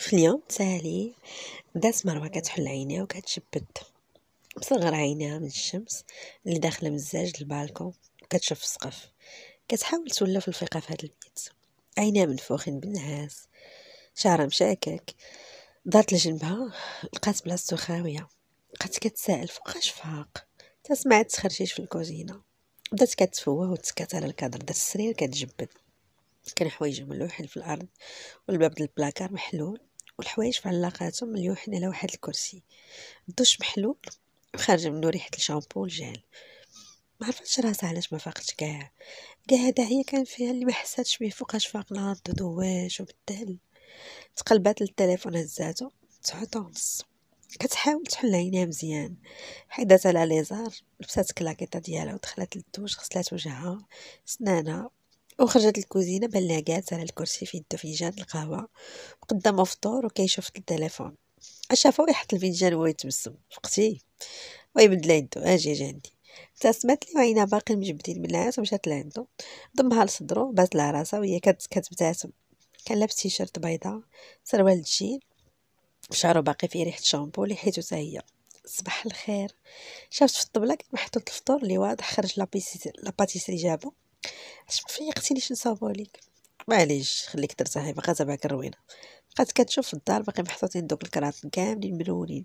في اليوم التالي بدات مروه كتحل عينيها وكتشبد مصغر عينيها من الشمس اللي داخله من الزاج البالكون وكتشوف السقف كتحاول تولى في الفيقه في هذا البيت عينيها منفوخين بالنعاس شعرها مشاكك دارت لجنبها لقات بلاصتو خاويه بقات كتسائل فوقاش فاق تسمع تخرجيش في الكوزينه بدات كتفوه وتسكت على الكادر ديال السرير كتجبد كان حوايج ملوحين في الارض والباب ديال البلاكار محلول والحوايج في علاقاتهم ملوحين على واحد الكرسي الدوش محلول وخارج منو ريحه الشامبو والجهل ما عرفتش راسها علاش ما فاقتش كاع كاع هي كان فيها اللي ما حساتش بيه فوقاش فاق نهار دواش وبالدهل تقلبات للتليفون هزاتو تسعة ونص كتحاول تحل عينيها مزيان حيدات على ليزار لبسات كلاكيطه ديالها ودخلت للدوش غسلات وجهها سنانها وخرجت الكوزينة بان جالسة على الكرسي في يدو فنجان القهوة وقدامو فطور وكيشوف التلفون اشافو ويحط الفنجان وهو يتبسم فقتي ويبدل ليدو اجي اجي عندي تسمت لي وعينا باقي مجبدين من العاس ومشات لعندو ضمها لصدرو بات لها راسها وهي كتبتسم كان لابس تيشيرت بيضاء سروال جين شعرو باقي فيه ريحه الشامبو اللي حيتو تاهي صباح الخير شافت في الطبله كيف محطوط الفطور اللي واضح خرج لاباتيسري جابو اش اختي ليش نصاوبو عليك معليش خليك ترتاحي بقا تبعك الروينه بقات كتشوف في الدار باقي محطوطين دوك الكراط كاملين ملونين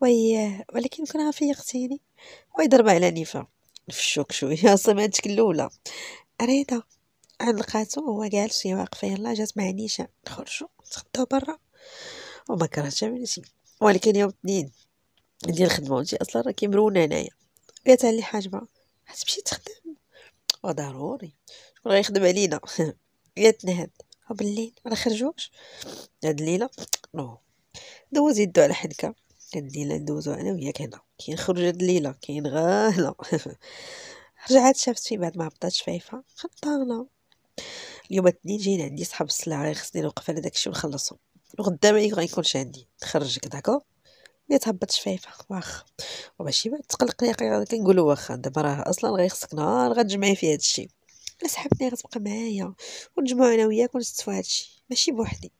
وياه ولكن كنا اختيني وي ضربه على نيفا نفشوك شويه اصلا ما الاولى ريدا عند لقاتو هو جالس هي واقفه يلا جات مع نيشه نخرجوا نتغداو برا وما كرهتش منتي ولكن يوم الاثنين ديال الخدمه وانتي اصلا راكي مرونه هنايا قالت لي حاجبه غتمشي تخدم وضروري شكون غيخدم علينا يا تنهد بالليل ما نخرجوش هاد الليله نو دوز يدو على حدك هاد الليله ندوزو انا وياك هنا كاين خرج هاد الليله كاين غاله رجعت شافت في بعد ما هبطات شفايفه خطانا اليوم الاثنين جايين عندي صحاب السلعه خصني نوقف على داكشي ونخلصهم وغدا ما غيكونش عندي نخرجك داكو اللي تهبط شفايفها واخا وماشي ما تقلقي كنقولوا واخا دابا راه اصلا غيخصك نهار غتجمعي فيه هادشي سحبتني غتبقى معايا ونجمعوا انا وياك ونستفوا هادشي ماشي بوحدي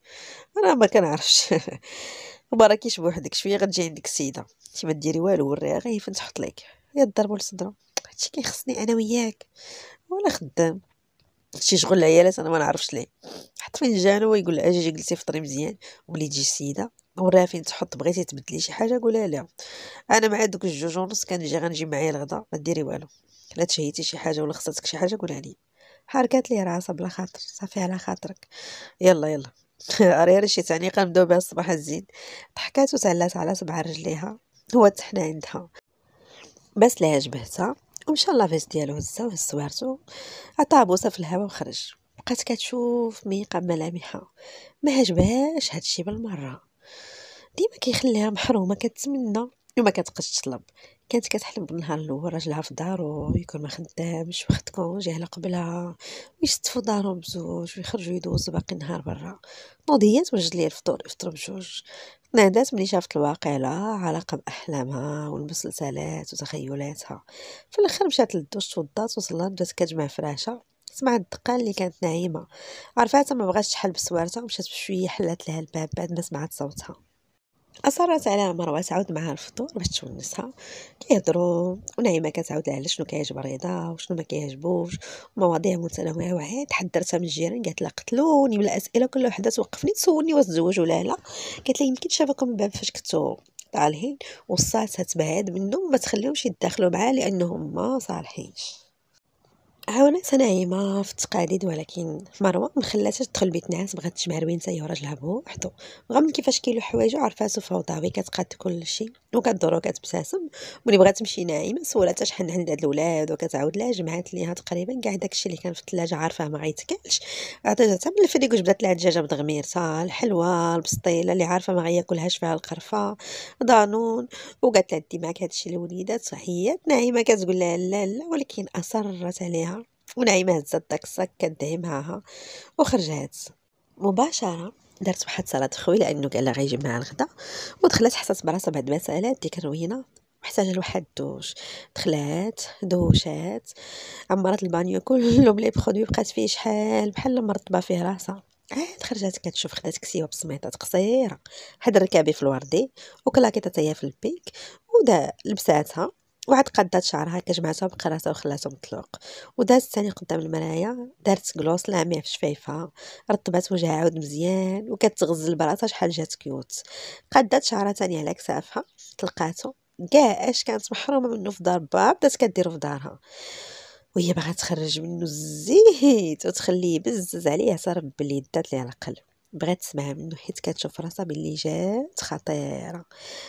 انا ما كنعرفش وما بوحدك شويه غتجي عندك السيده انت ما ديري والو وريها غير فين تحط لك يا الضرب لصدره هادشي كيخصني انا وياك ولا خدام شي شغل العيالات انا ما نعرفش ليه حط فين جانو ويقول اجي جلسي فطري مزيان وملي تجي السيده وراها فين تحط بغيتي تبدلي شي حاجه قولها لها انا مع دوك الجوج ونص كنجي غنجي معايا الغدا ما ديري والو لا تشهيتي شي حاجه ولا خصاتك شي حاجه قولها لي حركات لي راسها بلا خاطر صافي على خاطرك يلا يلا اريري شي تعنيقه نبداو بها الصباح الزين ضحكات وتعلات على سبع رجليها هو تحنا عندها بس لها جبهتها ومشى لافيس ديالو هزها وهز سوارتو عطاها بوسه في الهواء وخرج بقات كتشوف ميقه ملامحها ما عجبهاش هادشي بالمره ديما كيخليها محرومه كتمنى وما كتبقاش تطلب كانت كتحلم بالنهار الاول راجلها في دارو يكون ما خدامش واخد كونجي على قبلها ويستفوا دارهم بزوج ويخرجوا يدوزوا باقي النهار برا نوضيات وجد ليا الفطور يفطروا بجوج نادات ملي شافت الواقع لا علاقة بأحلامها والمسلسلات وتخيلاتها في الاخر مشات للدوش توضات وصلات بدات كتجمع فراشة سمعت الدقة اللي كانت نايمة عرفاتها ما بغاتش تحل بسوارتها ومشات بشوية حلات لها الباب بعد ما سمعت صوتها أصرت على مروة تعاود معها الفطور باش تونسها كيهضروا ونعيمة كتعاود لها شنو كيعجب رضا وشنو ما كيعجبوش مواضيع متنوعة وعاد حدرتها من الجيران قالت لها قتلوني بلا أسئلة كل وحدة توقفني تسولني واش تزوج ولا لا قالت لها يمكن شافكم من باب فاش كنتو طالعين وصاتها تبعد منهم ما تخليهمش يدخلوا معاه لانهم ما صالحينش عاونات ما في التقاليد ولكن في مروة مخلاتهاش تدخل بيت ناس بغات تجمع روينتها هي وراجلها بوحدو غير من كيفاش كيلو حوايجو عرفاتو فوضاوي كتقاد كلشي وكدور كتبساسم ملي بغات تمشي ناعمة سولاتها شحال عند هاد الولاد وكتعاود لها جمعات ليها تقريبا كاع داكشي اللي كان في الثلاجة عارفاه ما غيتكلش عطيتها من الفريق وجبدات لها دجاجة بدغميرتها الحلوى البسطيلة اللي عارفة ما غياكلهاش فيها القرفة دانون وقالت لها دي معاك هادشي للوليدات هي ناعمة كتقول لها لا لا ولكن أصرت عليها ونعيمة هزت داك الصاك كندهي معاها وخرجات مباشرة دارت واحد صلاة خوي لانه قال لها غيجي معها الغدا ودخلت حسات براسها ما المسألة ديك الروينة محتاجه لواحد الدوش دخلات دوشات عمرات البانيو كلهم لي برودوي بقات فيه شحال بحال مرطبه فيه راسها عاد خرجات كتشوف خدات كسيوه بسميطات قصيره حد ركابي في الوردي وكلاكيطة هي في البيك ودا لبساتها وعد قادات شعرها كجمعتهم قراتها وخلاتهم مطلوق ودازت ثاني قدام المرايا دارت كلوس لامع في شفايفها رطبات وجهها عاود مزيان وكتغزل براسها شحال جات كيوت قادات شعرها ثاني على كتافها تلقاتو كاع اش كانت محرومه منه في دار بها بدات كديرو في دارها وهي باغا تخرج منه الزيت وتخليه بزز عليها صار دات ليه على القلب بغات تسمع منه حيت كتشوف راسها باللي جات خطيره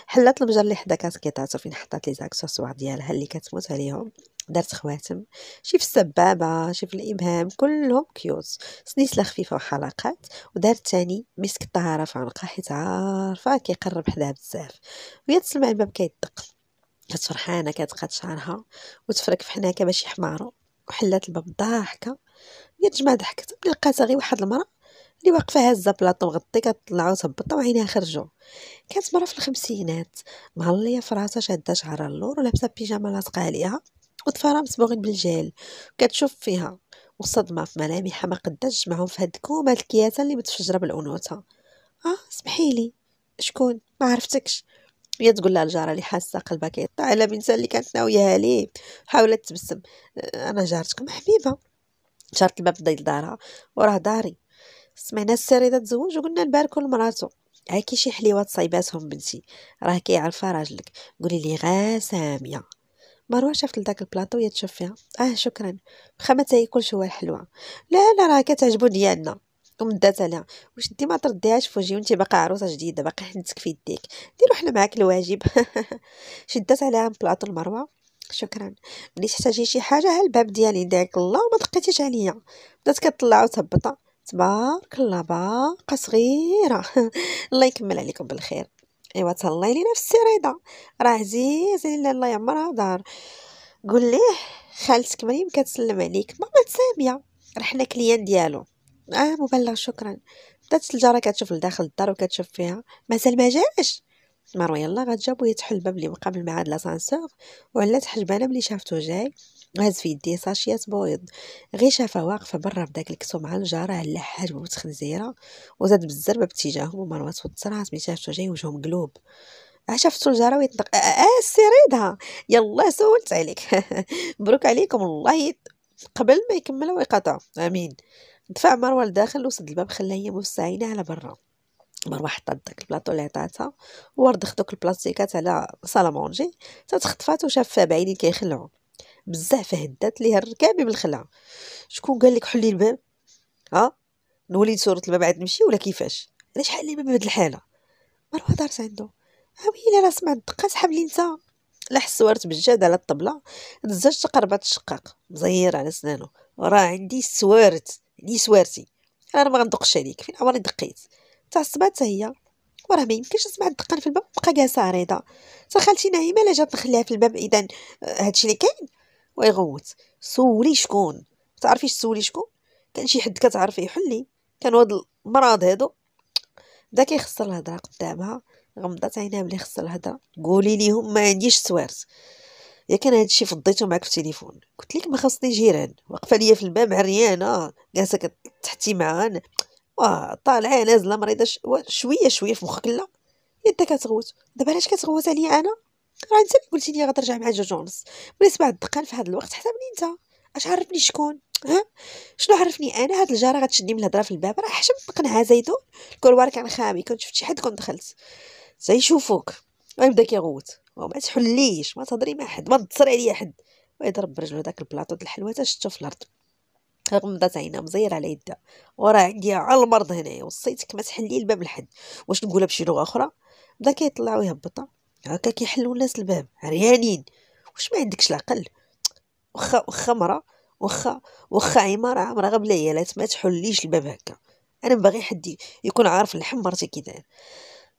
حلات المجر اللي حدا كانت فين حطات لي زاكسوسوار ديالها اللي كتموت عليهم دارت خواتم شي في السبابه شي في الابهام كلهم كيوت سنيسله خفيفه وحلقات ودارت تاني مسك في عنقها حيت عارفه كيقرب حداها بزاف وهي تسمع الباب كيدق كانت فرحانه كتقاد شعرها وتفرك في حناكه باش يحمارو وحلات الباب ضاحكه هي تجمع ضحكت ملي لقاتها غير واحد المراه اللي واقفه هازه بلاطو غطي كطلعو وتهبطها وعينيها خرجو كانت مرا في الخمسينات مهليه في راسها شاده شعرها اللور ولابسه بيجامه لاصقه عليها وطفاره مصبوغين بالجيل كتشوف فيها وصدمه في ملامحها ما قداش معهم في هاد الكومه الكياسه اللي متفجره بالانوثه اه سمحي لي شكون ما عرفتكش هي تقول لها الجاره اللي حاسه قلبها كيطلع على بنتها اللي كانت ناويها ليه حاولت تبسم آه، انا جارتكم حبيبه شارت الباب ديال دارها وراه داري سمعنا الساري تزوج وقلنا نباركو لمراتو هاكي شي حليوات صايباتهم بنتي راه كيعرفها راجلك قولي لي غا ساميه مروه شافت لذاك البلاطو هي تشوف فيها اه شكرا واخا ما تاكلش هو الحلوه لا لا راه كتعجبو ديالنا ومدات عليها واش انت ما ترديهاش فوجي وانت باقا عروسه جديده باقا حنتك في يديك ديرو حنا معاك الواجب شدات عليها البلاطو المروه شكرا ملي تحتاجي شي حاجه ها الباب ديالي داك الله وما تقيتيش عليا بدات كتطلع وتهبط تبارك الله باقا صغيره الله يكمل عليكم بالخير ايوا تهلاي لينا في السريده راه عزيز لله الله يعمرها دار قول ليه خالتك مريم كتسلم عليك ماما ساميه حنا كليان ديالو اه مبلغ شكرا بدات الجاره كتشوف لداخل الدار وكتشوف فيها مازال ما جاش مروه يلا غتجاوب وهي الباب اللي بقى مع معاد لاسانسور وعلات حجبانه ملي شافته جاي هز في يديه ساشيات بيض غير شافها واقفه برا بداك الكسو مع الجار هلا حاجبه وتخنزيره وزاد بالزربه باتجاههم ومروات وتسرعت ملي شافته جاي وجههم قلوب عشفتو الجاره ويتنق اه, آه، سيريدها يلا سولت عليك مبروك عليكم والله قبل ما يكمل ويقطع امين دفع مروه لداخل وسد الباب خلاها هي مستعينه على برا مروه حطات داك البلاطو اللي عطاتها ورد دوك البلاستيكات على صالة مونجي تتخطفات وشاف بعينين كيخلعو بزاف هدات ليها الركابي بالخلعه شكون قال لك حلي الباب ها نولي صورة الباب عاد نمشي ولا كيفاش علاش حلي الباب بهاد الحاله مروه دارت عنده عاويلي راه سمعت الدقه سحب لي نتا لا حسوارت بالجاد على الطبله دزاج قربات الشقاق مزير على سنانو راه عندي سوارت عندي سوارتي انا ما غندقش عليك فين عمري دقيت تاع الصبا هي وراه ما يمكنش نسمع الدقان في الباب بقى جالسه عريضه تا خالتي نعيمه لا جات نخليها في الباب اذا آه، هادشي اللي كاين ويغوت سولي شكون تعرفيش تسولي شكون كان شي حد كتعرفيه يحلي كان هاد المرض هادو دا كيخسر الهضره قدامها غمضات عينها ملي خسر الهضره قولي ليهم ما عنديش سوارت يا كان هادشي فضيتو معاك في التليفون قلت لك ما خاصني جيران واقفه ليا في الباب عريانه جالسه كتحتي معاها واه طالعه نازله مريضه شويه شويه في مخك لا يدك كتغوت دابا علاش كتغوت عليا انا راه انت اللي قلتي لي غترجع مع جوج ونص ملي سمع الدقان في هذا الوقت حتى منين انت اش عرفني شكون ها شنو عرفني انا هاد الجاره غتشدني من الهضره في الباب راه حشم قنعه زيدو الكروار كان خامي كنت شفت شي حد كنت دخلت سيشوفوك غيبدا كيغوت وما تحليش ما تهضري مع حد ما تصري عليا حد ويضرب برجلو داك البلاطو د الحلوته شتو في الارض غمضات عينها مزير على يدها وراه عندي على المرض هنايا وصيتك ما تحلي الباب لحد واش نقولها بشي لغه اخرى بدا كيطلع ويهبطها هكا كيحلوا الناس الباب عريانين واش ما عندكش العقل واخا واخا مرا واخا واخا عماره عامره غير بالعيالات ما تحليش الباب هكا انا باغي حد يكون عارف اللحم مرتي كي داير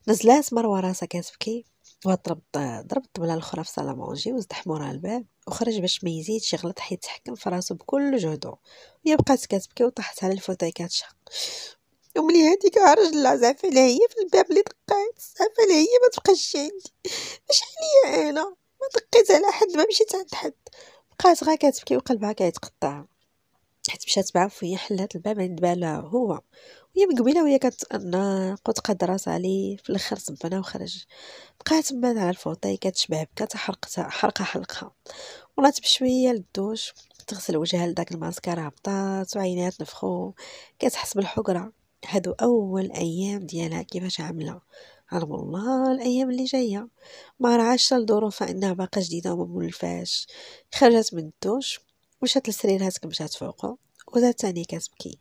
نزلات مروه راسها كتبكي وضربت ضربت بلا الاخرى في صاله مونجي وزدح موراها الباب وخرج باش ما يزيدش يغلط حيت تحكم في راسو بكل جهده هي بقات كتبكي وطاحت على الفوتاي كتشق وملي هذيك هرج العزافه على هي في الباب اللي دقات العزافه على هي ما تبقاش عندي اش عليا انا ما دقيت على حد ما مشيت عند حد بقات غا كتبكي وقلبها كيتقطع حيت مشات معاه فهي حلات الباب عند بالها هو وهي من قبيله وهي كتأناق وتقاد راسها عليه في الاخر صبنا وخرج بقات مبان على الفوطي كتشبع بكات حرقتها حرقه حلقها ولات بشويه للدوش تغسل وجهها لداك الماسكارا هبطات وعينات نفخو كتحس بالحقره هادو اول ايام ديالها كيفاش عامله على الله الايام اللي جايه ما رعاش الظروف انها باقا جديده وما مولفاش خرجت من الدوش مشات لسريرها تكمشات فوقه وزاد تاني كتبكي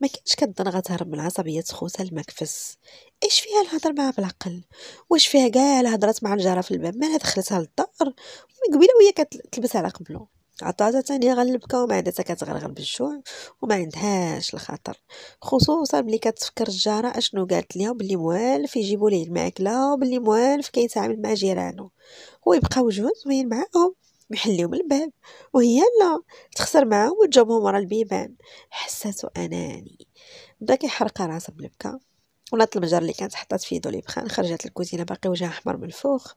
ما كانتش كتظن غتهرب من عصبيه خوتها المكفس ايش فيها الهضر معها بالعقل واش فيها كاع الهضرات مع الجاره في الباب مالها دخلتها للدار ومن قبيله وهي كتلبس على قبله عطاتها تانية غنبكاو عادتها كتغرغر بالجوع وما عندهاش الخاطر خصوصا ملي كتفكر الجارة اشنو قالت ليها بلي موالف يجيبوا ليه الماكلة وبلي موالف كيتعامل مع جيرانه يبقى جوج زوين معاهم من الباب وهي لا تخسر معاهم وتجابهم ورا البيبان حساتو اناني بدا كيحرق راسه بالبكا ولات المجر اللي كانت حطات فيه بخان خرجت الكوزينه باقي وجهها احمر من الفوخ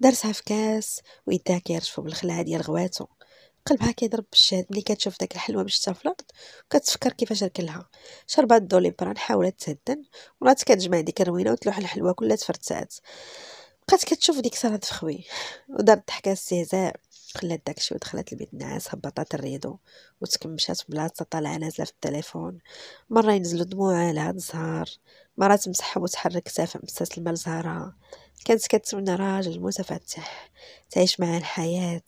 دارسها في كاس ويداك يرشفو بالخلعه ديال غواتو قلبها كيضرب بالشهد ملي كتشوف داك الحلوه مشتا في الارض وكتفكر كيفاش ركلها شربات دوليبران حاولت تهدن ولات كتجمع ديك الروينه وتلوح الحلوه كلها تفرتات بقات كتشوف ديك ساره فخوي ودارت ضحكه استهزاء خلات داكشي ودخلت البيت نعاس هبطات الريدو وتكمشات بلاصه طالعه نازله في التليفون مره ينزلوا دموعها هاد الزهر مرة تمسح وتحرك كتافها مسات المال زهرها كانت كتمنى راجل متفتح تعيش معاه الحياه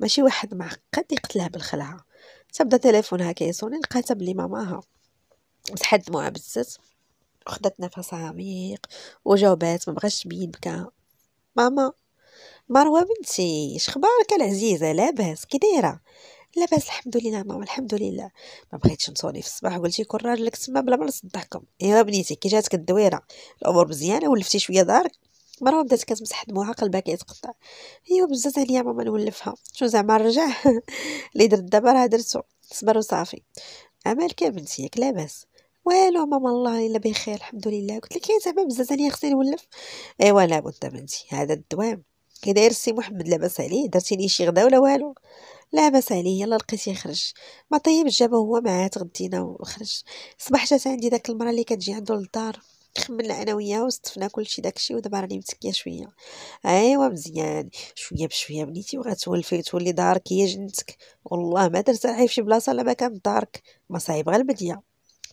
ماشي واحد معقد يقتلها بالخلعه تبدا تليفونها كيصوني لقاتها بلي ماماها مسحد دموعها بزز خدات نفس عميق وجاوبات ما بغاش تبين بكا ماما مروه بنتي شخبارك العزيزه لاباس كي دايره لاباس الحمد لله ماما الحمد لله ما بغيتش نصوني في الصباح قلت كون راجلك تما بلا ما نصدعكم ايوا بنيتي كي جاتك الدويره الامور مزيانه ولفتي شويه دارك مروه بدات كتمسح دموعها قلبها كيتقطع ايوا بزاف عليا ماما نولفها شو زعما رجع اللي درت دابا راه درتو صبر وصافي امالك كيف بنتي ياك لاباس والو ماما الله الا بخير الحمد لله قلت لك زعما بزاف عليا خصني نولف ايوا لابد بنتي هذا الدوام كي داير السي محمد لاباس عليه درتي ليه شي غدا ولا والو لاباس عليه يلا لقيتيه خرج ما طيب جابه هو معاه تغدينا وخرج صباح جات عندي داك المراه اللي كتجي عندو للدار خملنا انا وياها وصفنا كلشي داكشي ودابا راني متكيه شويه ايوا مزيان شويه بشويه بنيتي وغتولفي تولي دارك هي جنتك والله ما درت عيف شي بلاصه لا ما كان دارك ما صايب غير البديه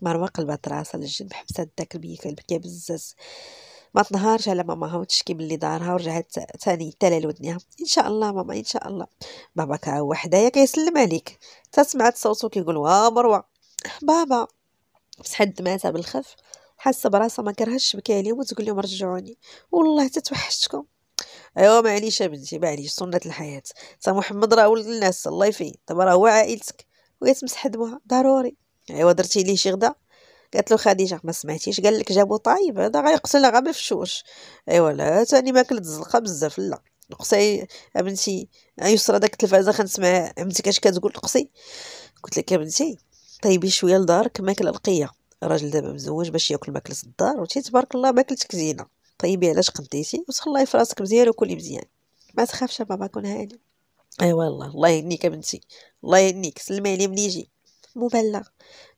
مروه قلبات راسها للجنب حبسات داك الميكل بكى بزاف ما تنهارش على ماماها وتشكي باللي دارها ورجعت ثاني تالا لودنيها ان شاء الله ماما ان شاء الله بابا كا هو حدايا كيسلم عليك تسمعت صوتو كيقول وا مروه بابا بس حد بالخف حاسه براسها ما كرهتش تبكي عليهم وتقول لهم رجعوني والله تتوحشتكم ايوا معليش يا بنتي معليش سنه الحياه تا محمد راه ولد الناس الله يفيه دابا راه هو عائلتك وهي تمسح دموها ضروري ايوا درتي ليه شي غدا قالت له خديجه ما سمعتيش قال لك جابو طايب هذا غيقتل غير مفشوش ايوا لا ثاني ماكلت الزلقه بزاف لا قصي بنتي أيوة، يسرى داك التلفازه خنسمع عمتك اش كتقول قصي قلت لك يا بنتي طيبي شويه لدارك ماكله القيه الراجل دابا مزوج باش ياكل ماكله الدار و تبارك الله ماكلتك زينه طيبي علاش قديتي وتخلي في راسك مزيان وكلي مزيان ما تخافش بابا كون هاني ايوا الله الله يهنيك بنتي الله يهنيك سلمي عليه ملي يجي مبلغ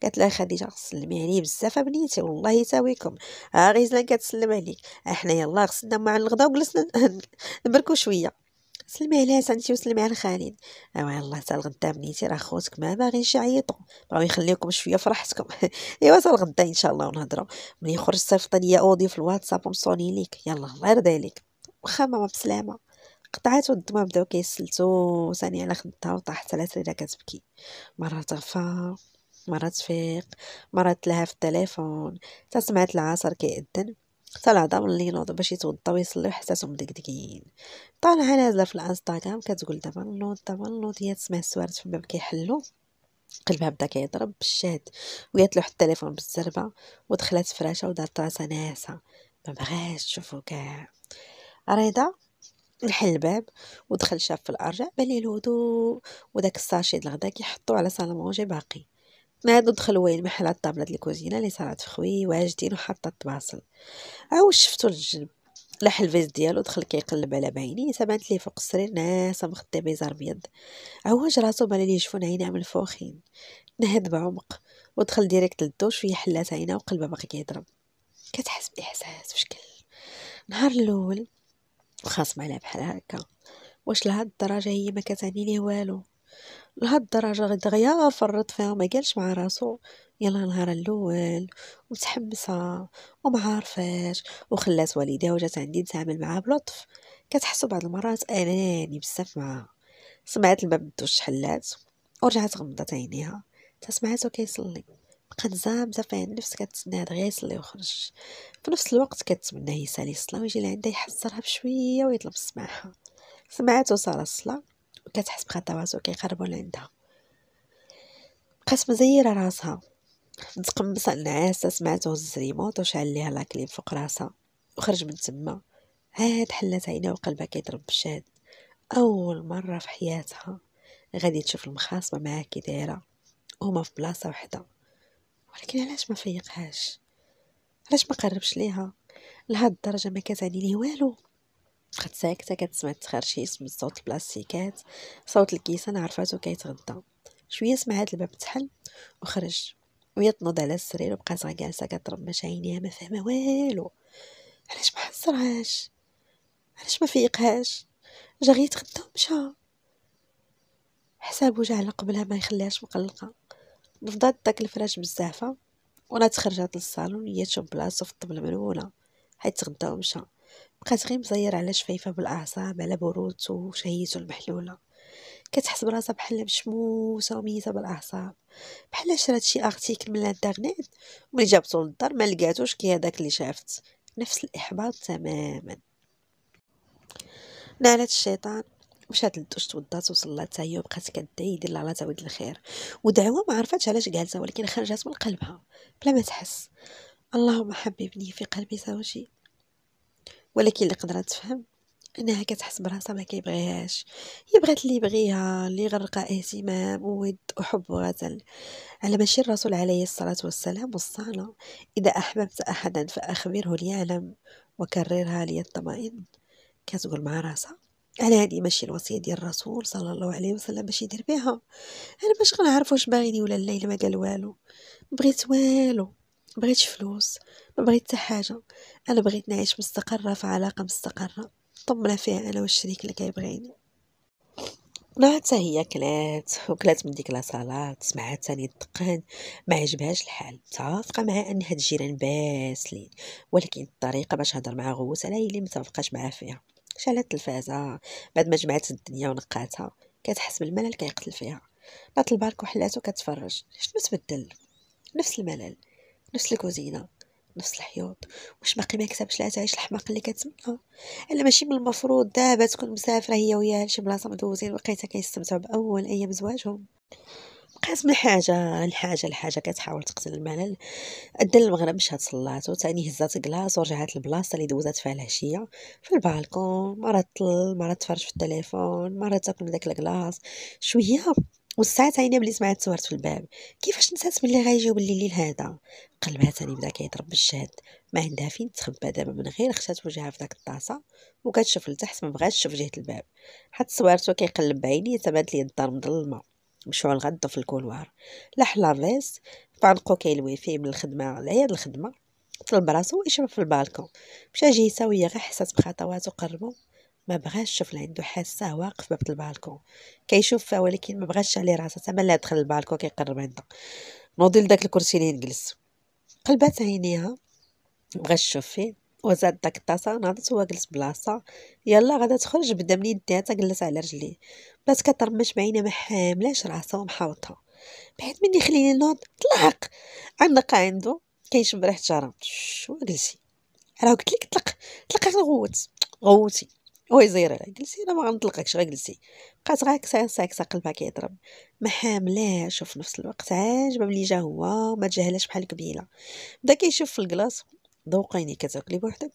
قالت لها خديجه سلمي عليه بزاف بنيتي والله يساويكم ها آه، غيزلان كتسلم عليك احنا يلا غسلنا مع الغدا وجلسنا نبركو شويه سلمي عليها سنتي وسلمي على خالد ايوا الله حتى الغدا بنيتي راه خوتك ما باغيش يعيطوا بغاو يخليوكم شويه فرحتكم ايوا حتى الغدا ان شاء الله ونهضروا ملي يخرج صيفط ليا اوديو في الواتساب ومصوني ليك يلا الله يرضي عليك واخا ماما بسلامه قطعات والدموع بداو كيسلتو ثاني على خدها وطاحت على سريرها كتبكي مره تغفى مره تفيق مره تلهى في التليفون تسمعت العصر كيأذن طلع دابا اللي ينوض باش يتوضا ويصلي وحساتهم مدقدقين طالعه نازله في الانستغرام كتقول دابا نوض دابا نوض هي تسمع السوارت في الباب كيحلو قلبها بدا كيضرب بالشهد وجات له التليفون بالزربه ودخلت فراشه ودارت راسها ناعسه ما بغاش تشوفو كاع رضا نحل الباب ودخل شاف في الارجع بالي الهدوء وداك الساشي د الغدا كيحطو على صاله مونجي باقي ما دخلوين محل على الطابله ديال الكوزينه اللي صارت فخوي واجدين وحاطه الطباصل عاوج شفتو الجنب لاح الفيز ديالو دخل كيقلب على بعيني سبانت ليه فوق السرير ناس مخطي بيزار بيض عوج راسو بالي لي يشوفون عينيه منفوخين الفوخين نهد بعمق ودخل ديريكت للدوش شويه حلات عينه وقلبه باقي كيضرب كتحس باحساس وشكل نهار الاول خاص عليها بحال هكا واش لهاد الدرجه هي ما كتعني ليه والو لهاد الدرجة دغيا فرط فيها قالش مع راسو يلا نهار الاول ومتحمسه وما عارفاش وخلات والديها وجات عندي نتعامل معاها بلطف كتحسو بعض المرات اناني بزاف معاها سمعت الباب دوش حلات ورجعت غمضت عينيها تسمعاتو كيصلي بقات زامزه فيها النفس كتسنى دغيا يصلي وخرج في نفس الوقت كتمنى يسالي الصلاه ويجي لعندها يحسرها بشويه ويطلب سماحها سمعاتو صار الصلاه كتحس بخطا راسو كيقربو لعندها بقات مزيره راسها متقمصه النعاسه سمعت هز ريموت وشعل ليها لاكليم فوق راسها وخرج من تما عاد حلات عينها وقلبها كيضرب بالشاد اول مره في حياتها غادي تشوف المخاصمه معاه كي دايره هما في بلاصه وحده ولكن علاش ما فيقهاش علاش ما قربش ليها لهاد الدرجه ما كتعني ليه والو بقيت ساكتة كتسمع التخرشيش من صوت البلاستيكات صوت الكيسان عرفاتو كيتغدا شوية سمعات الباب تحل وخرج وهي تنوض على السرير وبقات غا جالسة كترمش عينيها ما فاهمة والو علاش ما حصرهاش علاش ما فيقهاش جا غي يتغدا ومشى حسابو جا على قبلها ما يخليهاش مقلقة نفضات داك الفراش بزافة ولا تخرجات للصالون هي تشوف بلاصة في الطبل مرونه حيت تغدا ومشى بقات غير مزير على شفايفه بالاعصاب على برودته وشهيته المحلوله كتحس براسها بحال مشموسه وميته بالاعصاب بحال شرات شي ارتيكل من الانترنيت وملي جابته للدار ما لقاتوش كي هذاك اللي شافت نفس الاحباط تماما نالت الشيطان مشات للدوش توضات وصلات هي وبقات كدعي يدير لها تعود الخير ودعوه ما عرفاتش علاش قالتها ولكن خرجت من قلبها بلا ما تحس اللهم حببني في قلبي زوجي ولكن اللي قدرت تفهم انها كتحس براسها ما كيبغيهاش هي بغات اللي يبغيها اللي يغرقها اهتمام وود وحب وغزل على ماشي الرسول عليه الصلاه والسلام وصانا اذا احببت احدا فاخبره ليعلم وكررها ليطمئن كتقول مع راسها على هذه ماشي الوصيه ديال الرسول صلى الله عليه وسلم باش يدير بها انا باش غنعرف واش باغيني ولا لا الا ما قال والو بغيت والو بغيت فلوس ما بغيت حتى حاجه انا بغيت نعيش مستقره في علاقه مستقره طمنا فيها انا والشريك اللي كيبغيني ما حتى هي كلات وكلات من ديك لاصالات صالات سمعات تاني ما عجبهاش الحال متفقه معها ان هاد الجيران باسلين ولكن الطريقه باش هضر مع غوت على هي اللي متفقاش معاه فيها شالها التلفازه بعد ما جمعت الدنيا ونقاتها كتحس بالملل كيقتل فيها ناط البارك وحلاتو كتفرج شنو تبدل نفس الملل نفس الكوزينه نفس الحيوط واش باقي ما كتبش لا تعيش الحماق اللي كتمنى الا ماشي من المفروض دابا تكون مسافره هي وياه لشي بلاصه مدوزين وقيتها كيستمتعوا باول ايام زواجهم بقات من حاجه الحاجة الحاجة كتحاول تقتل الملل أدى المغرب مشات صلاته تاني هزات كلاص ورجعات البلاصة اللي دوزات فيها العشيه في البالكون مره طل مره تفرج في التليفون مره تاكل داك الكلاص شويه والساعة عينيا ملي سمعت تصورت في الباب كيفاش نسات ملي غيجيو الليل هذا قلبها تاني بدا كيضرب بالشهد ما عندها فين تخبى دابا من غير خشات وجهها في داك الطاسه وكتشوف لتحت ما بغاتش تشوف جهه الباب حط صوارتو كيقلب بعينيه تبات لي الدار مظلمه مشعل غدا في الكولوار لاح لافيس فانقو كيلوي فيه من الخدمه لعياد الخدمه طلب راسو ويشرب في البالكون مشى جهه ساويه غير حسات بخطوات وقربو ما بغاش شوف عنده حاسه واقف باب البالكون كيشوف ولكن ما بغاش عليه راسها تما ملي دخل البالكون كيقرب عندها نوضي لداك الكرسي اللي نجلس قلبات عينيها بغات تشوف فيه وزاد داك الطاسه ناضت هو جلس بلاصه يلا غادا تخرج بدا من يديها جلس على رجليه بس كترمش بعينه ما حاملاش راسها ومحاوطها بعد مني خليني نوض طلق عنق عنده كيشم ريحه شراب شو جلسي راه قلت لك طلق طلق غوت غوتي وي زير جلسي انا ما غنطلقكش غير جلسي بقات غاكسه ساكسه قلبها كيضرب ما حاملاش وفي نفس الوقت عاجبه ملي جا هو ما تجاهلاش بحال قبيله بدا كيشوف في الكلاص ذوقيني كتاكلي بوحدك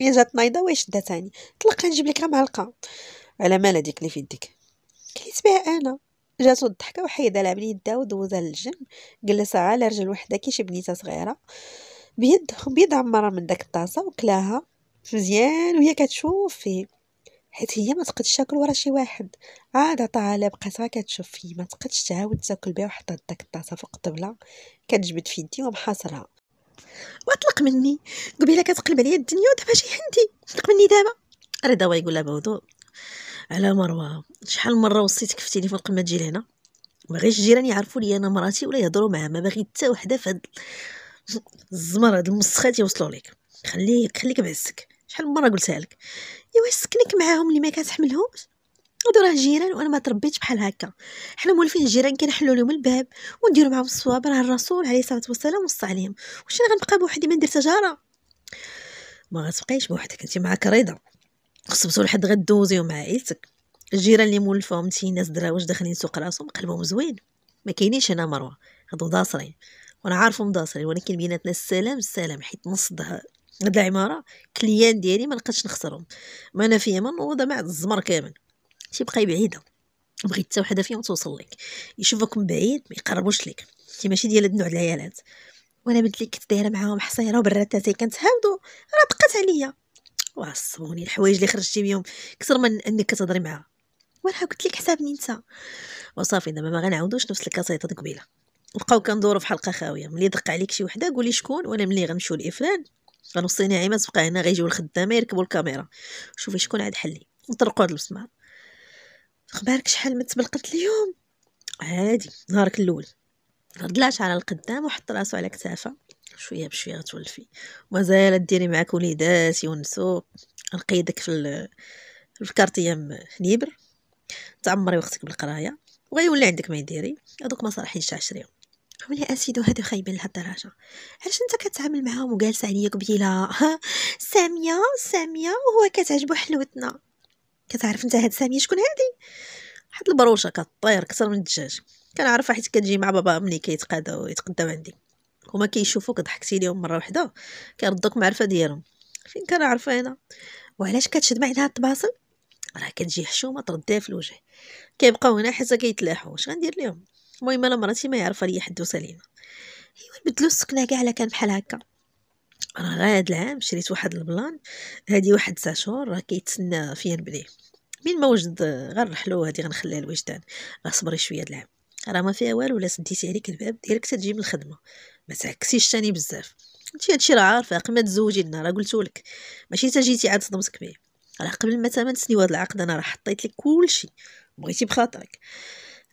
يا جات نايضه واش دا تاني طلقها نجيب لك معلقه على مال هذيك اللي في يديك كليت بها انا جاتو الضحكه وحيدها لعب لي يدها ودوزها للجنب جلس على رجل وحده كي شي بنيته صغيره بيد بيد عمرها من داك الطاسه وكلاها مزيان وهي كتشوف فيه حيت هي ما تقدش تاكل ورا شي واحد عاد آه، طالب بقات غير كتشوف فيه ما تقدش تعاود تاكل بها وحطات داك الطاسه فوق الطبله كتجبد في يدي ومحاصرها واطلق مني قبيله كتقلب عليا الدنيا ودابا جاي عندي طلق مني دابا رضا يقول لها موضوع على مروه شحال مره وصيتك في التليفون قبل ما تجي لهنا ما غيش الجيران يعرفوا لي انا مراتي ولا يهضروا معها ما باغي حتى وحده في هاد الزمر هاد المسخات يوصلوا ليك خليك خليك بعسك شحال من مره قلتها لك ايوا سكنك معاهم اللي ما كتحملهمش هادو راه جيران وانا ما تربيتش بحال هكا حنا مولفين الجيران كنحلوا لهم الباب ونديروا معاهم الصواب راه الرسول عليه الصلاه والسلام وصى عليهم واش انا غنبقى بوحدي ما ندير تجاره ما غتبقايش بوحدك انت معاك رضا خصبتو لحد غدوزيو مع عائلتك الجيران اللي مولفهم شي ناس دراوج داخلين سوق راسهم قلبهم زوين ما كاينينش هنا مروه هادو داصرين وانا عارفهم داصرين ولكن بيناتنا السلام السلام حيت نص هاد العماره كليان ديالي ما لقيتش نخسرهم ما انا فيها ما نوض مع الزمر كامل تيبقى بعيده بغيت حتى وحده فيهم توصل لك يشوفوك من بعيد ما يقربوش لك انت ماشي ديال هاد النوع العيالات وانا بنت لك كنت دايره معاهم حصيره وبراتاتي كنتهاودو راه بقات عليا وعصبوني الحوايج اللي خرجتي بيهم كثر من انك كتهضري معاها وراه قلت لك حسابني انت وصافي دابا ما غنعاودوش نفس الكاسيطه قبيله بقاو كندورو في حلقه خاويه ملي دق عليك شي وحده قولي شكون وانا ملي غنمشيو لافلان غنوصي نعيمه تبقى هنا غيجيو الخدامه يركبوا الكاميرا شوفي شكون عاد حلي نطرقوا هاد المسمار اخبارك شحال من تبلقت اليوم عادي نهارك الاول ضلعت على القدام وحط راسو على كتافه شويه بشويه غتولفي مازال ديري معاك وليدات يونسو نقيدك في ال... الكارتيام نيبر تعمري وقتك بالقرايه وغيولي عندك ما يديري هذوك ما صالحينش عشرين ولا اسيدو هادو خايبين لهالدرجه علاش انت كتعامل معاهم وجالسه عليا يعني قبيله ساميه ساميه وهو كتعجبو حلوتنا كتعرف انت هاد ساميه شكون هادي واحد البروشه كطير اكثر من الدجاج كنعرفها حيت كتجي مع بابا ملي كيتقاداو ويتقدم عندي هما كيشوفوك ضحكتي ليهم مره وحده كيردوك معرفه ديالهم فين كنعرف انا وعلاش كتشد هاد الطباصل راه كتجي حشومه ترديها في الوجه كيبقاو هنا حتى كيتلاحوا اش غندير ليهم المهم انا مراتي ما يعرفها ليا حد وسليمه ايوا نبدلو السكنه كاع على كان بحال هكا راه غير هاد العام شريت واحد البلان هادي واحد تسع شهور راه كيتسنى فيا نبنيه من ما وجد غير رحلو هادي غنخليها الوجدان غصبري شويه د العام راه ما فيها والو الا سديتي عليك الباب ديالك تجي من الخدمه ما تعكسيش ثاني بزاف انت هادشي راه عارفه قبل ما تزوجي لنا راه قلتولك ماشي تا جيتي عاد صدمتك بيه راه قبل ما تمن سنين هاد العقد انا راه حطيت لك كلشي بغيتي بخاطرك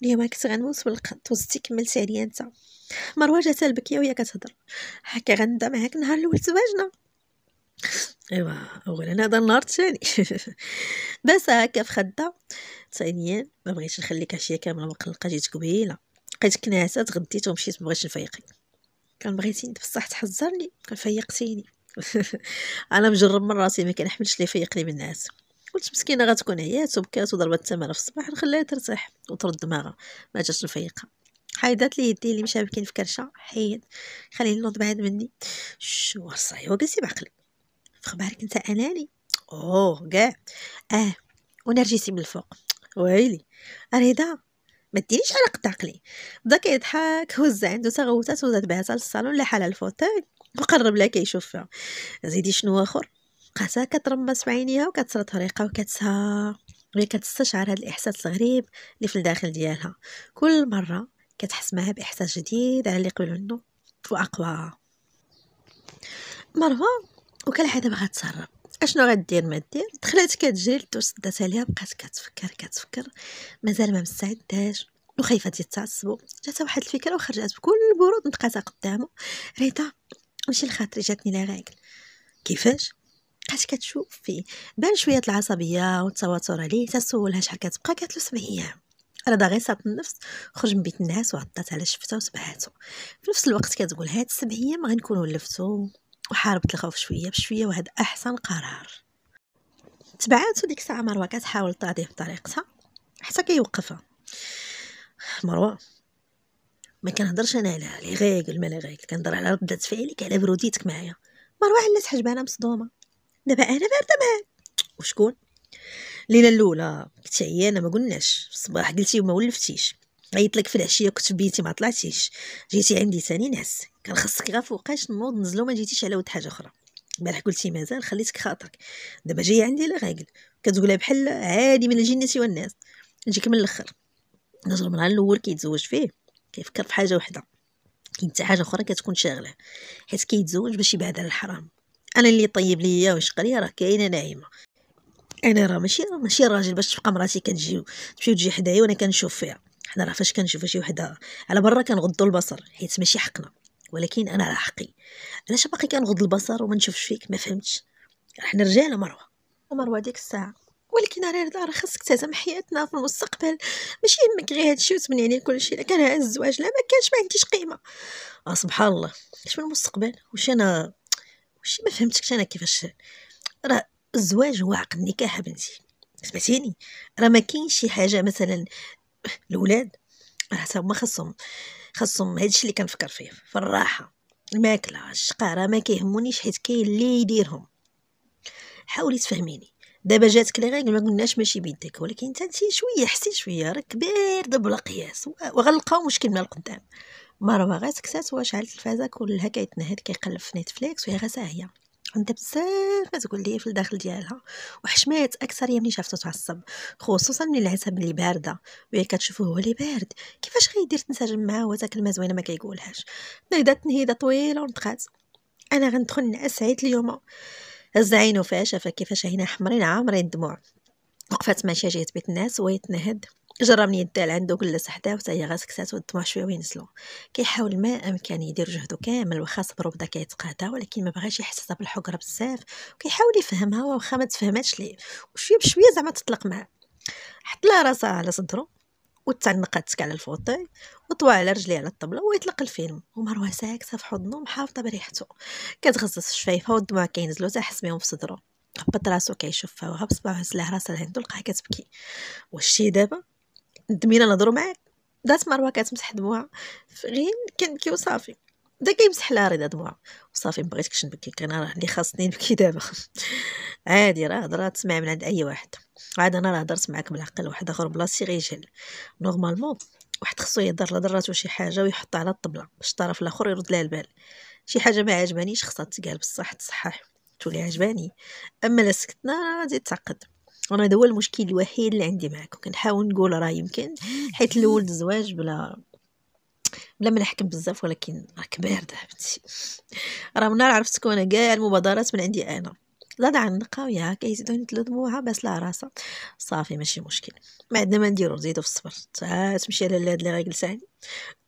اليوم كنت غنموت من القط وزتي كملتي عليا انت مروه جات البكيه وهي كتهضر هكا غندا معاك نهار الاول تواجنا ايوا اولا هذا النهار الثاني بس هكا في خده ثانيا ما بغيتش نخليك عشيه كامله مقلقه جيت قبيله بقيت كنعسات تغديت ومشيت مبغيتش نفيقك كان بغيتي بصح تحذرني كان فيقتيني انا مجرب من راسي ما كنحملش لي فيقني من الناس قلت مسكينه غتكون عيات وبكات وضربت الثمانه في الصباح نخليها ترتاح وترد دماغها ما جاتش نفيقها حيدات لي يدي اللي مشى بكين في كرشه حيد خليني نوض بعد مني شو صاي وقلتي بعقلي في خبارك انت اناني اوه كاع اه ونرجسي من الفوق ويلي اريدا ما ديريش على قد عقلي بدا كيضحك هز عنده تغوتات وزاد بها للصالون لحال الفوتاي وقرب لها كيشوف فيها زيدي شنو اخر بقاتها كترمس بعينيها وكتسرطها طريقة وكتسها هي كتستشعر هذا الاحساس الغريب اللي في الداخل ديالها كل مره كتحس معها باحساس جديد على اللي قبلو منه واقوى مروه وكالعاده بغات تسرب اشنو غدير ما دير دخلت كتجري للدوش داتها ليها بقات كتفكر كتفكر مازال ما مستعداش وخايفه تتعصبو جاتها واحد الفكره وخرجات بكل برود نتقاتها قدامه ريتا ماشي لخاطري جاتني لا غاكل كيفاش بقات كتشوف فيه بان شويه العصبيه والتوتر عليه تسولها شحال كتبقى قالت له سبع ايام راه غير صات النفس خرج من بيت الناس وعطات على شفته وسبعاتو في نفس الوقت كتقول هاد السبع ايام غنكون ولفتو وحاربت الخوف شويه بشويه وهذا احسن قرار تبعاتو ديك الساعه مروه كتحاول تعطيه بطريقتها حتى كيوقفها مروه ما كنهضرش انا على لي غيغل ما لي غيغل كنهضر على ردة فعلك على بروديتك معايا مروه علات حجبانه مصدومه دابا انا بارده معاه وشكون ليله الاولى كنت عيانه ما قلناش في الصباح قلتي وما ولفتيش عيط لك في العشيه كنت بيتي ما طلعتيش جيتي عندي ثاني نعس كان خصك غير فوقاش نوض نزلو ما جيتيش على ود حاجه اخرى البارح قلتي مازال خليتك خاطرك دابا جايه عندي لا غاكل كتقولها بحال عادي من الجنه والناس نجيك من الاخر نجر من الاول كيتزوج فيه كيفكر في حاجه وحده كاين حتى حاجه اخرى كتكون شاغله حيت كيتزوج باش يبعد على الحرام انا اللي طيب ليا واش قال لي راه كاينه نعيمه انا راه ماشي ماشي راجل باش تبقى مراتي كتجي تمشي وتجي حدايا وانا كنشوف فيها حنا راه فاش كنشوف شي وحده على برا كنغضوا البصر حيت ماشي حقنا ولكن انا على حقي علاش باقي كنغض البصر وما نشوفش فيك ما فهمتش حنا رجاله مروه مروه ديك الساعه ولكن راه راه خاصك تهتم حياتنا في المستقبل ماشي يهمك غير هادشي وتمني عليه كلشي كان هذا الزواج لا ما كانش ما عنديش قيمه آه سبحان الله اش من المستقبل واش انا واش ما فهمتكش انا كيفاش راه الزواج هو عقد نكاح بنتي سمعتيني راه ما كاينش شي حاجه مثلا الاولاد راه حتى هما خاصهم خاصهم هادشي اللي كنفكر فيه في الراحه الماكله الشقا راه ما كيهمونيش حيت كاين اللي يديرهم حاولي تفهميني دابا جاتك لي غير ما قلناش ماشي بيدك ولكن انت شويه حسي شويه راك كبير دبل قياس وغنلقاو مشكل من القدام مروه غير واش وشعل التلفازه كلها كيتنهد كيقلب في نتفليكس وهي غير هي عندها بزاف ما تقول لي في الداخل ديالها وحشمات اكثر يا ملي شافته تعصب خصوصا ملي لعبتها اللي بارده وهي كتشوفه هو اللي بارد كيفاش غيدير تنسجم معاه وتا كلمه زوينه ما كيقولهاش نهضت نهيده طويله ونتقات انا غندخل نعس عيط اليوم هز عينو فيها شافها كيفاش هنا حمرين عامرين دموع وقفات ماشيه جهه بيت الناس ويتنهد جرب يدال عنده كلس و تاهي هي و دماغ شويه و ينزلو كيحاول ما امكن يدير جهدو كامل واخا صبرو بدا كيتقادا ولكن ما بغاش يحسسها بالحقره بزاف وكيحاول يفهمها واخا ما تفهماتش ليه وشويه بشويه زعما تطلق معاه حط لها راسها على صدرو وتعنقاتك على الفوطي وطوى على رجلي على الطبلة ويطلق الفيلم مروه ساكتة في حضنو محافظة بريحته كتغزز و والدموع كينزلو حس بيهم في صدرو هبط راسو كيشوفها وهبص باعه سلاح راسها لعندو لقاها كتبكي وشي دابا ندمينا نهضرو معاك دات مروه كتمسح دموعها غير كنبكي وصافي بدا كيمسح لها رضا دموعها وصافي مبغيتكش نبكي كان راه اللي خاصني نبكي دابا عادي راه هضره تسمع من عند اي واحد عاد انا راه هضرت معاك بالعقل واحد اخر بلاصتي غيجهل نورمالمون واحد خصو يهضر دراتو شي حاجه ويحطها على الطبله باش الطرف الاخر يرد لها البال شي حاجه ما عجبانيش خصها تقال بصح تصحح تولي عجباني اما لا سكتنا غادي تعقد انا هذا هو المشكل الوحيد اللي عندي معكم كنحاول نقول راه يمكن حيت الاول الزواج بلا بلا ما نحكم بزاف ولكن راه كبار بنتي راه من عرفتك انا كاع المبادرات من عندي انا لا ضاع النقا وياك كيزيدو تلو دموعها بس لا راسها صافي ماشي مشكل ما عندنا ما نديرو زيدو في الصبر تمشي على الهاد اللي غا جلساني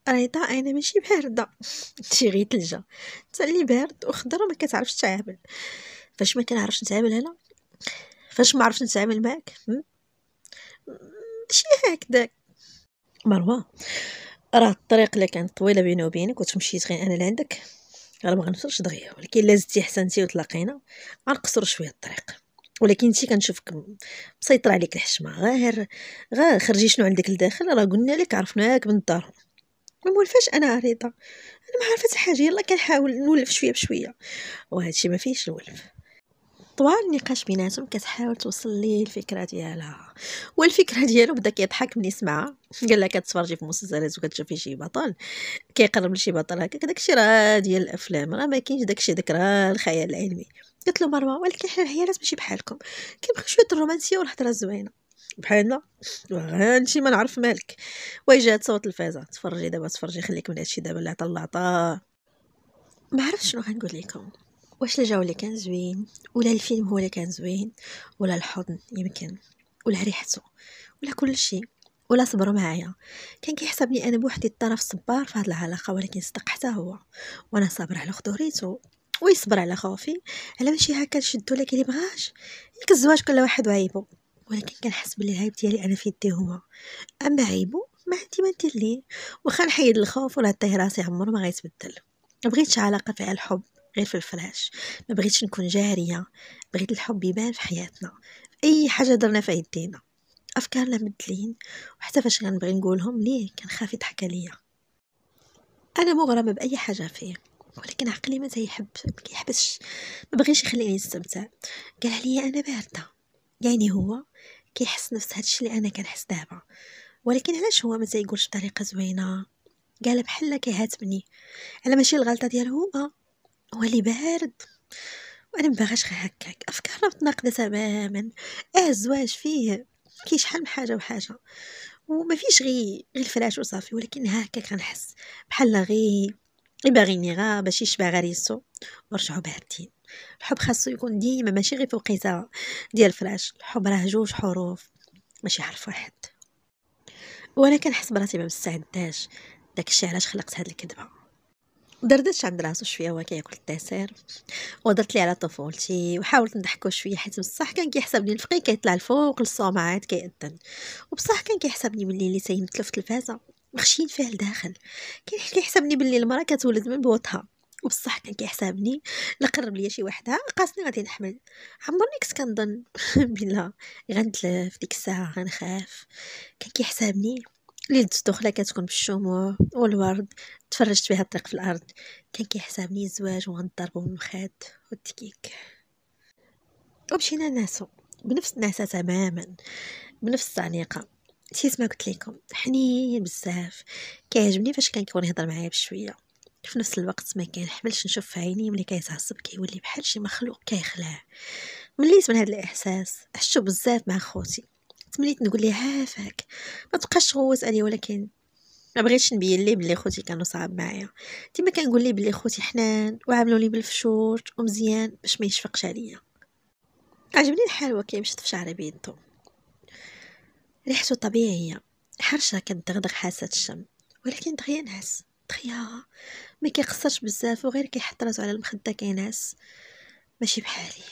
ريطا انا ماشي بارده تشي غي تلجا انت اللي بارد وخضر وما كتعرفش تعامل فاش ما كنعرفش نتعامل هنا فاش ما عرفتش نتعامل معاك ماشي هكذاك مروه راه الطريق اللي كانت طويله بيني وبينك وتمشيت غير انا لعندك راه ما غنفرش دغيا ولكن الا زدتي حسنتي وتلاقينا غنقصر شويه الطريق ولكن انت كنشوفك مسيطره عليك الحشمه غير غير خرجي شنو عندك لداخل راه قلنا لك عرفناك من الدار المهم فاش انا عريضه انا ما عرفت حاجه يلا كنحاول نولف شويه بشويه الشيء ما فيهش الولف طوال النقاش بيناتهم كتحاول توصل ليه الفكره ديالها والفكره ديالو بدا كيضحك ملي سمعها قال لها كتفرجي في مسلسلات وكتشوفي شي بطل كيقرب لشي بطل هكاك داكشي راه ديال الافلام راه ما كاينش داكشي داك راه الخيال العلمي قلت له مروه ولكن حنا العيالات ماشي بحالكم كنبغيو شويه الرومانسيه والهضره الزوينه بحالنا هادشي ما نعرف مالك واجهت صوت الفازه تفرجي دابا تفرجي خليك من هادشي دابا اللي عطا الله عطاه ما عرفتش شنو غنقول لكم واش الجو كان زوين ولا الفيلم هو اللي كان زوين ولا الحضن يمكن ولا ريحته ولا كل شيء ولا صبروا معايا كان كيحسبني انا بوحدي الطرف صبار في هذه العلاقه ولكن صدق حتى هو وانا صابره على خطوريته ويصبر على خوفي على ماشي هكا نشدو لك اللي بغاش ياك الزواج كل واحد وعيبه ولكن كنحس بلي العيب ديالي انا في يدي هو اما عيبو ما عندي ما ندير ليه واخا نحيد الخوف ونعطيه راسي عمره ما غيتبدل بغيتش علاقه فيها الحب غير في الفلاش ما بغيتش نكون جارية بغيت الحب يبان في حياتنا في أي حاجة درنا في يدينا أفكارنا مدلين وحتى فاش غنبغي نقولهم ليه كنخاف يضحك عليا أنا مغرمة بأي حاجة فيه ولكن عقلي ما يحب ما يحبش ما بغيش يخليني نستمتع قال لي انا بارده يعني هو كيحس نفس هادشي اللي انا كنحس دابا ولكن علاش هو ما تيقولش بطريقه زوينه قال بحال كيهاتبني على ماشي الغلطه ديال هو ولي بارد وانا مباغاش غير هكاك افكار متناقضه تماما اه الزواج فيه كاين شحال من حاجه وحاجه وما فيش غي غير الفراش وصافي ولكن هكاك غنحس بحال غي باغيني غا باش يشبع غير ورجعو باردين الحب خاصو يكون ديما ماشي غير في ديال الفراش الحب راه جوج حروف ماشي حرف واحد وانا كنحس براسي ما مستعداش داك الشيء علاش خلقت هاد الكذبه دردش عند راسو شويه هو كياكل الدسير ودرت لي على طفولتي وحاولت نضحكو شويه حيت بصح كان كيحسبني الفقي كيطلع الفوق للسماعات كيأذن وبصح كان كيحسبني ملي اللي تيمثلو في التلفازه مخشين فيها لداخل كان كيحسبني بلي المراه كتولد من بوطها وبصح كان كيحسبني لقرب ليا شي وحده قاسني غادي نحمل عمرني كنت كنظن بلا غنتلف ديك الساعه غنخاف كان كيحسبني ليلة الدخلة كتكون بالشموع والورد تفرجت بها الطريق في الأرض كان كيحسبني الزواج وغنضربو بالمخاد والتكيك ومشينا ناسو بنفس الناسة تماما بنفس التعليقه نسيت ما قلت لكم حنين بزاف كيعجبني فاش كان كيكون يهضر معايا بشويه في نفس الوقت ما حملش نشوف في عيني ملي كيتعصب كيولي بحال شي مخلوق كيخلع مليت من هذا الاحساس حشو بزاف مع خوتي تمنيت نقول ليه هافاك ما تبقاش تغوت عليا ولكن ما بغيتش نبين ليه بلي خوتي كانوا صعاب معايا ديما كنقول ليه بلي خوتي حنان وعاملوني بالفشور ومزيان باش ما يشفقش عليا عجبني الحال هو كيمشط في شعره بيدو ريحته طبيعيه حرشه كتدغدغ حاسه الشم ولكن دغيا نعس دغيا ما كيقصرش بزاف وغير كيحط راسو على المخده كينعس ماشي بحالي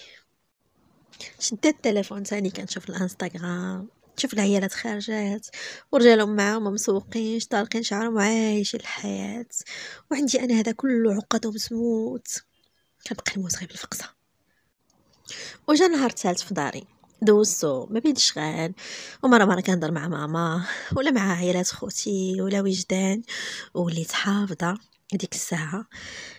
شدات التليفون تاني كنشوف الانستغرام شوف العيالات خارجات ورجالهم معاهم مسوقين طالقين شعرهم عايشين الحياة وعندي انا هذا كله عقد ومسموت كنبقى نموت غير بالفقصة وجا نهار تالت في داري دوزتو ما بين الشغال ومره مره كنهضر مع ماما ولا مع عيالات خوتي ولا وجدان وليت حافظه ديك الساعه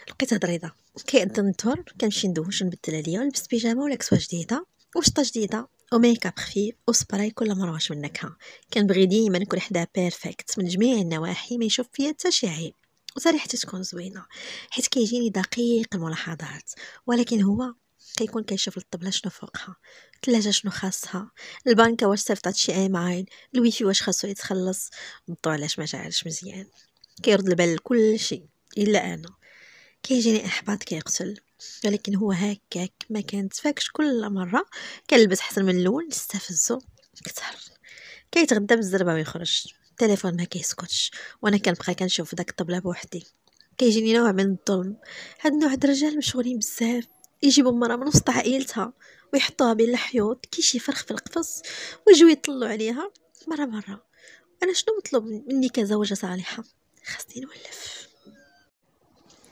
لقيتها دريضه كيأذن الظهر كنمشي ندوش نبدل عليا ونلبس بيجامه ولا كسوه جديده وشطه جديده وميك اب خفيف وسبراي كل واش من نكهة كنبغي ديما نكون حدا بيرفكت من جميع النواحي ما يشوف فيا حتى شي عيب وصريحتي تكون زوينه حيت كيجيني دقيق الملاحظات ولكن هو كيكون كيشوف الطبله شنو فوقها الثلاجه شنو خاصها البنكه واش صيفطات شي ايميل الويفي واش خاصو يتخلص الضو علاش ما مزيان كيرد البال لكل شيء إلا أنا كيجيني إحباط كيقتل ولكن هو هكاك ما كنتفاكش كل مرة كنلبس حسن من الأول نستفزو أكثر كيتغدى بالزربة ويخرج التليفون ما كيسكتش وانا كنبقى كنشوف داك الطبله بوحدي كيجيني نوع من الظلم هاد النوع د الرجال مشغولين بزاف يجيبوا مرا من وسط عائلتها ويحطوها بين الحيوط كي شي فرخ في القفص ويجيو يطلوا عليها مره مره انا شنو مطلوب مني كزوجه صالحه خاصني نولف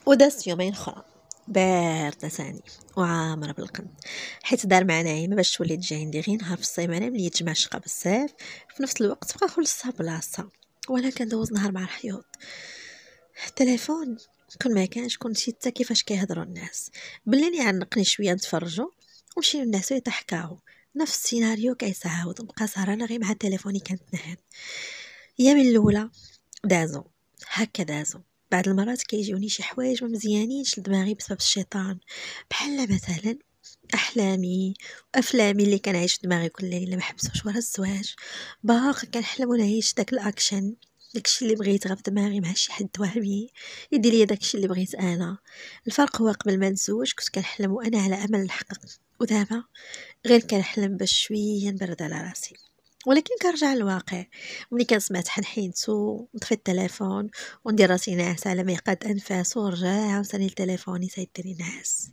ودازت يومين أخرى باردة ثاني وعامرة بالقن حيت دار مع نعيمة باش تولي تجي عندي غير نهار في السيمانة ملي تجمع شقة بزاف في نفس الوقت بقى خلصها بلاصة وأنا كندوز نهار مع الحيوط التليفون كل ما كانش كنت شتا كيفاش كيهضروا الناس بلاني عنقني شويه نتفرجوا ومشي الناس ويضحكاو نفس السيناريو كيتعاود نبقى سهرانه غير مع تليفوني كنتنهد يا من الاولى دازو هكا دازو بعض المرات كيجيوني شي حوايج ما مزيانينش لدماغي بسبب الشيطان بحال مثلا احلامي وافلامي اللي كنعيش دماغي كل ليله ما حبسوش ورا الزواج باقا كنحلم ونعيش داك الاكشن داكشي اللي بغيت غير دماغي مع شي حد وهمي يدير ليا داكشي اللي بغيت انا الفرق هو قبل ما نتزوج كنت كنحلم وانا على امل نحقق ودابا غير كنحلم باش شويه نبرد على راسي ولكن كنرجع للواقع ملي كنسمع تحنحينتو نطفي التليفون وندير راسي ناعسه على ما يقاد انفاس ورجع عاوتاني التليفوني تيديري ناعس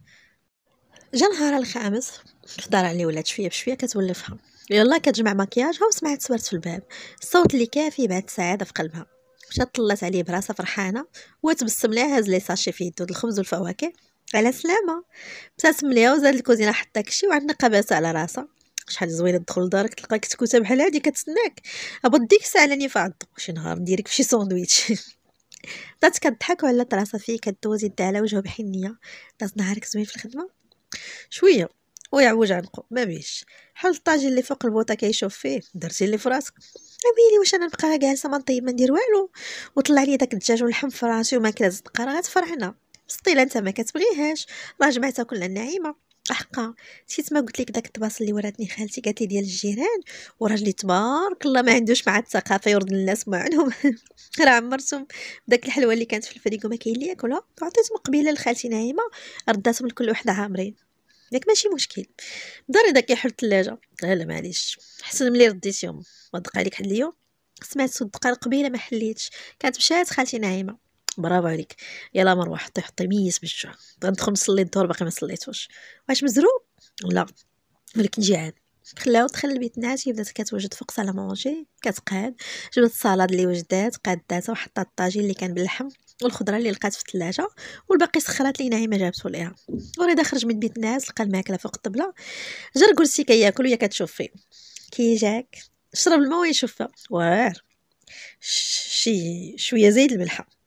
جا نهار الخامس الخضار علي ولات شويه بشويه كتولفها يلا كتجمع مكياجها وسمعت صوت في الباب الصوت اللي كافي بعد سعاده في قلبها مشات طلت عليه براسها فرحانه وتبسم ليها هاز لي ساشي فيه يدو الخبز والفواكه على سلامه ابتسم ليها وزاد الكوزينه حتى داكشي وعندنا قباسه على راسها شحال زوينه تدخل لدارك تلقى كتكوته بحال هادي كتسناك ابو ديك الساعه لاني فاض شي نهار نديرك فشي ساندويتش بدات كضحك وعلى راسها فيه كدوز يدها على وجهه بحنيه داز نهارك زوين في الخدمه شويه ويعوج عنقو ما بيش حل الطاجين اللي فوق البوطه كيشوف فيه درتي اللي فراسك ويلي واش انا نبقى جالسه ما نطيب ما ندير والو وطلع لي داك الدجاج واللحم في راسي وما كلات دقه راه غتفرحنا سطيله انت ما كتبغيهاش راه جمعتها كلها النعيمه حقا نسيت ما قلت لك داك الطباص اللي وراتني خالتي قالت لي ديال الجيران وراجلي تبارك الله ما عندوش مع الثقافه يرد الناس ما عندهم راه عمرتهم داك الحلوه اللي كانت في الفريق وما كاين اللي ياكلها عطيتهم قبيله لخالتي نعيمه رداتهم لكل وحده عامرين ياك ماشي مشكل داري داك يحل الثلاجه لا لا معليش حسن ملي رديتيهم ودق عليك حد اليوم سمعت دقه القبيله ما حليتش كانت مشات خالتي نعيمه برافو عليك يلا مروه حطي حطي ميس بالجوع غندخل نصلي الظهر باقي ما صليتوش واش مزروب لا ولكن جيعان خلاو دخل البيت هي بدات كتوجد فوق سالا مونجي كتقاد جبدت الصالاد اللي وجدات قاداتها وحطات الطاجين اللي كان باللحم والخضره اللي لقات في الثلاجه والباقي سخرات لي نعيمه جابته جابتو ليها وريدا خرج من بيت ناعس لقى الماكله فوق الطبله جا كرسي كياكل وهي كتشوف فيه كي جاك شرب الماء ويشوفها واعر شي شويه زيد الملحه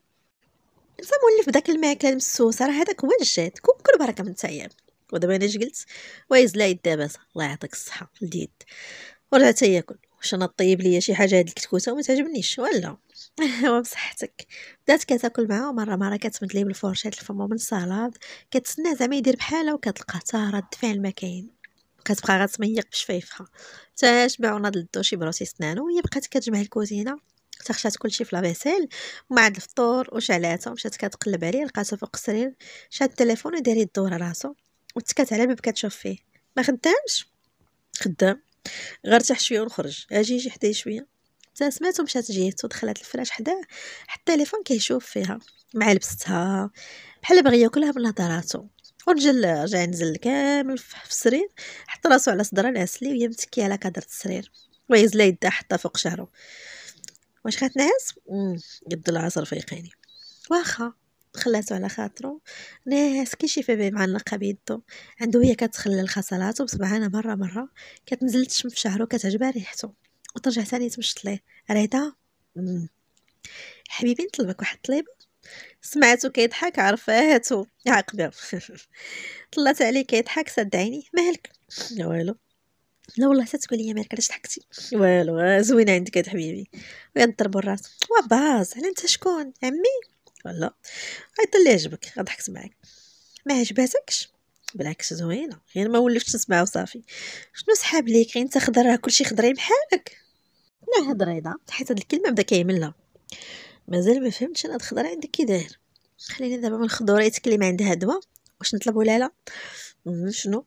انت مولف داك الماكل مسوس راه هذاك هو الجاد كون كل بركه من تايام ودابا انا جلت وايز لايد داباس الله يعطيك الصحه لديت ورجع ياكل واش انا طيب ليا شي حاجه هاد الكتكوته وما تعجبنيش ولا هو بصحتك بدات كتاكل معاه مره مره كتمد ليه بالفرشه الفم من الصلاد كتسنى زعما يدير بحاله وكتلقى حتى رد فعل ما كاين كتبقى غتميق بشفايفها حتى شبعوا وناض للدوش بروسي سنانو وهي بقات كتجمع الكوزينه تخشات كلشي في لافيسيل ومع الفطور وشعلاته مشات كتقلب عليه لقاتو فوق السرير شاد التليفون ودار يدور راسو وتكات على باب كتشوف فيه ما خدامش خدام غير تحت شويه ونخرج اجي يجي حدا شويه ابتسمات ومشات جيت ودخلت الفراش حداه حتى التليفون كيشوف فيها مع لبستها بحال باغي ياكلها بنظراتو ورجل ورجع رجع نزل كامل في السرير حط راسو على صدرها ناسلي وهي متكيه على كادر السرير ويزلا يدها حتى فوق شعرو واش غتنعس قد العصر فيقيني واخا خلاتو على خاطرو ناس كيشفى بيه معلقة بيدو عندو هي كتخلى لخصلاتو بصبعانها مرة مرة كتنزل تشم في شعرو كتعجبها ريحتو وترجع تاني تمشط ليه ريدا حبيبي نطلبك واحد الطليبه سمعتو كيضحك عرفاتو عاقبه طلعت عليه كيضحك سد عيني مالك لا والو لا والله حتى تقول ليا مالك علاش ضحكتي والو زوينه عندك هاد حبيبي ويا ضربوا الراس وا باز على انت شكون عمي ولا عيط اللي عجبك ضحكت معاك ما عجباتكش بالعكس زوينه غير ما ولفتش نسمعها وصافي شنو سحاب ليك غير انت خضر راه كلشي خضري بحالك لا هاد رضا حيت هاد الكلمه بدا كيملها مازال ما فهمتش انا الخضره عندك كي داير خلينا دابا من الخضوره يتكلم عندها دواء واش نطلبوا لالا شنو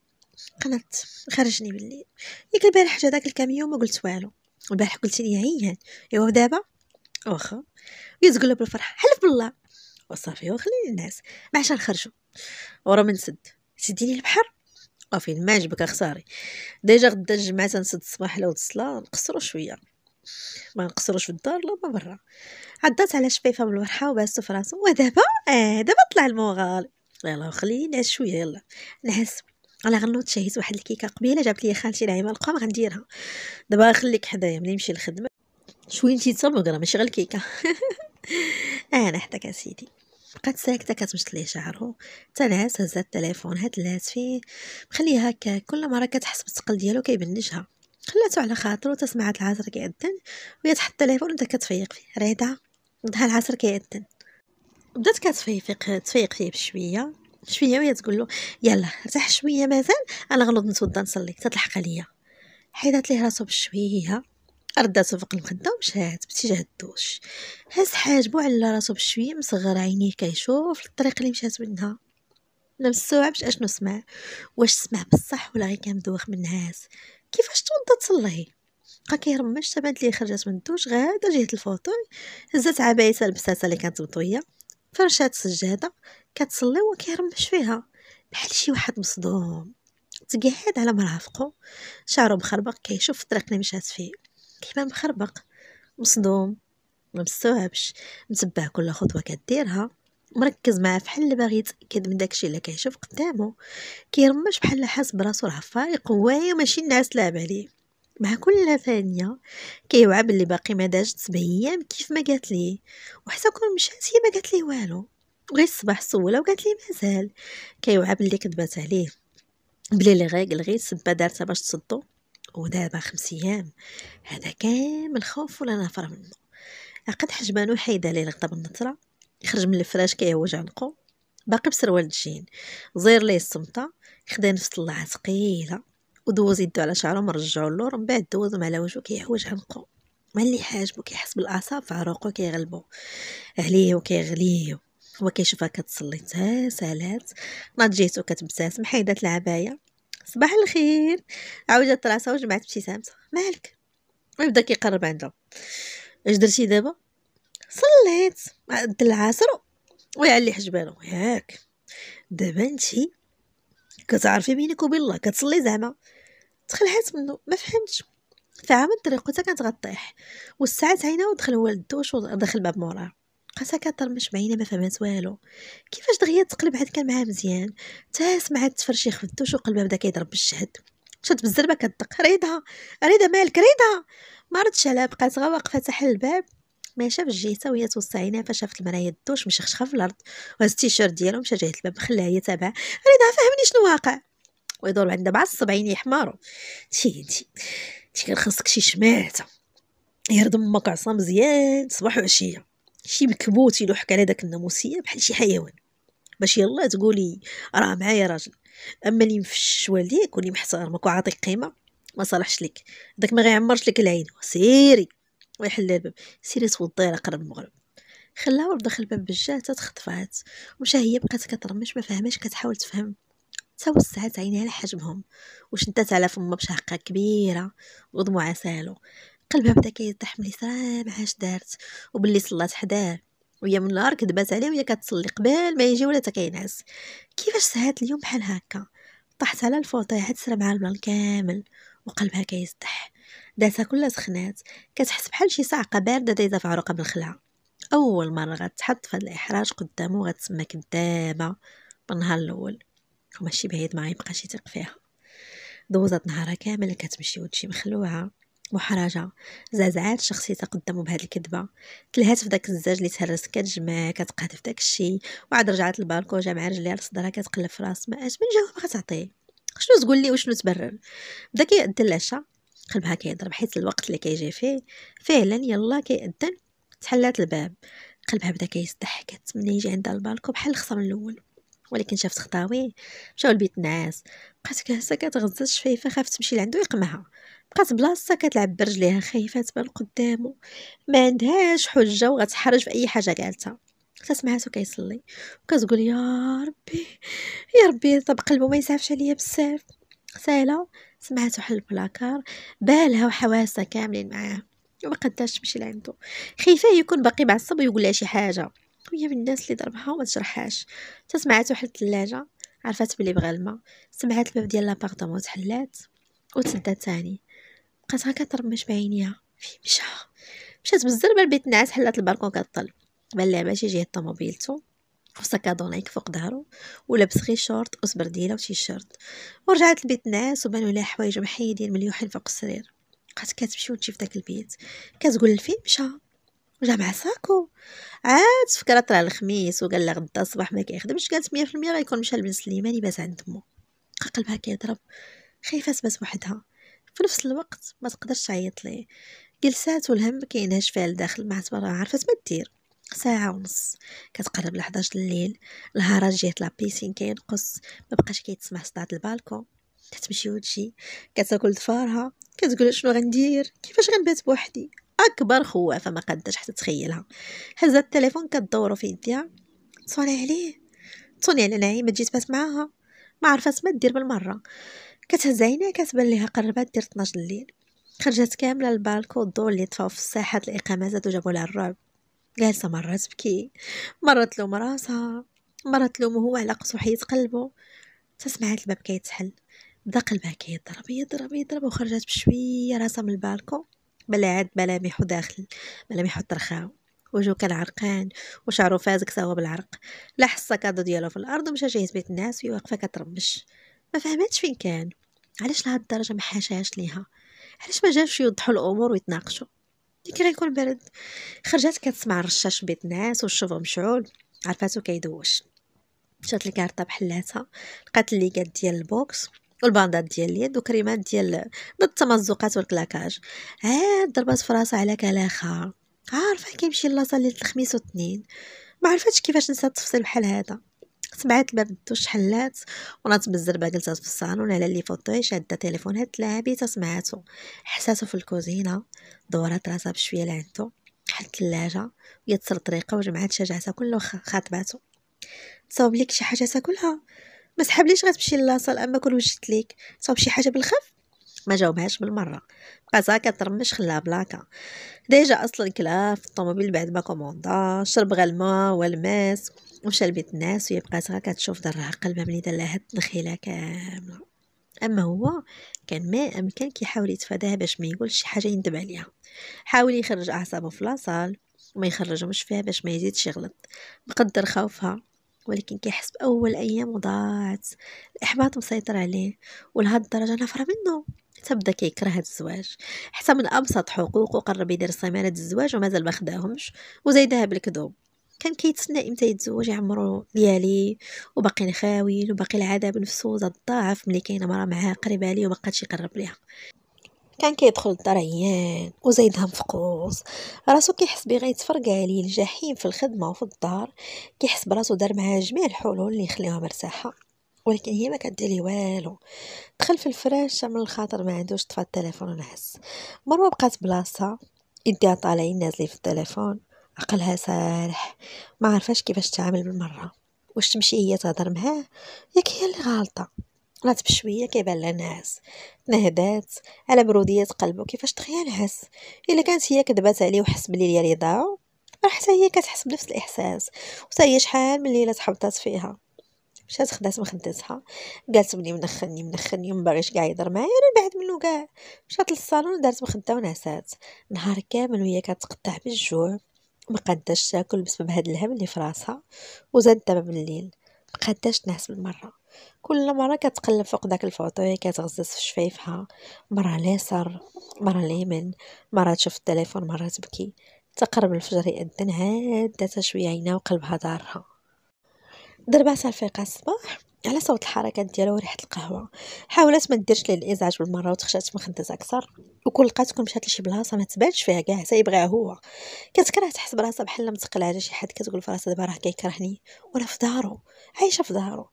قلت خرجني بالليل ياك البارح جا داك الكاميو ما قلت والو البارح قلت لي هيا ايوا دابا واخا يتقلب الفرح حلف بالله وصافي وخليني الناس باش نخرجوا ورا من سد سديني البحر وفين ما عجبك اخساري ديجا غدا الجمعه تنسد الصباح لو تصلا نقصرو شويه ما نقصروش في الدار لا ما برا عضات على شفيفه من وباسو وباس في راسو ودابا اه دابا طلع المغال يلا وخليني نعس شويه يلا نعس انا غنوض شهيت واحد الكيكه قبيله جابت لي خالتي نعيمه القام غنديرها دابا غنخليك حدايا ملي نمشي للخدمه شويه نتي تصبغ راه ماشي غير الكيكه انا حتى اسيدي بقات ساكته كتمشط ليه شعرو حتى نعس هز التليفون هاد الهاتف فيه مخليه هكا كل مره كتحس بالثقل ديالو كيبنجها خلاتو على خاطرو تسمعت العصر كيأذن وهي تحط التليفون وبدا كتفيق فيه ريده ضها العصر كيأذن بدات كتفيق تفيق فيه بشويه شويه وهي تقول له يلا ارتاح شويه مازال انا غنوض نتوضى نصلي تتلحق عليا حيدات ليه راسو بشويه رداتو فوق المخده ومشات باتجاه الدوش هز حاجبو على راسو بشويه مصغر عينيه كيشوف الطريق اللي مشات منها ما مستوعبش اشنو سمع واش سمع بصح ولا غير كان مدوخ من الناس كيفاش توضى تصلي بقى كيرمش تبانت ليه خرجت من الدوش غادا جهه الفوطو هزات عبايتها لبساتها اللي كانت مطويه فرشات سجاده كتصلي وكيرمش كيرمش فيها بحال شي واحد مصدوم تقعد على مرافقو شعرو مخربق كيشوف الطريق اللي مشات فيه كيبان مخربق مصدوم ما مستوعبش متبع كل خطوه كديرها مركز معاه فحال اللي باغي يتاكد من داكشي اللي كيشوف قدامه كيرمش بحال حاس براسو راه فايق وواعي وماشي الناس لعب عليه مع كل ثانية كيوعى بلي باقي ما داجت سبع ايام كيف ما قالت ليه وحتى كون مشات هي ما قالت ليه والو وغير الصباح سولها وقالت لي مازال كيوعى بلي كذبات عليه بلي لي غير غير سبا دارتها باش تصدو ودابا خمس ايام هذا كامل خوف ولا نفر منه عقد حجبانو حيد عليه الغضب النطره خرج من الفراش كيهوج عنقو باقي بسروال الجين زير ليه الصمته خدا نفس طلعه ثقيله ودوز يدو على شعرو مرجعو اللور من بعد دوزهم على وجهو كيهوج عنقو ملي حاجبو كيحس بالاعصاب في عروقو كيغلبو عليه وكيغليه هو كيشوفها كتصلي حتى سالات ناض جيتو كتبتسم حيدات العبايه صباح الخير عوجات راسها وجمعت ابتسامتها مالك ويبدا كيقرب عندها اش درتي دابا صليت عند العصر ويعلي حجبانو ياك دابا نتي كتعرفي بينك وبين الله كتصلي زعما تخلعات منه ما فهمتش فعامل الطريق كانت غطيح والساعة عينه ودخل هو للدوش ودخل باب موراها كتر مش معينه ما فهمت والو كيفاش دغيا تقلب عاد كان معاه مزيان تا سمعات تفرشيخ في الدوش وقلبها بدا كيضرب بالشهد شد بالزربه كدق ريدها ريدها مالك ريدها ما ردش عليها بقات غا واقفه تحل الباب ما شاف جيتها وهي توسع عينها فشافت المرايه الدوش مشخشخه في الارض وهز التيشيرت ديالها مشى جهه الباب خلاها هي تابع ريدها فهمني شنو واقع ويدور عندها بعض عيني حمارو تي تي تي كان خاصك شي شماته يرد امك عصام مزيان صباح وعشيه شي مكبوت يلوحك على داك الناموسيه بحال شي حيوان باش يلا تقولي راه معايا راجل اما اللي مفش والديك واللي محترمك وعاطيك قيمه ما صالحش لك داك ما غيعمرش لك العين سيري ويحل الباب سيري توضي راه قرب المغرب خلاها ودخل الباب بجاتها تخطفات ومشى هي بقات كترمش ما فهمش كتحاول تفهم تا وسعات عينيها على حجمهم وشدات على فمها بشهقه كبيره ودموعها سالو قلبها بدا كيطيح ملي سامع اش دارت وبلي صلات حداه وهي من النهار كدبات عليه وهي كتصلي قبل ما يجي ولا تا كينعس كيفاش سهات اليوم بحال هكا طاحت على الفوطي سرا مع البلان كامل وقلبها كيزدح داتها كلها سخنات كتحس بحال شي صعقه بارده دايزه في عروقها بالخلعه اول مره غتحط في الاحراج قدامه وغتسمى كدامه بالنهار الاول وماشي بعيد ما يبقى شي فيها دوزت نهارها كامل كتمشي وتجي مخلوعه محرجة زعزعات شخصيتها قدامو بهاد الكذبة تلهات في داك الزاج اللي تهرس كتجمع كتقاد في داك الشي وعاد رجعت للبالكون جا مع رجليها لصدرها كتقلب في راس ما اش من جواب غتعطيه شنو تقول لي وشنو تبرر بدا كيأذن العشاء قلبها كيضرب حيت الوقت اللي كيجي فيه فعلا يلا كيأذن تحلات الباب قلبها بدا كيصدح كتمنى يجي عندها البالكو بحال الخصم الاول ولكن شافت خطاوي مشاو لبيت نعاس بقات كهسه كتغزل الشفايفه خافت تمشي لعندو يقمعها بقات بلاصتها كتلعب برجليها خايفه تبان قدامه ما عندهاش حجه وغتحرج في اي حاجه قالتها تسمعاتو كيصلي وكتقول يا ربي يا ربي طب قلبه ما يسعفش عليا بزاف سالا سمعاتو حل البلاكار بالها وحواسها كاملين معاه وما قداش تمشي لعندو خايفه يكون باقي معصب ويقول لها شي حاجه هي من الناس اللي ضربها وما تجرحهاش تسمعاتو حل الثلاجه عرفات بلي بغا الماء سمعات الباب ديال لابارتمون تحلات وتسدات تاني بقات كترمش بعينيها فين مشى مشات بالزربه البيت نعس حلات البالكون كطل بان لها باش جهه طوموبيلته خصها كادونايك فوق دارو ولبس غير شورت وسبرديله وتيشيرت ورجعت البيت نعاس وبانوا لها حوايج محيدين مليوحين فوق السرير بقات كتمشي وتجي في داك البيت كتقول لفين مشى جا مع ساكو عاد فكرت راه الخميس وقال لها غدا الصباح ما كيخدمش قالت 100% غيكون مشى لبن سليماني باس عند مو قلبها كيضرب خايفه تبات وحدها في نفس الوقت ما تقدرش تعيط ليه جلسات والهم ما كينهش فيها لداخل معتبرة عرفت ما دير ساعة ونص كتقرب لحداش الليل الهرج جهة لابيسين كينقص ما بقاش كيتسمع صداع البالكون كتمشي وتجي كتاكل دفارها كتقول شنو غندير كيفاش غنبات بوحدي اكبر خوافه ما قداش حتى تخيلها هزت التليفون كدورو في يديها تصوني عليه تصوني على نعيمه جيت بات معاها ما عرفات ما دير بالمره كتهزها كتبان ليها قربات دير 12 الليل خرجت كامله للبالكو الضوء اللي طفاو في الساحات الاقامه زادو جابوا لها الرعب جالسه مرات تبكي مرات تلوم راسها مرات تلوم هو على حيت قلبه تسمعت الباب كيتحل بدا قلبها كيضرب يضرب يضرب وخرجت بشويه راسها من البالكو بلا عاد ملامحو داخل ملامحو ترخاو وجهو كان عرقان وشعرو فازك سوا بالعرق لا حس كادو ديالو في الارض ومشى جهز بيت الناس وهي واقفه كترمش ما فهمتش فين كان علاش لهاد الدرجه ما حاشاش ليها علاش ما جاش يوضحوا الامور ويتناقشوا ديك غيكون برد خرجات كتسمع الرشاش بيت ناس والشوفو مشعول عرفاتو كيدوش مشات الكارطه بحلاتها لقات الليكات ديال البوكس والباندات ديال اليد وكريمات ديال ضد التمزقات والكلاكاج عاد ضربات فراسها على كلاخا عارفه كيمشي لاصا ليله الخميس والاثنين ما عرفتش كيفاش نسات تفصل بحال هذا فتبعت الباب دو شحلات وانا بالزربه جلسات في الصالون على اللي فوطي شاده هاد تلعبي تسمعاتو حساسه في الكوزينه دورات راسها بشويه لعندو حل الثلاجه وهي تسر طريقه وجمعات شجعتها كل خاطباتو تصاوب ليك شي حاجه تاكلها ما سحبليش غتمشي للصال اما كون وجدت ليك تصاوب شي حاجه بالخف ما جاوبهاش بالمره بقات هكا ترمش خلاها بلاكا ديجا اصلا كلاف في الطوموبيل بعد ما كوموندا شرب غير الماء والماس وشلبت الناس ويبقى بقات غا كتشوف ضرها قلبها ملي لها الدخيله كامله اما هو كان ما امكن كيحاول يتفاداها باش ما يقولش شي حاجه يندب عليها حاول يخرج اعصابه في لاصال وما يخرجهمش فيها باش ما يزيدش يغلط مقدر خوفها ولكن كيحس باول ايام وضاعت الاحباط مسيطر عليه ولهاد الدرجه نافره منه تبدا كيكره هاد الزواج حتى من ابسط حقوقه قرب يدير صمانه الزواج ومازال ما خداهمش وزايدها بالكذوب كان كيتسنى امتى يتزوج عمرو ديالي وباقي خاوين وباقي العذاب نفسه ضاعف ملي كاينه مرا معاه قريبه ليه وما يقرب ليها كان كيدخل الدار عيان وزايدها مفقوص راسو كيحس بغا غيتفرقع عليه الجحيم في الخدمه وفي الدار كيحس براسو دار معاه جميع الحلول اللي يخليها مرتاحه ولكن هي ما كدير ليه والو دخل في الفراش من الخاطر ما عندوش طفى التليفون ونحس مروه بقات بلاصتها يديها طالعين نازلين في التليفون عقلها سارح ما عرفاش كيفاش تعامل بالمره واش تمشي هي تهضر معاه ياك هي اللي غالطه رات بشويه كيبان لها نعس نهدات على بروديه قلبه كيفاش تخيل نعس الا كانت هي كذبات عليه وحس بلي ليا رضا راه حتى هي كتحس بنفس الاحساس وحتى هي شحال من ليله تحبطات فيها مشات خدات مخدتها قالت بلي منخني منخني وما باغيش كاع يهضر معايا انا بعد منو كاع مشات للصالون دارت مخده ونعسات نهار كامل وهي كتقطع بالجوع مقداش تاكل بسبب هاد الهم اللي في راسها وزاد دابا بالليل مقداش تنعس بالمره كل مره كتقلب فوق داك الفوطوي كتغزز في شفايفها مره ليسر مره ليمن مره تشوف التليفون مره تبكي تقرب الفجر يأذن عادة شويه عينها وقلبها دارها دربعت على الفيقه الصباح على صوت الحركات ديالها وريحه القهوه حاولت ما ديرش ليه الازعاج بالمره وتخشات مخنتز اكثر وكل لقات تكون مشات لشي بلاصه ما تبانش فيها كاع حتى يبغيها هو كتكره تحس براسها بحال مثقل على شي حد كتقول فراسها دابا راه كيكرهني وانا في دارو عايشه في دارو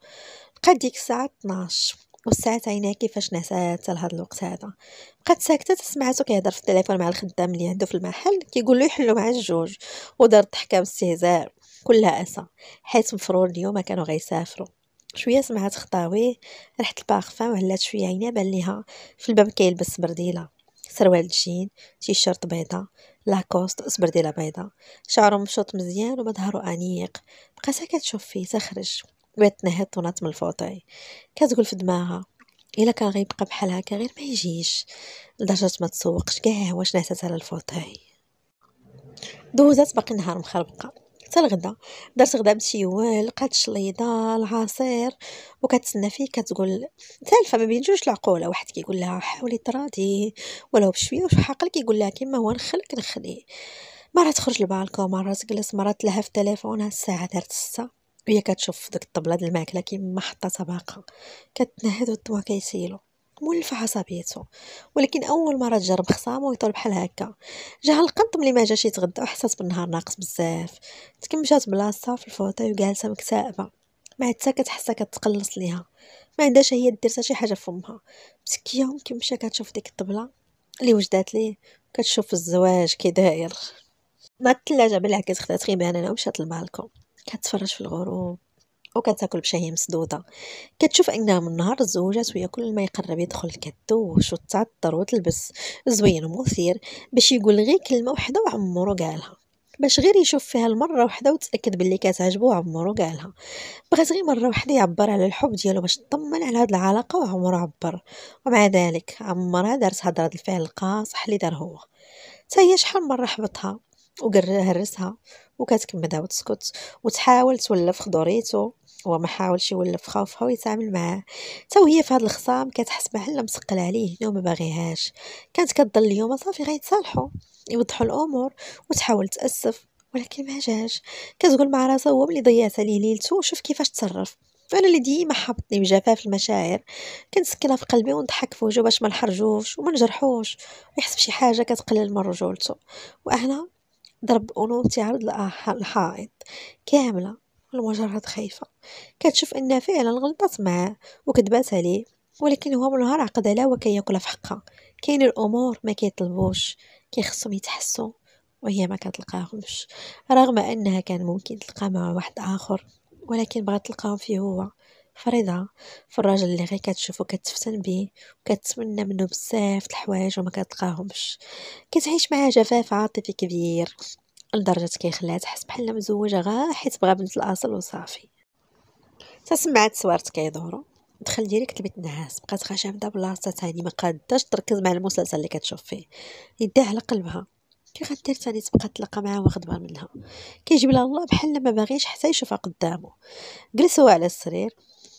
بقات ديك الساعه 12 والساعات عينيها كيفاش نسات لهاد الوقت هذا بقات ساكته تسمعته كيهضر في التليفون مع الخدام اللي عنده في المحل كيقول له يحلوا مع الجوج ودار الضحكه باستهزاء كلها اسى حيت مفرور اليوم كانوا غيسافروا شويه سمعات خطاويه ريحه البارفان وهلات شويه عينيها بان ليها في الباب كيلبس برديله سروال جين تيشيرت بيضه لاكوست سبرديله بيضه شعره مشوط مزيان وما انيق انيق بقاتها كتشوف فيه تخرج بغات تنهض طونات من الفوطي كتقول في دماغها الا كان غيبقى بحال هكا غير ما يجيش لدرجه ما تسوقش كاع واش نعسات على الفوطي دوزات باقي نهار مخربقه حتى الغدا دارت غدا بتيوال لقات الشليضه العصير وكتسنى فيه كتقول سالفه ما بين جوج العقوله واحد كيقول لها حاولي تراضي ولو بشويه وفي حقل كيقول لها كيما هو نخلك نخليه مرة تخرج لبالكو مرة تجلس مرة تلهى في تليفونها الساعة دارت ستة وهي كتشوف ديك الطبلة د الماكلة كيما حطاتها باقا كتنهد والضوا كيسيلو مولفة عصبيته ولكن أول مرة تجرب خصامه ويطول بحال هكا جاها القنطم ملي ما جاش يتغدى وحسات بالنهار ناقص بزاف تكمشات بلاصتها في الفوطه وجالسة مكتئبة مع حتى كتحسها كتقلص ليها ما عندهاش هي دير حتى شي حاجه فمها مسكيه كيمشى كتشوف ديك الطبله اللي وجدات ليه كتشوف الزواج كي داير ما الثلاجه بالعكس خدات غير بانانا ومشات لبالكم كتفرج في الغروب وكتاكل بشهية مسدودة كتشوف أنها من نهار تزوجات وهي كل ما يقرب يدخل كدوش وتعطر وتلبس زوين ومثير باش يقول غير كلمة وحدة وعمرو قالها باش غير يشوف فيها المرة وحدة وتأكد باللي كتعجبو وعمرو قالها بغات غير مرة وحدة يعبر على الحب ديالو باش تطمن على هاد العلاقة وعمرو عبر ومع ذلك عمرها دارت هضرة الفعل القاصح اللي دار هو تاهي هي شحال مرة حبطها وقر هرسها وكتكمدها وتسكت وتحاول تولف خضوريتو هو ما حاولش يولف خوفها ويتعامل معاه حتى وهي في هذا الخصام كتحس بحال مسقل عليه هنا وما باغيهاش كانت كتضل اليوم صافي غيتصالحوا يوضحوا الامور وتحاول تاسف ولكن ما جاش كتقول مع راسها هو ملي ضيعت عليه ليلته وشوف كيفاش تصرف انا اللي ديما حبطني بجفاف المشاعر كنسكنها في قلبي ونضحك في وجهه باش ما نحرجوش وما نجرحوش ويحس بشي حاجه كتقلل من رجولته وانا ضرب انوثتي عرض الحائط كامله المجرد خايفة كتشوف أنها فعلا غلطات معاه وكذبات عليه ولكن هو من نهار عقد عليها وكياكلها في حقها كاين الامور ما كيطلبوش كيخصهم يتحسوا وهي ما كتلقاهمش رغم انها كان ممكن تلقى مع واحد اخر ولكن بغات تلقاهم فيه هو فريضة في الراجل اللي غير كتشوفو كتفتن بيه وكتمنى منه بزاف الحوايج وما كتلقاهمش كتعيش معاه جفاف عاطفي كبير لدرجه كيخليها تحس بحال مزوجه غا حيت بغا بنت الاصل وصافي تسمعت سوارت كيدورو دخل ديريكت لبيت نعاس بقات غشامده بلاصتها تاني ما تركز مع المسلسل اللي كتشوف فيه يديها على قلبها كي غدير تاني تبقى تلقى معاه واخد بال منها كيجيب لها الله بحال ما باغيش حتى يشوفها قدامه جلسوا على السرير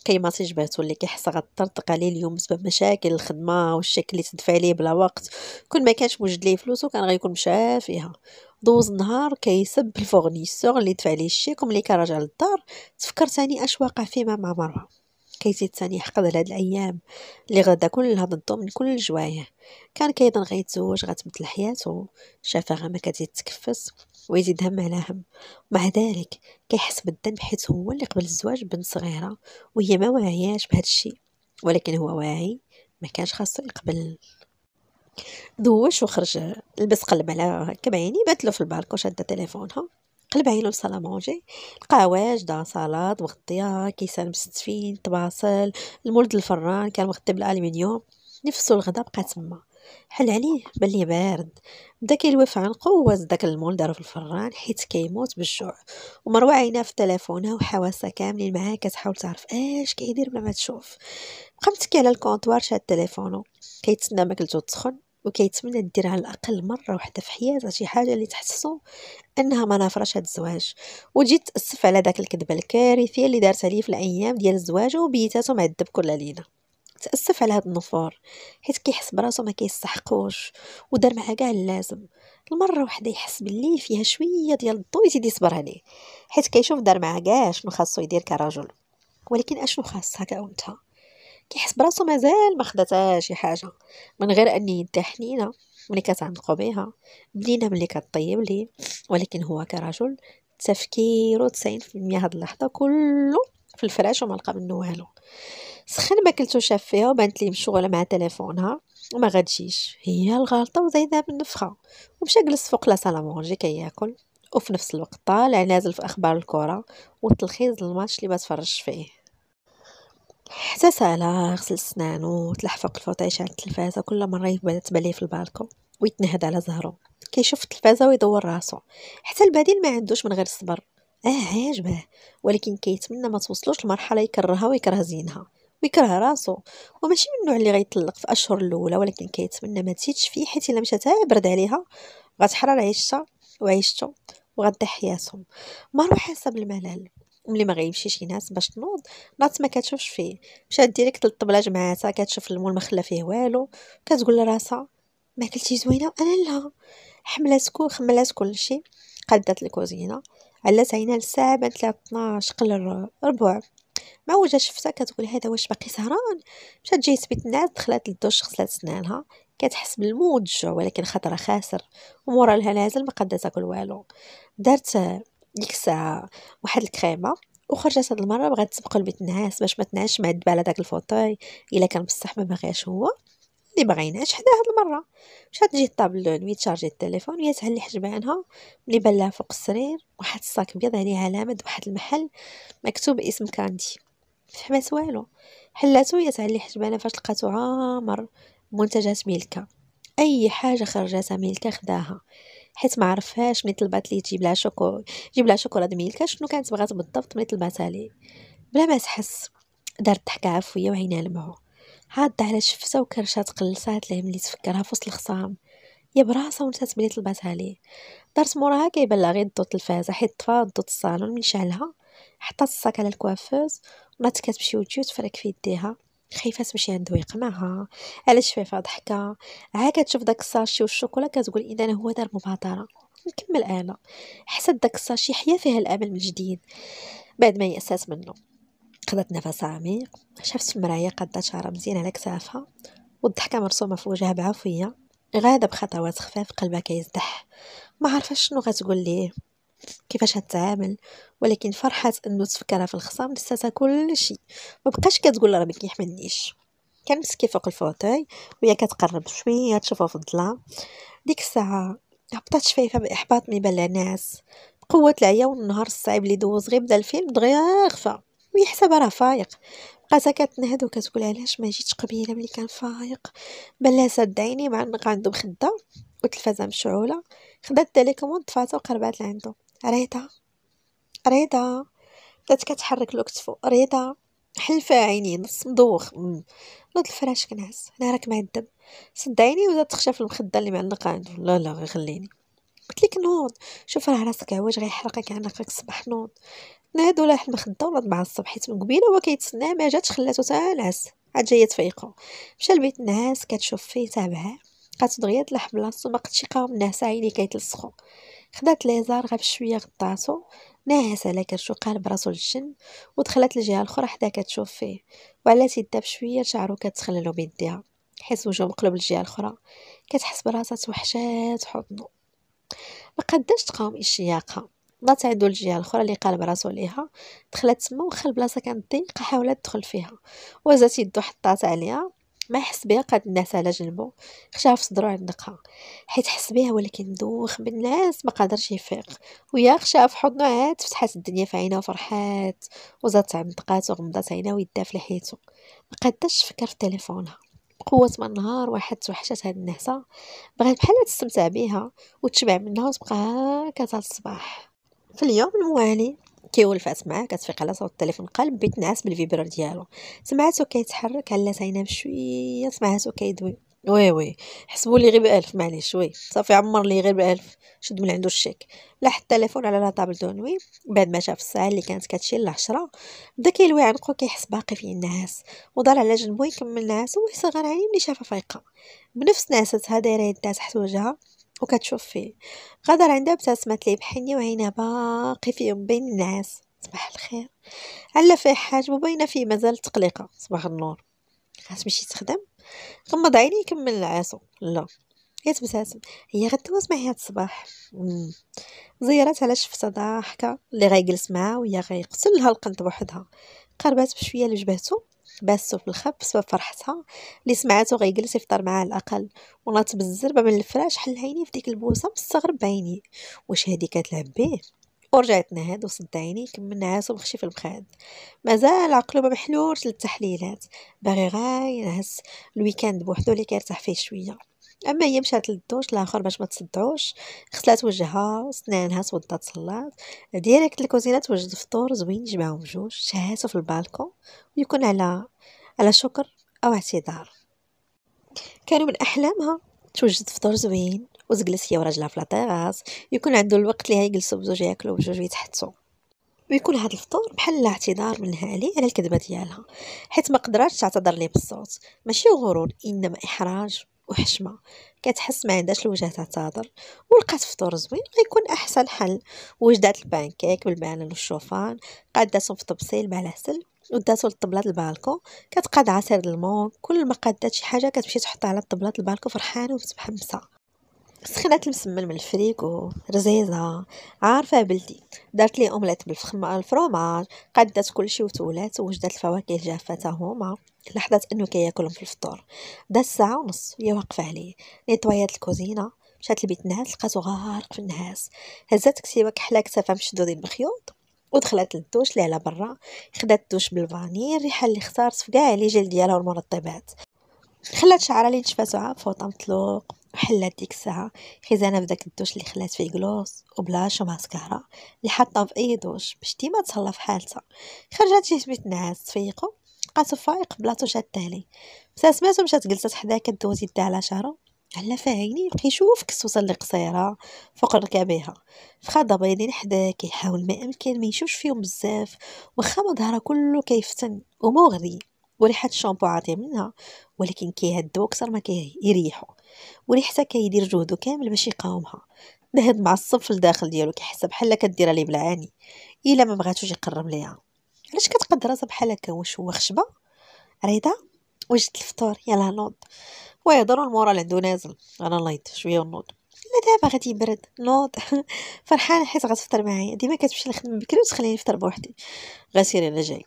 قيمه اللي جبعتو اللي كيحس غتطرطق عليه اليوم بسبب مشاكل الخدمه والشكل اللي تدفع ليه بلا وقت كل ما كانش موجد ليه فلوسو كان غيكون مشى فيها دوز النهار كيسب الفورنيسور اللي دفع ليه الشيك وملي كان راجع للدار تفكر ثاني اش واقع فيما مع مروه كيزيد تاني حقد على هاد الايام اللي غدا كلها ضدو من كل الجوايه كان كيظن غيتزوج غتبدل حياته شافها ما كتزيد تكفس ويزيد هم على هم ومع ذلك كيحس بالذنب حيت هو اللي قبل الزواج بنت صغيره وهي ما واعياش بهذا الشيء ولكن هو واعي ما كانش خاصو يقبل دوش وخرج لبس قلب على كبعيني باتلو بات له في البالكون شاده تليفونها قلب عيلو لصالا مونجي لقى واجده صالاد مغطيه كيسان مستفين طباصل المولد الفران كان مغطي بالالمنيوم نفسو الغدا بقى تما حل عليه بان ليه بارد بدا كيلوف عن قوة داك المول دارو في الفران حيت كيموت بالجوع ومروا عينها في تليفونها وحواسها كاملين معاه كتحاول تعرف اش كيدير بلا ما تشوف بقى متكي على الكونطوار شاد تلفونو كيتسنى ماكلتو تسخن وكيتمنى دير على الاقل مره واحده في حياتها شي حاجه اللي تحسسو انها ما نافرش هاد الزواج وجيت تاسف على داك الكذبه الكارثيه اللي دارت عليه في الايام ديال الزواج وبيتاتو معذب كل ليله تاسف على هاد النفور حيت كيحس براسو ما كيستحقوش ودار معها كاع اللازم المره واحده يحس باللي فيها شويه ديال الضوء يزيد يصبر عليه حيت كيشوف دار معها كاع شنو خاصو يدير كرجل ولكن اشنو خاصها كاونتها كيحس براسو مازال ما شي حاجه من غير ان انت حنينه ملي كتعنقو بها بنينه ملي كطيب ليه ولكن هو كرجل تفكيرو 90% هاد اللحظه كله في الفراش وما لقى منه والو سخن ما كلتو شاف فيها وبانت ليه مشغوله مع تليفونها وما غاتجيش هي الغلطه وزايده بالنفخه ومشى جلس فوق لا سالامونجي كياكل وفي نفس الوقت طالع نازل في اخبار الكره وتلخيص الماتش اللي بتفرج فيه حتى سالا غسل سنانو فوق الفوطيش على التلفازه كل مره يبدا تبان في البالكون ويتنهد على زهرو كيشوف التلفازه ويدور راسو حتى البديل ما عندوش من غير الصبر اه عاجبه ولكن كيتمنى ما توصلوش لمرحله يكرهها ويكره زينها ويكره راسو وماشي من النوع اللي غيطلق في اشهر الاولى ولكن كيتمنى ما تزيدش فيه حيت الا مشات برد عليها غتحرر عيشتها وعيشته وغدا حياتهم مارو حاسه بالملل ملي ما شي ناس باش تنوض ناضت ما كتشوفش فيه مشات ديريكت للطبله جمعاتها كتشوف المول ما خلا فيه والو كتقول لراسها ما كلتي زوينه انا لا حملات كو خملات كلشي قادات الكوزينه علات عينها للساعه بان 12 قل ربع ما وجه شفتها كتقول هذا واش باقي سهران مشات جاي سبيت الناس دخلت للدوش غسلات سنانها كتحس بالموت الجوع ولكن خطره خاسر ومورا لها نازل ما قادة تاكل والو دارت ديك الساعه واحد الكريمه وخرجت هاد المره بغات تسبق البيت النعاس باش ما تنعش مع الدباله داك الفوطاي الا كان بصح ما باغياش هو اللي باغي ينعس حدا هاد المره مشات تجي الطابل نويت تشارجي التليفون وهي تهلي حجبانها ملي بان لها فوق السرير واحد الصاك بيض عليه علامه واحد المحل مكتوب اسم كاندي فهمت والو حلاتو هي تهلي حجبانها فاش لقاتو عامر منتجات ميلكا اي حاجه خرجاتها ميلكا خداها حيت ما عرفهاش ملي طلبات ليه تجيب لها شوكو جيب لها شوكولاته ميلكا شنو كانت بغات بالضبط ملي طلباتها ليه بلا ما تحس دارت ضحكه عفويه وعينها لمعو هاد على شفتها وكرشات قلصات ليه ملي تفكرها في وسط الخصام يا براسها ونسات ملي طلباتها ليه دارت موراها كيبان لها غير الضوء التلفازه حيت طفا الضوء الصالون من شعلها حطات الصاك على الكوافوز ونات كتمشي وتجي وتفرك في يديها خايفه تمشي عند ويق معها على شفافها ضحكه عا كتشوف داك الساشي والشوكولا كتقول اذا هو دار مبادره نكمل انا حسد داك الساشي حيا فيها الامل من جديد بعد ما يأسات منه خدات نفس عميق شافت في المرايه شعرها مزيان على كتافها والضحكه مرسومه في وجهها بعافيه غاده بخطوات خفاف قلبها كيزدح ما عرفاش شنو غتقول ليه كيفاش هتعامل ولكن فرحات انه تفكرها في الخصام لساتها كلشي مبقاش كتقول راه ما كيحملنيش مسكي فوق الفوتاي وهي كتقرب شويه تشوفها في الظلام ديك الساعه هبطات شفايفه باحباط من بلا ناس بقوه العيا والنهار الصعيب اللي دوز غير بدا الفيلم دغيا غفا ويحسب راه فايق بقاتها كتنهد وكتقول علاش ما جيتش قبيله ملي كان فايق بلا سد عيني معنق عنده مخده وتلفازه مشعوله خدات تيليكوموند طفاتها وقربات لعندو رضا رضا بدات كتحرك لوكتفو رضا حلفة عيني نص مدوخ نوض الفراش كنعس انا راك معذب سد عيني ولا تخشى في المخده اللي معلقه عندو لا لا غير خليني قلت لك نوض شوف راه راسك عواج غيحرقك عنقك الصباح نوض نهض ولاح المخده ونوض الصبح حيت من قبيله هو كيتسنى ما جاتش خلاتو تاع نعس عاد جايه تفيقو مشى لبيت النعاس كتشوف فيه تابعه بقات دغيا تلاح بلاصتو مبقتش يقاوم نعسة عيني كيتلصقو خدات ليزار غا بشويه غطاتو نعس على كرشو قال راسو للجن ودخلت للجهه الاخرى حدا كتشوف فيه وعلات يدها بشويه شعرو كتخللو بيديها حيت وجهو مقلوب للجهه الاخرى كتحس براسها توحشات حضنو ما قداش تقاوم اشتياقها نات عندو الجهه الاخرى اللي قال براسو ليها دخلت تما وخا البلاصه كانت ضيقه حاولت تدخل فيها وزات يدو حطات عليها ما حس بها قاد على جنبه خشاها في صدرو عند نقها حيت حس بها ولكن دوخ من النعاس ما قادرش يفيق ويا خشاها في حضنو عاد فتحات الدنيا في عينها وفرحات وزادت عندقات وغمضات عينها ويدها في لحيتو ما قاداش تفكر في تليفونها بقوة ما النهار واحد توحشات هاد النعسة بغات بحال تستمتع بيها وتشبع منها وتبقى هاكا الصباح في اليوم الموالي كيولفات معاه كتفيق على صوت التليفون قلب بيت نعس بالفيبر ديالو سمعاتو كيتحرك على تينام بشويه سمعاتو كيدوي وي وي حسبوا لي غير بألف معليش وي صافي عمر لي غير بألف شد من عنده الشيك لاح التليفون على لا طابل دونوي بعد ما شاف الساعه اللي كانت كتشيل العشرة بدا كيلوي عنقو كيحس باقي فيه النعاس ودار على جنبو يكمل نعاس ويصغر عليه يعني، ملي شافها فايقه بنفس هذا دايره يدها تحت وجهها وكتشوف فيه غدر عندها ابتسمت ليه بحنية وعينها باقي فيهم بين النعاس صباح الخير علا فيه حاجب وبين فيه مازال تقلقة صباح النور غتمشي تخدم غمض عيني يكمل العاسو لا تبتسم هي غدوز معايا هاد الصباح زيرات على شفت ضاحكة اللي غيجلس معاها وهي غيقتلها القنط بوحدها قربات بشويه لجبهتو باسو في الخبز وفرحتها اللي سمعاتو غيجلس يفطر معاه على الاقل ونات بالزربه من الفراش حل عيني في ديك البوسه مستغرب عيني واش هادي كتلعب بيه ورجعت نهاد وصد عيني كمل نعاس ومخشي في المخاد مازال عقلو ما محلولش للتحليلات باغي غير ينعس الويكاند بوحدو اللي كيرتاح فيه شويه اما هي مشات للدوش الاخر باش ما تصدعوش غسلات وجهها سنانها تودات صلات ديريكت الكوزينه توجد فطور زوين جمعهم بجوج شهاتو في البالكون ويكون على على شكر او اعتذار كانوا من احلامها توجد فطور زوين وزجلس هي وراجلها في لاطيغاس يكون عنده الوقت اللي يجلسوا بزوج ياكلوا بجوج ويتحدثوا ويكون هذا الفطور بحال اعتذار منها عليه على الكذبه ديالها حيت ما قدراتش تعتذر ليه بالصوت ماشي غرور انما احراج وحشمه كتحس ما عندهاش الوجه تعتذر ولقات فطور زوين غيكون احسن حل وجدات البانكيك بالبانان والشوفان قاداتهم في طبسيل مع العسل وداتو للطبلات البالكو كتقاد عصير المون كل ما قادات شي حاجه كتمشي تحطها على طبلة البالكو فرحانه ومتحمسه سخنات المسمن من الفريكو رزيزه عارفه بلدي دارت لي اومليت بالفخمة الفروماج قدت قادات كلشي وتولات ووجدات الفواكه الجافه هما لحظة انه كياكلهم في الفطور دا ساعه ونص هي واقفه عليه نتويات الكوزينه مشات لبيت الناس لقاتو غارق في النهاس هزات كتيبه كحله كتافة مشدودين بخيوط ودخلت للدوش اللي على برا خدات الدوش بالفاني الريحه اللي اختارت في كاع لي جيل ديالها والمرطبات خلات شعرها اللي نشفاتو عا فوطا مطلوق حلات ديك الساعة خزانة بداك الدوش اللي خلات فيه كلوس وبلاش وماسكارا اللي حاطة في أي دوش باش ديما تهلا في حالتها خرجت شي بيت نعاس تفيقو لقاتو فايق بلاطو شاد تالي سمعتو مشات جلست حداه كدوز يدها على شعرو على فاهيني بقى يشوف كسوسه اللي قصيره فوق ركابيها فخا بيدين حداه كيحاول ما امكن ما يشوفش فيهم بزاف واخا مظهرها كله كيفتن ومغري وريحه الشامبو عاطيه منها ولكن كيهدو اكثر ما كيريحو ولي حتى كيدير جهدو كامل باش يقاومها نهض معصب في الداخل ديالو كيحس بحال كدير ليه بالعاني الا ما بغاتوش يقرب ليها علاش كتقد راسها بحال هكا واش هو خشبه رضا واش الفطور يلا نوض ويهضروا المورا عندو نازل انا نايض شويه ونوض لا دابا غادي يبرد نوض فرحانه حيت غتفطر معايا ديما كتمشي للخدمه بكري وتخليني نفطر بوحدي غسيل انا جاي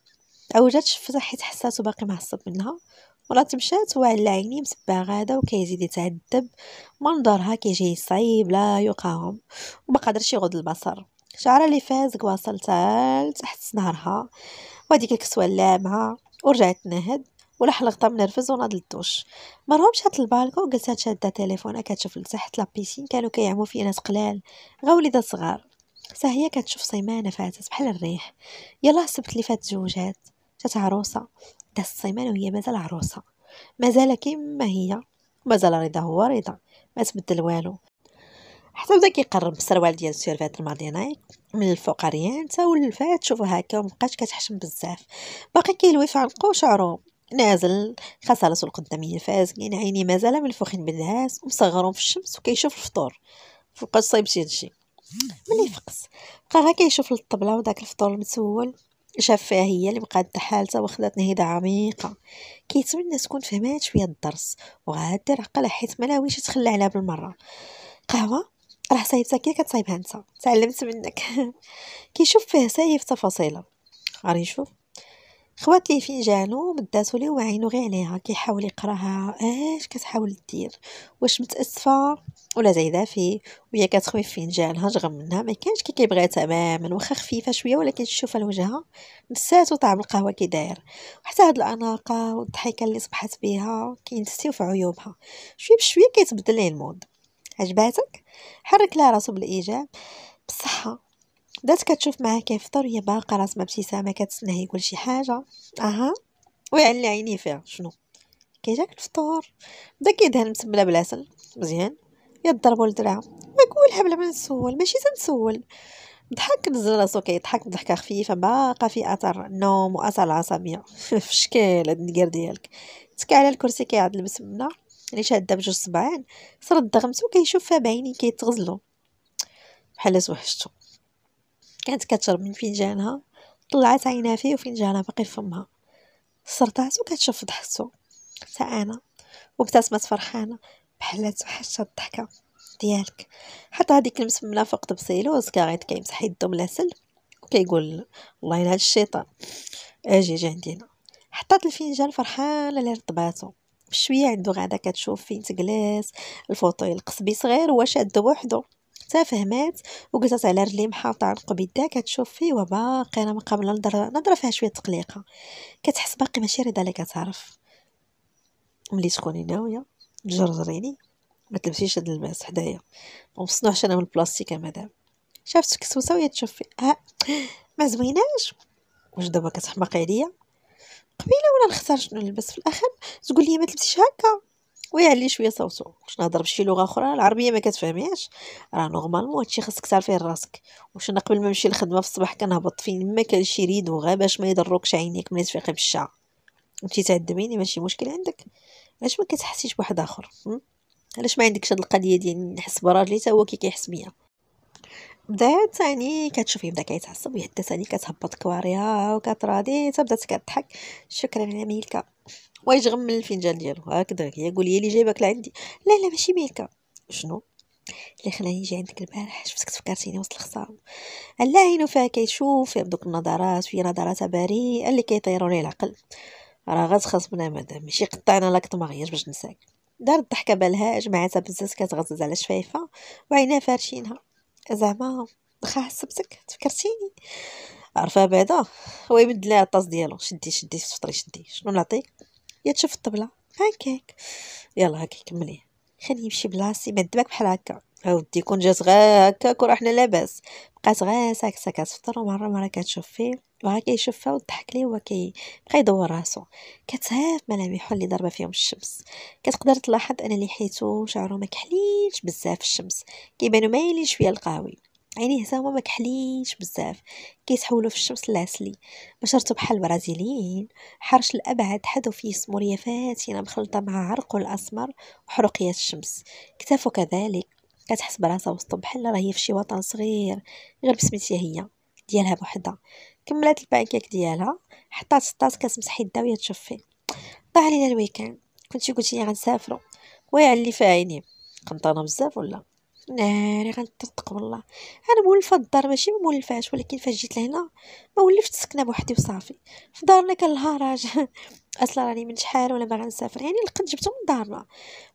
عوجات شفتها حيت حساتو باقي معصب منها مرات مشات وعلى عيني متبع غادا وكيزيد يتعذب منظرها كيجي صعيب لا يقاوم وما قدرش يغض البصر شعره اللي فاز واصل تال تحت نهارها وهذيك الكسوه اللامعه ورجعت نهد ولا من منرفز وناض للدوش مرهمش هاد البالكون وجلسات شاده تليفونها كتشوف لتحت لابيسين كانوا كيعمو فيه ناس قلال غا وليدات صغار حتى هي كتشوف صيمانه فاتت بحال الريح يلا السبت اللي فات جوجات جات عروسه السيمانه وهي مازال عروسة مازال كيما هي مازال رضا هو رضا ما تبدل والو حتى بدا كيقرب السروال ديال سيرفات نايك من الفوق ريان تا ولفات شوفو هكا ومبقاش كتحشم بزاف باقي كيلوي في عنقو شعرو نازل خصلته القدامية كاين يعني عيني مازال منفوخين بالهاس ومصغرهم في الشمس وكيشوف الفطور فوقاش صايب شي هادشي ملي فقس بقى غا كيشوف الطبله وداك الفطور المسول شفاهية اللي بقات حالتها وخدات نهيدة عميقة كيتمنى تكون فهمات شوية الدرس وغادر عقلها حيت ملاويش تخلى عليها بالمرة قهوة راه صايبتها كي كتصايبها انت تعلمت منك كيشوف فيه سايب تفاصيله غادي نشوف خوات ليه فنجانو مداتو لي وعينو غير عليها كيحاول يقراها اش كتحاول دير واش متاسفه ولا زايده فيه وهي كتخوي فنجانها جغم منها ما كانش كي كيبغيها تماما واخا خفيفه شويه ولكن تشوف لوجهها نسات وطعم القهوه كي داير وحتى هاد الاناقه والضحكه اللي صبحت بها كينسيو في عيوبها شويه بشويه كيتبدل ليه المود عجباتك حرك لها راسو بالايجاب بصحه بدات كتشوف معاه كيفطر وهي باقا راسمه ابتسامه كتسناه يقول شي حاجه اها ويعلي عيني فيها شنو كيجاك الفطور بدا كيدهن مسبله بالعسل مزيان يضربوا ما وقولها بلا ما نسول ماشي تنسول ضحك نزل راسو كيضحك ضحكه خفيفه باقا في اثر النوم واثر العصبيه في شكل هاد النقير ديالك تكا على الكرسي كيعاد المسمنه اللي شاده بجوج صبعين صرد غمسو كيشوف فيها بعيني كيتغزلو بحال توحشتو كانت كتشرب من فنجانها طلعت عينها فيه وفنجانها باقي في فمها سرطعت وكتشوف ضحكتو حتى انا وابتسمت فرحانه بحال توحشت الضحكه ديالك حتى هذيك المسمله فوق بسيلوز كاغيت كيمسح يدو بالعسل وكيقول الله يلعن الشيطان اجي اجي عندينا حطات الفنجان فرحانه على رطباتو بشويه عندو غادا كتشوف فين تجلس الفوطي القصبي صغير هو شاد بوحدو تا فهمات وقلتات على رجلي محاطه عن بيدها كتشوف فيه وباقي انا مقابله نظره نظره فيها شويه تقليقه كتحس باقي ماشي رضا اللي كتعرف ملي تكوني ناويه جرجريني ما تلبسيش هاد الماس حدايا ما نصنعش انا من البلاستيك مدام شافت الكسوسه وهي تشوفي ها آه، ما زويناش واش دابا كتحماقي عليا قبيله ولا نختار شنو نلبس في الاخر تقول لي ما تلبسيش هكا ويعلي شويه صوتو واش نهضر بشي لغه اخرى العربيه ما كتفهميهاش راه نورمالمون هادشي خاصك تعرفيه راسك واش انا قبل ما نمشي للخدمه في الصباح كنهبط فين ما كان شي ريد وغا باش ما يضروكش عينيك ملي تفيقي بالشعر وانتي تعذبيني ماشي مشكل عندك علاش ما كتحسيش بواحد اخر علاش ما عندكش هاد القضيه ديال نحس براجلي حتى هو كي كيحس بيا بدا ثاني كتشوفي بدا كيتعصب وهي حتى ثاني كتهبط كواريها وكتراضي حتى بدات كتضحك شكرا على ميلكا وايج غمل الفنجان ديالو هكذا هي قولي هي اللي جايبك لعندي لا لا ماشي ميلكا شنو اللي خلاني نجي عندك البارح شفتك تفكرتيني وسط الخصام الله عينو فيها كيشوف فيها بدوك النظرات في نظرات بريئه اللي كيطيروا ليه العقل راه غتخصمنا مدام ماشي قطعنا لك مغياج باش نساك دار الضحكه بالهاج معاتها بزاز كتغزز على شفايفها وعينها فارشينها زعما واخا حسبتك تفكرتيني عرفها بعدا هو يمد لها الطاس ديالو شدي شدي تفطري شدي شنو نعطيك يا تشوف الطبله هاكيك يلا هاكي كملي خليه يمشي بلاصتي ما بحال هكا اودي كون جات غا هكاك وراحنا لاباس بقات غا ساكسه كتفطر ومره مره كتشوف فيه وها كيشوفها وضحك ليه وهو كيبقى يدور راسو كتهاف ملامحو اللي ضربه فيهم الشمس كتقدر تلاحظ ان لحيتو شعرو ما كحليش بزاف الشمس كيبانو مايلين شويه القاوي عينيه حتى هما ما كحليش بزاف كيتحولوا في الشمس العسلي بشرته بحال البرازيليين حرش الابعد حدو فيه سموريه فاتنه مخلطه مع عرقه الاسمر وحرقيه الشمس كتافو كذلك كتحس براسها وسط بحال راهي في شي وطن صغير غير بسميتها هي ديالها بوحدها كملات البانكيك ديالها حطات الطاس كتمسح يدها وهي تشفي ضاع علينا الويكاند كنتي قلتي لي غنسافروا ويا اللي في عيني قنطانه بزاف ولا ناري غنطرطق والله انا مولفه الدار ماشي مولفاش ولكن فاش جيت لهنا ما ولفت سكنه بوحدي وصافي في دارنا كان الهراج اصلا راني من شحال ولا باغا نسافر يعني لقد جبتو من دارنا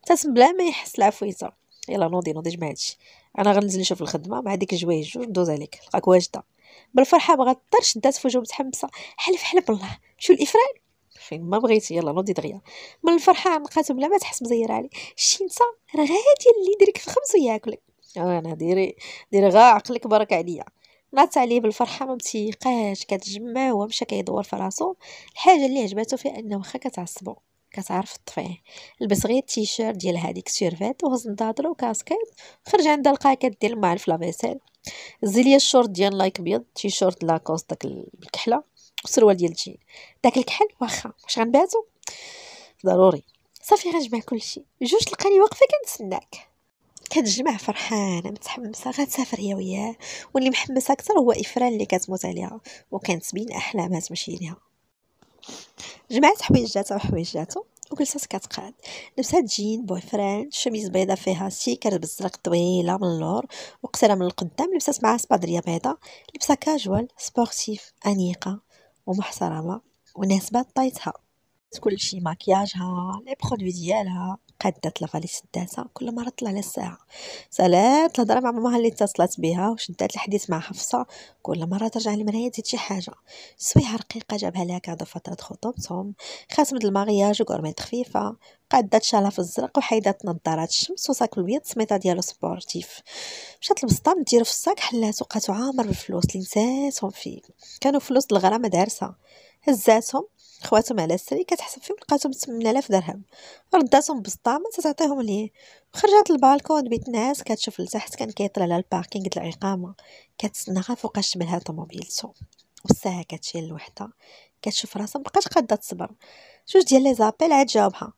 بتاس بلا ما يحس العفويته يلا نوضي نوضي هادشي انا غنزل نشوف الخدمه مع ديك الجوايج جوج ندوز عليك لقاك واجده بالفرحه بغات طر شدات فوجو متحمسه حلف حلف الله شو الافران فين ما بغيتي يلا نوضي دغيا من الفرحه نقات بلا ما تحس مزير علي شتي نتا راه غادي اللي يديرك في خمسه ياكلك انا ديري ديري غا عقلك برك عليا نات عليه بالفرحه ما متيقاش كتجمع ومشى كيدور في راسو الحاجه اللي عجباتو فيها انه واخا كتعصبو كتعرف طفيه لبس غير التيشيرت ديال هذيك السيرفيت وهز النضاضره وكاسكيت خرج عندها لقاها كدير الماعن في لافيسيل هزي ليا الشورت ديال لايك بيض تيشيرت لاكوست داك الكحله والسروال ديال الجين داك الكحل واخا واش غنباتو ضروري صافي غنجمع كلشي جوج تلقاني واقفه كنتسناك كتجمع فرحانه متحمسه غتسافر هي وياه واللي محمسه اكثر هو افران اللي كتموت عليها وكانت بين احلامها تمشي ليها جمعت حويجاتها وحويجاتو وجلسات كتقاد لبسات جين بوي فريند شميز بيضة فيها سيكر بالزرق طويلة من اللور وقصيرة من القدام لبسات معها سبادرية بيضة لبسة كاجوال سبورتيف أنيقة ومحترمة وناسبة طايتها شيء مكياجها لي برودوي ديالها قادات لافاليس داتها كل مره طلع على الساعه سالات الهضره مع ماماها اللي اتصلت بها وشدات الحديث مع حفصه كل مره ترجع للمرايه تزيد شي حاجه سويها رقيقه جابها لها كعده فتره خطوبتهم خاتمه المغياج وكورميل خفيفه قادات شالها في الزرق وحيدات نظارات الشمس وصاك البيض سميتها ديالو سبورتيف مشات البسطام مديرو في الصاك حلات وقاتو عامر بالفلوس اللي نساتهم فيه كانوا فلوس الغرامه دارسه هزاتهم خواتهم على السري كتحسب فيهم لقاتهم 8000 درهم رداتهم بسطامه تعطيهم ليه خرجت البالكون بيت ناس كتشوف لتحت كان كيطلع على الباركينغ ديال العقامه كتسنى غير فوقاش شبلها طوموبيلتو والساعه كتشيل لوحدها كتشوف راسها مبقاش قادة تصبر جوج ديال لي زابيل عاد جاوبها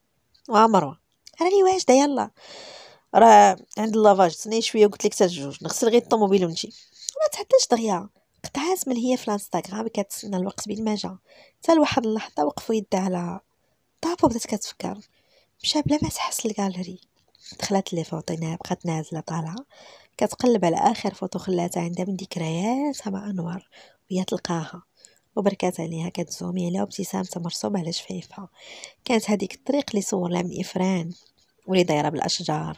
وامروا راني واجده يلا راه عند اللافاج تسني شويه قلت لك حتى جوج نغسل غير الطوموبيل ونجي ما تحتاجش دغيا قطعات من هي في الانستغرام كتسنى الوقت بين ما جا حتى لواحد اللحظه وقفوا يدها على طاب وبدات كتفكر مشى بلا ما تحس للغاليري دخلت لي فوطينها بقات نازله طالعه كتقلب على اخر فوتو خلاتها عندها من ذكرياتها مع انوار وهي تلقاها وبركات عليها كتزومي عليها وابتسامتها مرسومه على شفايفها كانت هذيك الطريق اللي صور لها من افران ولي دايره بالاشجار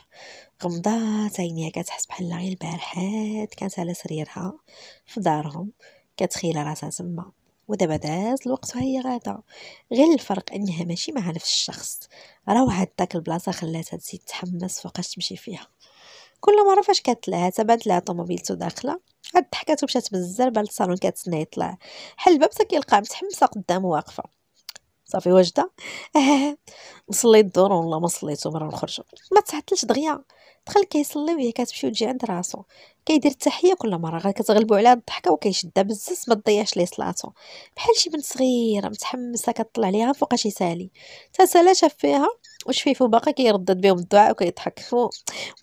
غمضات عينيها كتحس بحال غير البارحات كانت على سريرها في دارهم كتخيل راسها تما ودابا داز الوقت وهي غادا غير الفرق انها ماشي مع نفس الشخص روعة داك البلاصه خلاتها تزيد تحمس فوقاش تمشي فيها كل مره فاش كانت لها تبانت لها طوموبيلته داخله عاد ضحكات ومشات بالزربه للصالون كتسنى يطلع حل الباب كيلقاها متحمسه قدامه واقفه صافي واجده اه نصلي الدور والله ما صليت ومره نخرجو ما تعطلش دغيا دخل كيصلي وهي كتمشي وتجي عند راسو كيدير التحيه كل مره غير كتغلبو عليها الضحكه وكيشدها بزز ما تضيعش ليه صلاتو بحال شي بنت صغيره متحمسه كطلع ليها فوقاش يسالي تسالا شاف فيها وشفيفو باقا كيردد بهم الدعاء وكيضحك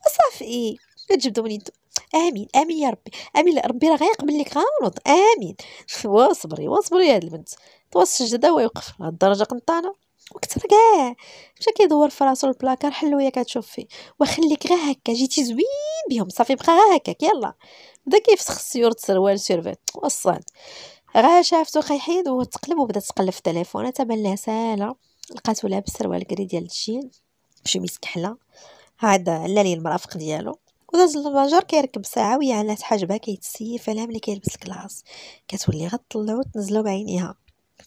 وصافي كتجبدو من يدو امين امين يا ربي امين ربي راه غيقبل لك غنوض امين واصبري واصبري يا هاد البنت طوا السجده ويوقف الدرجه قنطانه وكثر كاع مشى كيدور في راسو البلاكار حلويه كتشوف فيه وخليك غير هكا جيتي زوين بهم صافي بقى غير هكاك يلا بدا كيفسخ السيور تسروال سيرفيت وصاد غا شافتو خيحيد وتقلب وبدا تقلب في حتى بان لها ساهله لقاتو لابس سروال كري ديال الجين شميس كحله هذا علا المرافق ديالو وداز الباجور كيركب ساعه ويا على حاجبها كيتسيف عليها ملي كيلبس الكلاص كتولي غطلعو تنزلو بعينيها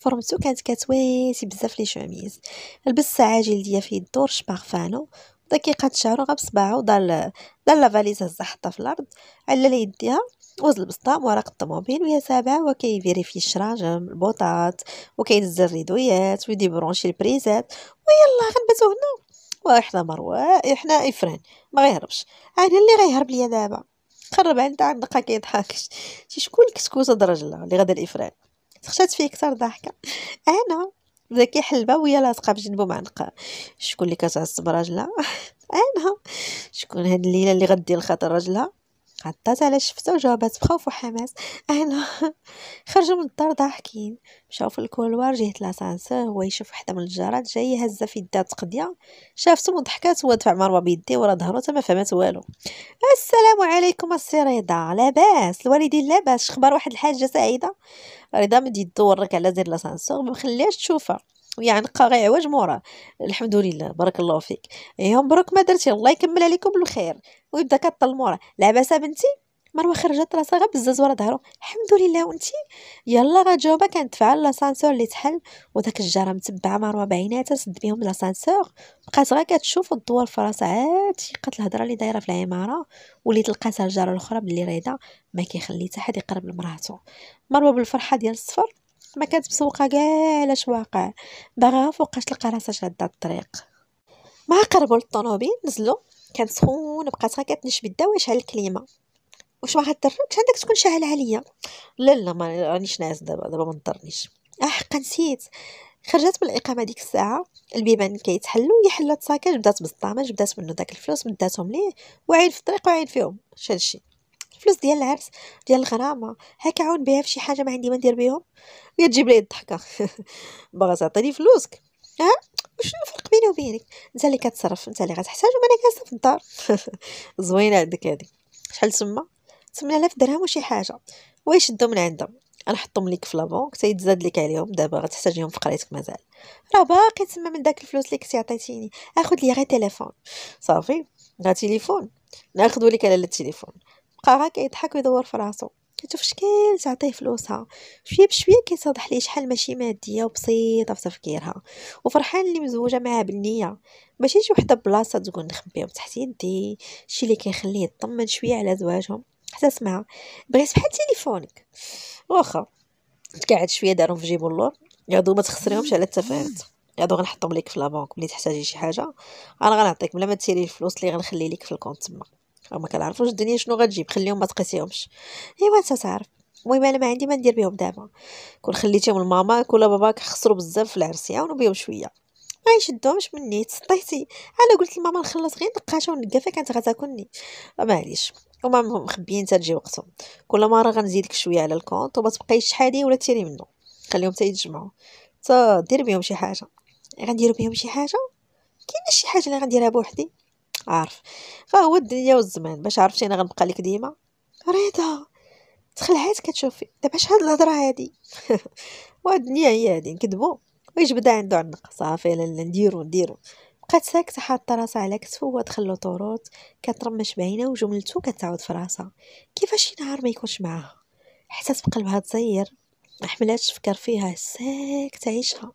فرمتو كانت كتواسي بزاف لي شوميز لبس عاجل ليا في الدور شبارفانو بدا كيقاد شعرو غا بصباعو دار دار لافاليز هزا حطها في الارض على يديها وز البسطة وراق الطوموبيل وهي سابعة وكيفيري في الشراجم البوطات وكينزل الريدويات برونشي البريزات ويلا غنبتو هنا وإحنا مروى إحنا إفران ما غيهربش أنا اللي غيهرب ليا دابا قرب عندها عندها كيضحك شي شكون الكسكوسه درجله اللي غدا الافران تخشات فيه كثر ضحكه انا ذكي حلبه ويا لاصقه بجنبو معنقه شكون اللي كتعصب راجلها انا شكون هاد الليله اللي غدير خاطر راجلها عطات على الشفته وجاوبات بخوف وحماس انا خرجوا من الدار ضاحكين مشاو في الكولوار جهه لاسانسور هو يشوف وحده من الجارات جايه هزه في يدها تقضيه شافتو وضحكات هو دفع مروه بيدي ورا ظهرو ما فهمت والو السلام عليكم السي رضا لاباس الوالدين لاباس شخبار واحد الحاجه سعيده رضا مد يدور ورك على دير لاسانسور ما مخليهاش تشوفها يعني قرا عواج مورا الحمد لله بارك الله فيك يا إيه، مبروك ما درتي الله يكمل عليكم بالخير ويبدا كطل مورا لعباسه بنتي مروه خرجت راسها غير بزاز ورا ظهرو الحمد لله وانتي يلا غتجاوبها كانت فعال لاسانسور اللي تحل وداك الجاره متبعه مروه بعيناتها سد بيهم لاسانسور بقات غير كتشوف الدوار في راسها عاد شقات الهضره اللي دايره في العماره وليت لقاتها الجاره الاخرى باللي ريضه ما كيخلي حتى حد يقرب لمراته مروه بالفرحه ديال الصفر ما كانت مسوقه كاع لاش واقع باغا فوقاش تلقى راسها شاده الطريق ما قربوا للطوموبيل نزلوا كانت سخونه بقات غا كتنش بدا على الكليمه واش ما غدرك عندك تكون شاعل عليا لا لا ما رانيش ناعس دابا دابا ما نضرنيش آه، حقا نسيت خرجت من الاقامه ديك الساعه البيبان كيتحلوا هي حلات الساكاج بدات بالطماج بدات منو داك الفلوس مداتهم ليه وعين في الطريق وعين فيهم شي هادشي فلوس ديال العرس ديال الغرامه هاك عاون بها فشي حاجه ما عندي ما ندير بهم يا تجيب لي الضحكه باغا تعطيني فلوسك ها وشنو الفرق بيني وبينك انت اللي كتصرف انت اللي غتحتاج وانا كنصرف في الدار زوينه عندك هادي شحال تما 8000 درهم وشي حاجه واش شدو من عندهم غنحطهم ليك في لابونك تيتزاد ليك عليهم دابا غتحتاجيهم في قرايتك مازال راه باقي تما من داك الفلوس اللي كنتي عطيتيني اخذ لي غير تليفون صافي غا تليفون ناخذ لك على التليفون بقى غا كيضحك ويدور في راسو كتشوف شكل تعطيه فلوسها شويه بشويه كيتضح ليه شحال ماشي ماديه وبسيطه في تفكيرها وفرحان اللي مزوجه معاه بالنيه ماشي شي وحده بلاصه تقول نخبيهم تحت يدي شي اللي كيخليه يطمن شويه على زواجهم حتى سمع بغيت بحال تليفونك واخا تقعد شويه دارهم في جيبو اللور يادو ما تخسريهمش على التفاهات يادو غنحطهم ليك في لابونك ملي تحتاجي شي حاجه انا غنعطيك بلا ما تسيري الفلوس اللي غنخلي ليك في الكونت تما راه ما كنعرفوش الدنيا شنو غتجيب خليهم ما تقيسيهمش ايوا انت تعرف المهم انا ما عندي ما ندير بهم دابا كون خليتيهم لماما كولا بابا كخسروا بزاف في العرس يعاونوا بهم شويه ما يشدوهمش مني تسطيتي انا قلت لماما نخلص غير نقاشه ونقفه كانت غتاكلني معليش هما مخبيين حتى تجي وقتهم كل مره غنزيدك شويه على الكونط وما تبقايش شحالي ولا تيري منه خليهم حتى يتجمعوا تا دير بهم شي حاجه غندير بهم شي حاجه كاين شي حاجه اللي غنديرها بوحدي عارف فهو الدنيا والزمان باش عرفتي انا غنبقى لك ديما رضا تخلعات كتشوفي دابا هاد الهضره هادي وهاد الدنيا هي هادي نكذبوا ويش بدا عندو عنق صافي لالا نديرو نديرو بقات ساكته حاطه راسها على كتفو ودخل له طروط كترمش بعينها وجملته كتعاود في راسها كيفاش شي نهار ما يكونش معاها حسات بقلبها تزير ما حملاتش فكر فيها ساكته عيشها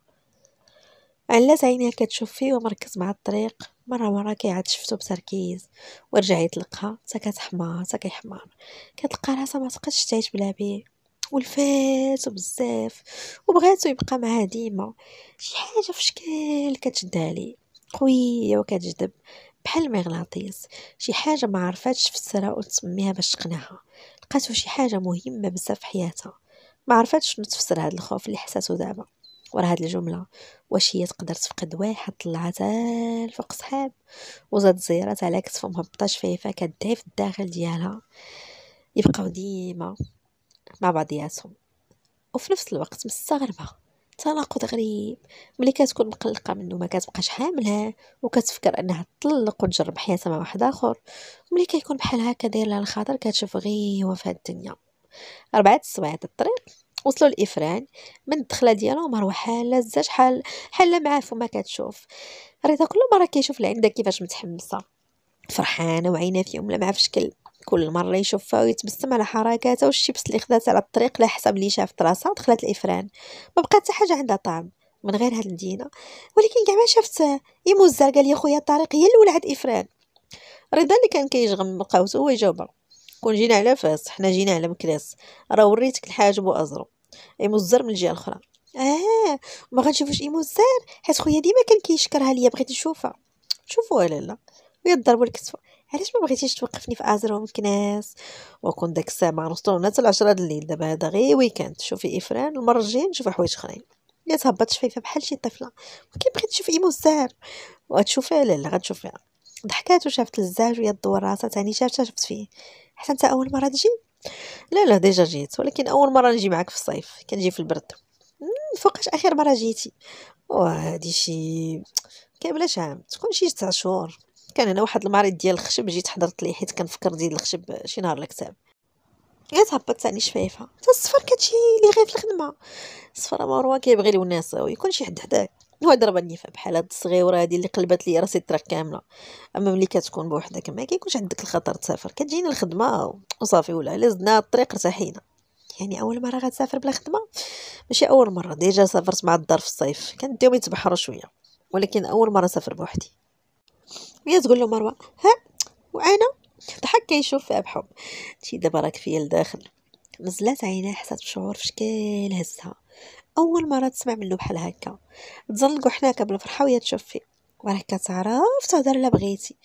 علات عينيها كتشوف فيه ومركز مع الطريق مرة مرة كيعاد شفتو بتركيز ورجع يطلقها تا كتحمار تا كيحمار كتلقى راسها ما تقدش تعيش بلا بيه ولفاتو بزاف وبغاتو يبقى معاها ديما شي حاجه في شكل كتشدها ليه قويه وكتجذب بحال مغناطيس شي حاجه ما عرفاتش تفسرها وتسميها باش تقنعها لقاتو شي حاجه مهمه بزاف في حياتها ما عرفاتش شنو تفسر هذا الخوف اللي حساتو دابا ورا هاد الجمله واش هي تقدر تفقد واحد طلعت الفوق صحاب وزاد زيرات على كتف مهبطه فيفا كدعي في الداخل ديالها يبقاو ديما مع بعضياتهم وفي نفس الوقت مستغربه تناقض غريب ملي كتكون مقلقه منه ما كتبقاش حاملها وكتفكر انها تطلق وتجرب حياتها مع واحد اخر ملي كيكون بحال هكا داير لها الخاطر كتشوف غيوه في الدنيا اربعه السوايع الطريق وصلوا الافران من الدخله ديالهم مروحه الزاج شحال حاله معاه فما كتشوف رضا كل مره كيشوف لعندها كيفاش متحمسه فرحانه وعينها فيهم لمعه في شكل كل مره يشوفها ويتبسم على حركاتها والشيبس اللي خذات على الطريق لا حسب اللي شاف راسها دخلت الافران ما بقى حتى حاجه عندها طعم من غير هاد المدينه ولكن كاع ما شافت ايمو الزرقاء اللي خويا الطريق هي الاولى عند افران رضا اللي كان كيشغم بقاوته هو يجاوبها كون جينا على فاس حنا جينا على مكلاس راه وريتك الحاجب وازرو ايمو الزر من الجهه الاخرى اه ما غنشوفوش ايمو الزر حيت خويا ديما كان كيشكرها ليا بغيت نشوفها شوفوها لالا ويا الضرب والكتفه علاش ما بغيتيش توقفني في ازرو مكناس وكون داك الساعه مع نوصلوا حتى ل 10 الليل دابا هذا غير ويكاند شوفي افران المره الجايه نشوف حوايج اخرين يا تهبط شفيفه بحال شي طفله بغيت نشوف ايمو مزر وغتشوفيها لا لا غتشوفيها ضحكات وشافت الزاج ويا الدور راسها تاني شافتها شفت فيه حتى انت اول مره تجي لا لا ديجا جيت ولكن اول مره نجي معك في الصيف كنجي في البرد فوقاش اخر مره جيتي وهادي شي كاملاش عام تكون شي تسع شهور كان هنا واحد المريض ديال الخشب جيت حضرت ليه حيت كنفكر نزيد الخشب شي نهار الكتاب غير هبطت علي شفايفها حتى الصفر كتجي لي غير في الخدمه الصفر مروه كيبغي الوناسه ويكون شي حد حداك وضربني فيها بحال هاد الصغيوره هادي اللي قلبت لي راسي الطريق كامله اما ملي كتكون بوحدك ما كيكونش عندك الخطر تسافر كتجينا الخدمه وصافي ولا لزنا الطريق ارتاحينا يعني اول مره غتسافر بلا خدمه ماشي اول مره ديجا سافرت مع الدار في الصيف ديومي يتبحروا شويه ولكن اول مره سافر بوحدي هي تقول له مروه ها وانا ضحك كيشوف فيها بحب شي دابا راك فيا لداخل نزلات عينيها حسات بشعور فشكال هزها اول مره تسمع منه بحال هكا تزلقو حناك بالفرحه وهي تشوف فيه وراك كتعرف تهضر الا بغيتي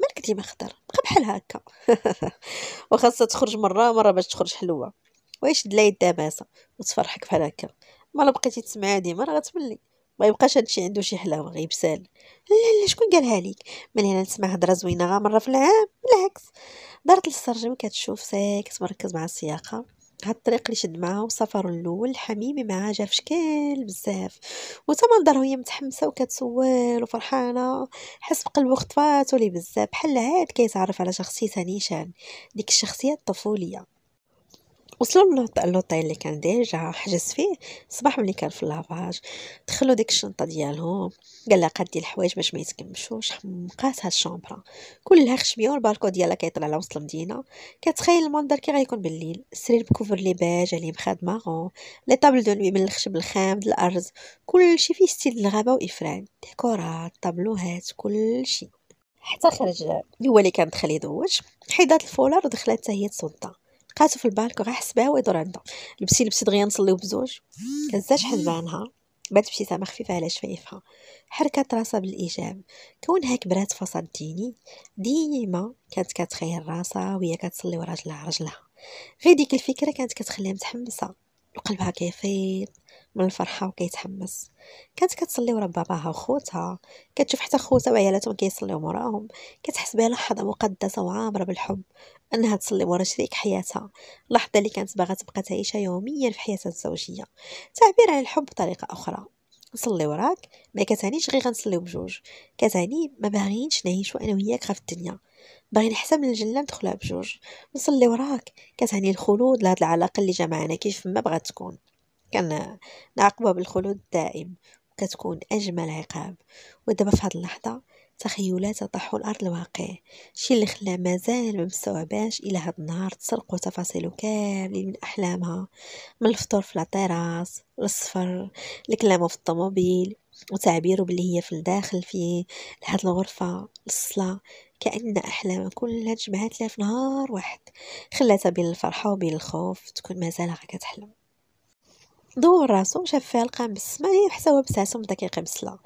مالك ديما خضر بقى بحال هكا وخاصها تخرج مره مره باش تخرج حلوه واش دلا يد داباسه وتفرحك بحال هكا مالا بقيتي تسمعها ديما راه غتملي ما يبقاش هادشي عنده شي حلاوه غيبسال لا لا شكون قالها ليك ملي انا نسمع هضره زوينه غير مره في العام بالعكس دارت للسرجم كتشوف ساكت مركز مع السياقه هاد الطريق اللي شد معاها سفر الاول حميمي معاها جا كامل بزاف وتا منظر وهي متحمسه وكتسول وفرحانه حس بقلبو خطفات ولي بزاف بحال عاد كيتعرف على شخصيه نيشان ديك الشخصيه الطفوليه وصلوا للوطيل اللي كان ديجا حجز فيه صباح ملي كان في اللافاج دخلوا ديك الشنطه ديالهم قال لها قدي الحوايج باش ما يتكمشوش حمقات هاد الشومبرا كلها خشميه والبالكو ديالها كيطلع على وسط المدينه كتخيل المنظر كي غيكون بالليل السرير بكوفر لي باج عليه مخاد ماغون لي طابل دو نوي من الخشب الخامد الارز كلشي فيه ستيل الغابه وافران ديكورات طابلوهات كلشي حتى خرج هو اللي كان دخل يدوج حيدات الفولار ودخلت حتى هي تصدى قاتو في البالكو غا حسبها ويدور عندها لبسي لبسي دغيا نصليو بزوج كزاج حسبها بعد ابتسامة خفيفة على شفايفها حركات راسها بالإيجاب كونها كبرات فصل ديني ديما كانت كتخيل راسها وهي كتصلي وراجلها رجلها غير ديك الفكرة كانت كتخليها متحمسة وقلبها كيفيض من الفرحة وكيتحمس كانت كتصلي ورا باباها وخوتها كتشوف حتى خوتها وعيالاتهم كيصليو موراهم كتحس بها لحظة مقدسة وعامرة بالحب انها تصلي ورا شريك حياتها اللحظه اللي كانت باغا تبقى تعيشها يوميا في حياتها الزوجيه تعبير عن الحب بطريقه اخرى نصلي وراك ما كتعنيش غير غنصليو بجوج كتعني ما باغينش نعيشو انا وياك غير في الدنيا باغي نحسب من الجنه ندخلها بجوج نصلي وراك كتعني الخلود لهاد العلاقه اللي جمعنا كيف ما بغات تكون كان نعقبها بالخلود الدائم وكتكون اجمل عقاب ودابا في هاد اللحظه تخيلات طاحوا الأرض الواقع شي اللي خلا مازال ممستوعباش إلى هاد النهار تسرقوا تفاصيله كاملين من أحلامها من الفطور في لاطيراس للسفر لكلامه في الطموبيل وتعبيره باللي هي في الداخل في لهاد الغرفة الصلاة كأن أحلامها كلها تجمعات لها في نهار واحد خلاتها بين الفرحة وبين الخوف تكون مازال كتحلم دور راسو فيها القمص ما هي حتى هو ابتسم بدا كيقمص لها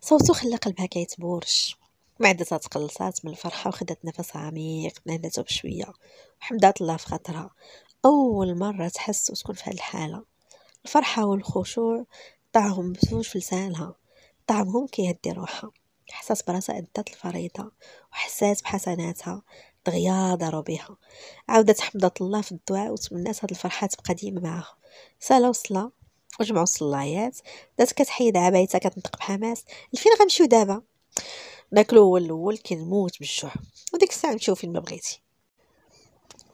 صوتو خلى قلبها كيتبورش معدتها تقلصات من الفرحه وخدات نفس عميق نهدته بشويه وحمدات الله في خاطرها اول مره تحس وتكون في الحاله الفرحه والخشوع طعهم بزوج في لسانها طعمهم كيهدي روحها حسات براسها أدات الفريضة وحسات بحسناتها دغيا دارو بها عاودت حمدت الله في الدعاء وتمنات هاد الفرحة تبقى ديما معها سالا وصلا وجمعوا الصلايات بدات كتحيد عبايتها كتنطق بحماس لفين غنمشيو دابا ناكلو هو الاول كنموت بالجوع وديك الساعه نمشيو فين ما بغيتي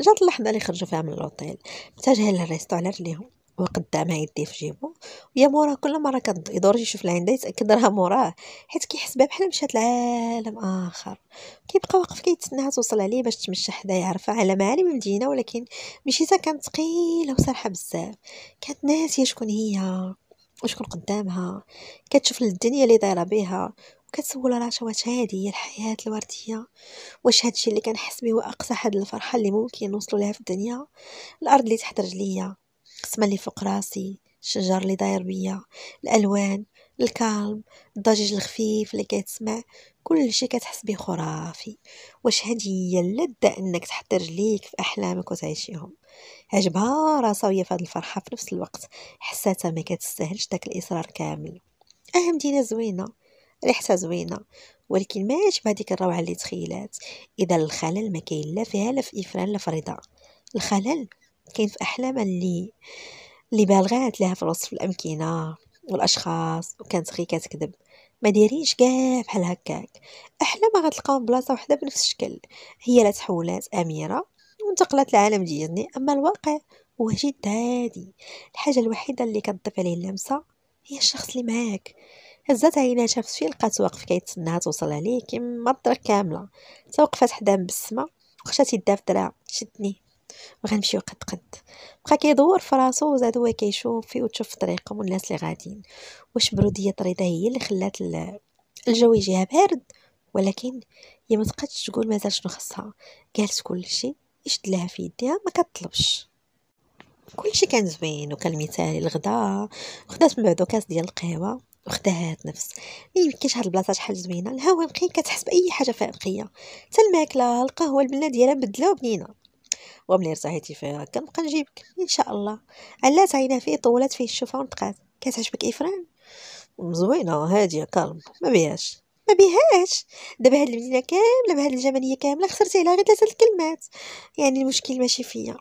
جات اللحظه اللي خرجوا فيها من لوطيل متجهه للريستو على رجليهم وقدامها يديه في جيبو ويا موراه كل مره يدور يشوف العنده يتاكد راه موراه حيت كيحس بها بحال مشات لعالم اخر كيبقى واقف كيتسناها توصل عليه باش تمشى حدا يعرفها على معالي من المدينه ولكن مشيتها كانت ثقيله وسرحه بزاف كانت ناسيه شكون هي وشكون قدامها كتشوف الدنيا اللي دايره بها وكتسول راسها واش هادي هي الحياه الورديه واش هادشي اللي كنحس به هو اقصى حد الفرحه اللي ممكن نوصلوا لها في الدنيا الارض اللي تحت رجليا القسمة اللي فوق راسي الشجر اللي داير بيا الالوان الكالم الضجيج الخفيف اللي كيتسمع كلشي كتحس به خرافي واش هادي هي اللذه انك تحط رجليك في احلامك وتعيشيهم عجبها راسها وهي فهاد الفرحه في نفس الوقت حساتها ما كتستاهلش داك الاصرار كامل أهم مدينه زوينه ريحتها زوينه ولكن ما عجبها ديك الروعه اللي تخيلات اذا الخلل ما كاين لا فيها لا في افران لا فريضة الخلل كاين في أحلام اللي اللي بالغات لها في الوصف الأمكنة والأشخاص وكانت غي كتكذب ما دايرينش كاع بحال هكاك احلام غتلقاهم بلاصه وحده بنفس الشكل هي لا تحولات اميره وانتقلت لعالم ديالني اما الواقع هو جد هادي الحاجه الوحيده اللي كتضيف عليه اللمسه هي الشخص اللي معاك هزات عينها شافت فيه لقات واقف كيتسناها توصل عليه كيما الدرا كامله توقفت حدا بالسما وخشات يدها في دراع شدني وغنمشيو قد قد بقى كيدور في راسو وزاد هو كيشوف في وتشوف في طريقهم والناس اللي غاديين واش بروديه طريده هي اللي خلات الجو يجيها بارد ولكن هي ما تقدش تقول مازال شنو خصها جالس كلشي يشد لها في يديها ما كتطلبش كلشي كان زوين وكان مثالي الغداء خدات من بعدو كاس ديال القهوه وخداها نفس ما يمكنش هاد البلاصه شحال زوينه الهواء نقي كتحس باي حاجه فائقيه حتى الماكله القهوه البنه ديالها مبدله وبنينه وملي رتاهيتي فيها كنبقى نجيبك ان شاء الله علات عينا فيه طولات فيه الشوفه ونطقات كتعجبك افران زوينه هاديه كالم ما بيهاش ما بيهاش دابا هاد المدينه كامله بهاد الجماليه كامله خسرتي على غير ثلاثه الكلمات يعني المشكل ماشي فيا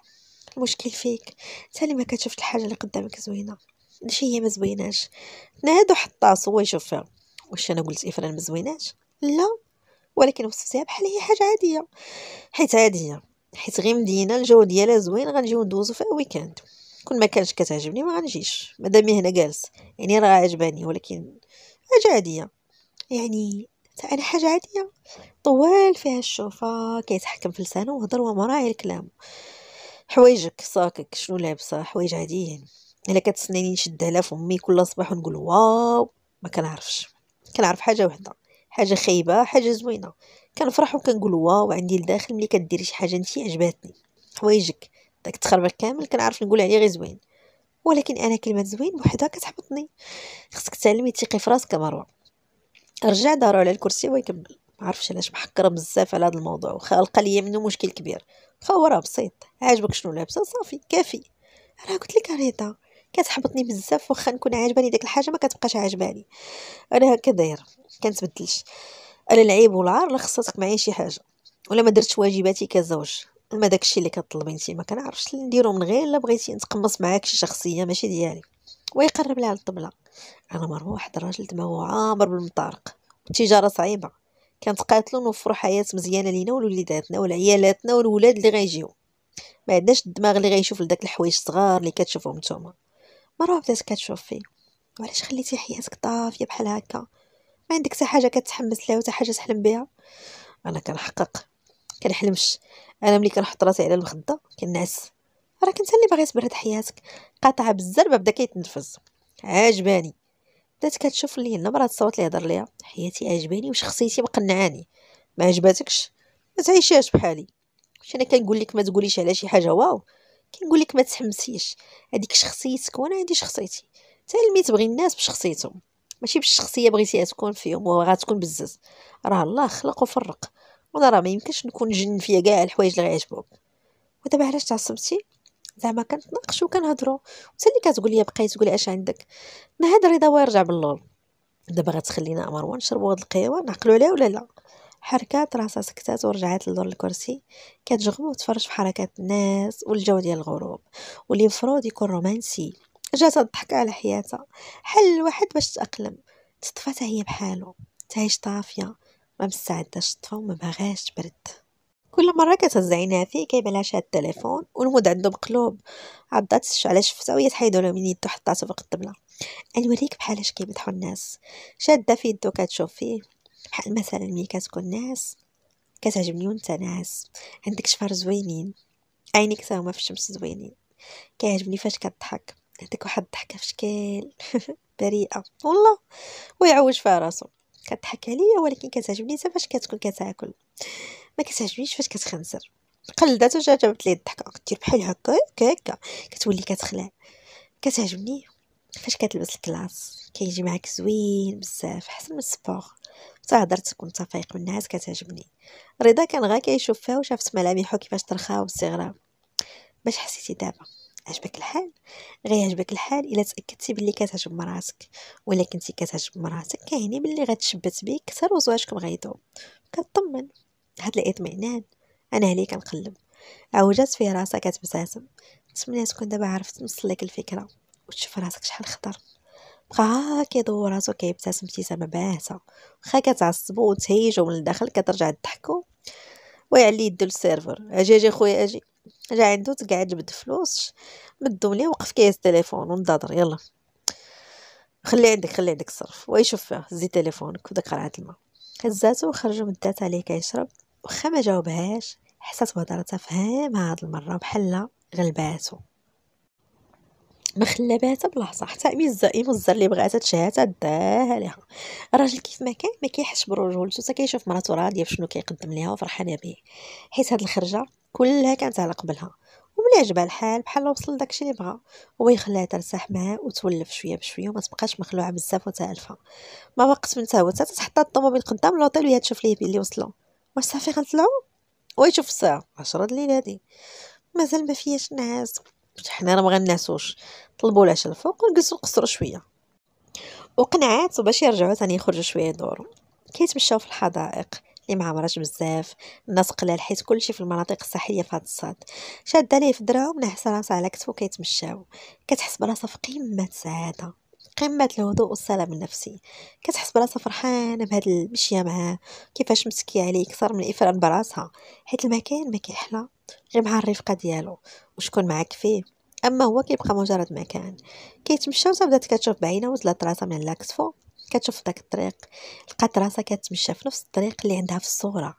المشكل فيك تالي ما كتشوف الحاجه اللي قدامك زوينه ماشي هي ما زويناش نادو حطاس هو يشوف فيها واش انا قلت افران ما زويناش لا ولكن وصفتيها بحال هي حاجه عاديه حيت عاديه حيت غير مدينه الجو ديالها زوين غنجيو ندوزو في ويكاند كون ما كانش كتعجبني ما غنجيش مادامي هنا جالس يعني راه عجباني ولكن حاجه عاديه يعني انا حاجه عاديه طوال فيها الشوفه كيتحكم في لسانه وهضر ومراعي الكلام حوايجك صاكك شنو لابسه حوايج عاديين الا كتسناني نشد على فمي كل صباح ونقول واو ما كنعرفش كنعرف حاجه وحده حاجه خايبه حاجه زوينه كنفرح وكنقول واو عندي لداخل ملي كديري شي حاجه انت عجباتني حوايجك داك التخربيق كامل كنعرف نقول عليه غير زوين ولكن انا كلمه زوين بوحدها كتحبطني خصك تعلمي تيقي في راسك مروه رجع دارو على الكرسي ويكمل معرفش علاش محكره بزاف على هذا الموضوع وخا لقى ليا منه مشكل كبير فهو راه بسيط عاجبك شنو لابسه صافي كافي انا قلت لك ريتا كتحبطني بزاف واخا نكون عاجباني داك الحاجه ما كتبقاش عاجباني انا هكا داير كنتبدلش على العيب والعار لا خصاتك معايا شي حاجه ولا ما درتش واجباتي كزوج ما داكشي اللي كطلبي انت ما كنعرفش نديرو من غير الا بغيتي نتقمص معاك شي شخصيه ماشي ديالي ويقرب لها الطبله انا مره واحد راجل دماغو عامر بالمطارق التجاره صعيبه قاتلو نوفر حياه مزيانه لينا ولوليداتنا ولعيالاتنا والولاد اللي غيجيو ما عندناش الدماغ اللي غيشوف لداك الحوايج الصغار اللي كتشوفهم نتوما مره بدات كتشوف فيه وعلاش خليتي حياتك طافيه بحال هكا ما عندك حتى حاجه كتحمس لها وحتى حاجه تحلم بها انا كنحقق كنحلمش انا ملي كنحط راسي على المخده كنعس راك انت اللي باغي تبرد حياتك قاطعه بالزربه بدا كيتنفس عاجباني بدات كتشوف لي هنا مرات الصوت اللي هضر ليها حياتي عاجباني وشخصيتي مقنعاني ما عجباتكش ما تعيشيش بحالي واش انا كنقول لك ما تقوليش على شي حاجه واو كنقول لك ما تحمسيش هذيك شخصيتك وانا عندي شخصيتي تعلمي تبغي الناس بشخصيتهم ماشي بالشخصيه بغيتيها تكون فيهم وغتكون بزز راه الله خلق وفرق وانا راه ما يمكنش نكون جن فيا كاع الحوايج اللي غيعجبوك ودابا علاش تعصبتي زعما كنتناقش وكنهضروا وانت اللي كتقول لي بقيت تقول اش عندك نهاد رضا ويرجع باللول دابا غتخلينا مروان نشربوا هاد القهوه نعقلوا عليها ولا لا حركات راسها سكتات ورجعات لدور الكرسي كتجغم وتفرج في حركات الناس والجو ديال الغروب واللي مفروض يكون رومانسي جات تضحك على حياتها حل واحد باش تأقلم تطفى هي بحالو تعيش طافيه ما مستعداش تطفى وما باغاش تبرد كل مره كتهز عينها فيه كيبان لها شاد التليفون والمود عنده مقلوب عضات على شفتها وهي تحيدو له من يدو حطاتو فوق الطبله نوريك بحالاش كيمدحو الناس شاده في يدو كتشوف فيه بحال مثلا ملي كتكون ناس كتعجبني وانت ناعس عندك شفار زوينين عينيك تاهما في الشمس زوينين كيعجبني فاش كتضحك عندك واحد الضحكه في شكل بريئه والله ويعوج فيها راسو كضحك عليا ولكن كتعجبني حتى فاش كتكون كتاكل ما كتعجبنيش فاش كتخنزر قلدات وجا جابت لي الضحكه كدير بحال هكا هكا كتولي كتخلع كتعجبني فاش كتلبس الكلاس كيجي معاك زوين بزاف حسن من السبور حتى هضرت كنت فايق الناس كتعجبني رضا كان غا كيشوف فيها وشافت ملامحو كيفاش ترخاو وصغرا باش حسيتي دابا عجبك الحال غيعجبك الحال الا تاكدتي باللي كتعجب مراتك ولا كنتي كتعجب مراتك كيعني باللي غتشبت بيك كثر وزواجك غيضوب كطمن هاد الاطمئنان انا عليك كنقلب عوجات في راسها كتبتسم نتمنى تكون دابا عرفت نوصل الفكره وتشوف راسك شحال خطر بقى كيدور راسو كيبتسم ابتسامه باهتة واخا كتعصبو وتهيجو من الداخل كترجع تضحكو ويعلي يدو للسيرفر اجي اجي خويا اجي جا عندو تقعد جبد فلوس مدو ليه وقف كيهز تليفون ونضاضر يلا خلي عندك خلي عندك الصرف ويشوف فيه زي تليفونك وداك قرعه الماء هزاتو وخرجو من الدات عليه كيشرب وخا ما جاوبهاش حسات بهضرتها فهامها هاد المره بحلا غلباتو ما خلا باتها بلاصه حتى ميزه المزه اللي بغاتها تشهاتها داها ليها الراجل كيف ما كان ما كيحش برجولته حتى كيشوف مراته راضيه بشنو كيقدم ليها وفرحانه به حيت هاد الخرجه كلها كانت على قبلها وملي عجبها الحال بحال وصل داكشي اللي بغا هو يخليها ترتاح معاه وتولف شويه بشويه وما تبقاش مخلوعه بزاف وتالفه ما وقت من تا حتى تحط الطوموبيل قدام لوطيل وهي تشوف ليه بلي وصلوا واش صافي غنطلعوا ويشوف الساعه 10 د الليل هادي مازال ما فياش نعاس حنا راه ما غنعسوش طلبوا العشاء الفوق ونجلسوا نقصروا شويه وقنعات باش يرجعوا ثاني يخرجوا شويه يدوروا كيتمشاو في الحدائق اللي ما عمرش بزاف الناس قلال حيت كلشي في المناطق الصحيه في هذا الصاد شاد عليه في دراهم نعس راسها على كتفو كيتمشاو كتحس براسه في قمه السعاده قمة الهدوء والسلام النفسي كتحس براسها فرحانة بهاد المشية معاه كيفاش مسكية عليه أكثر من إفران براسها حيت المكان ما كيحلى غير مع الرفقة ديالو وشكون معاك فيه أما هو كيبقى مجرد مكان كيتمشى وتبدا كتشوف بعينه وزلات راسها من على كتفو كتشوف داك الطريق لقات راسها كتمشى في نفس الطريق اللي عندها في الصوره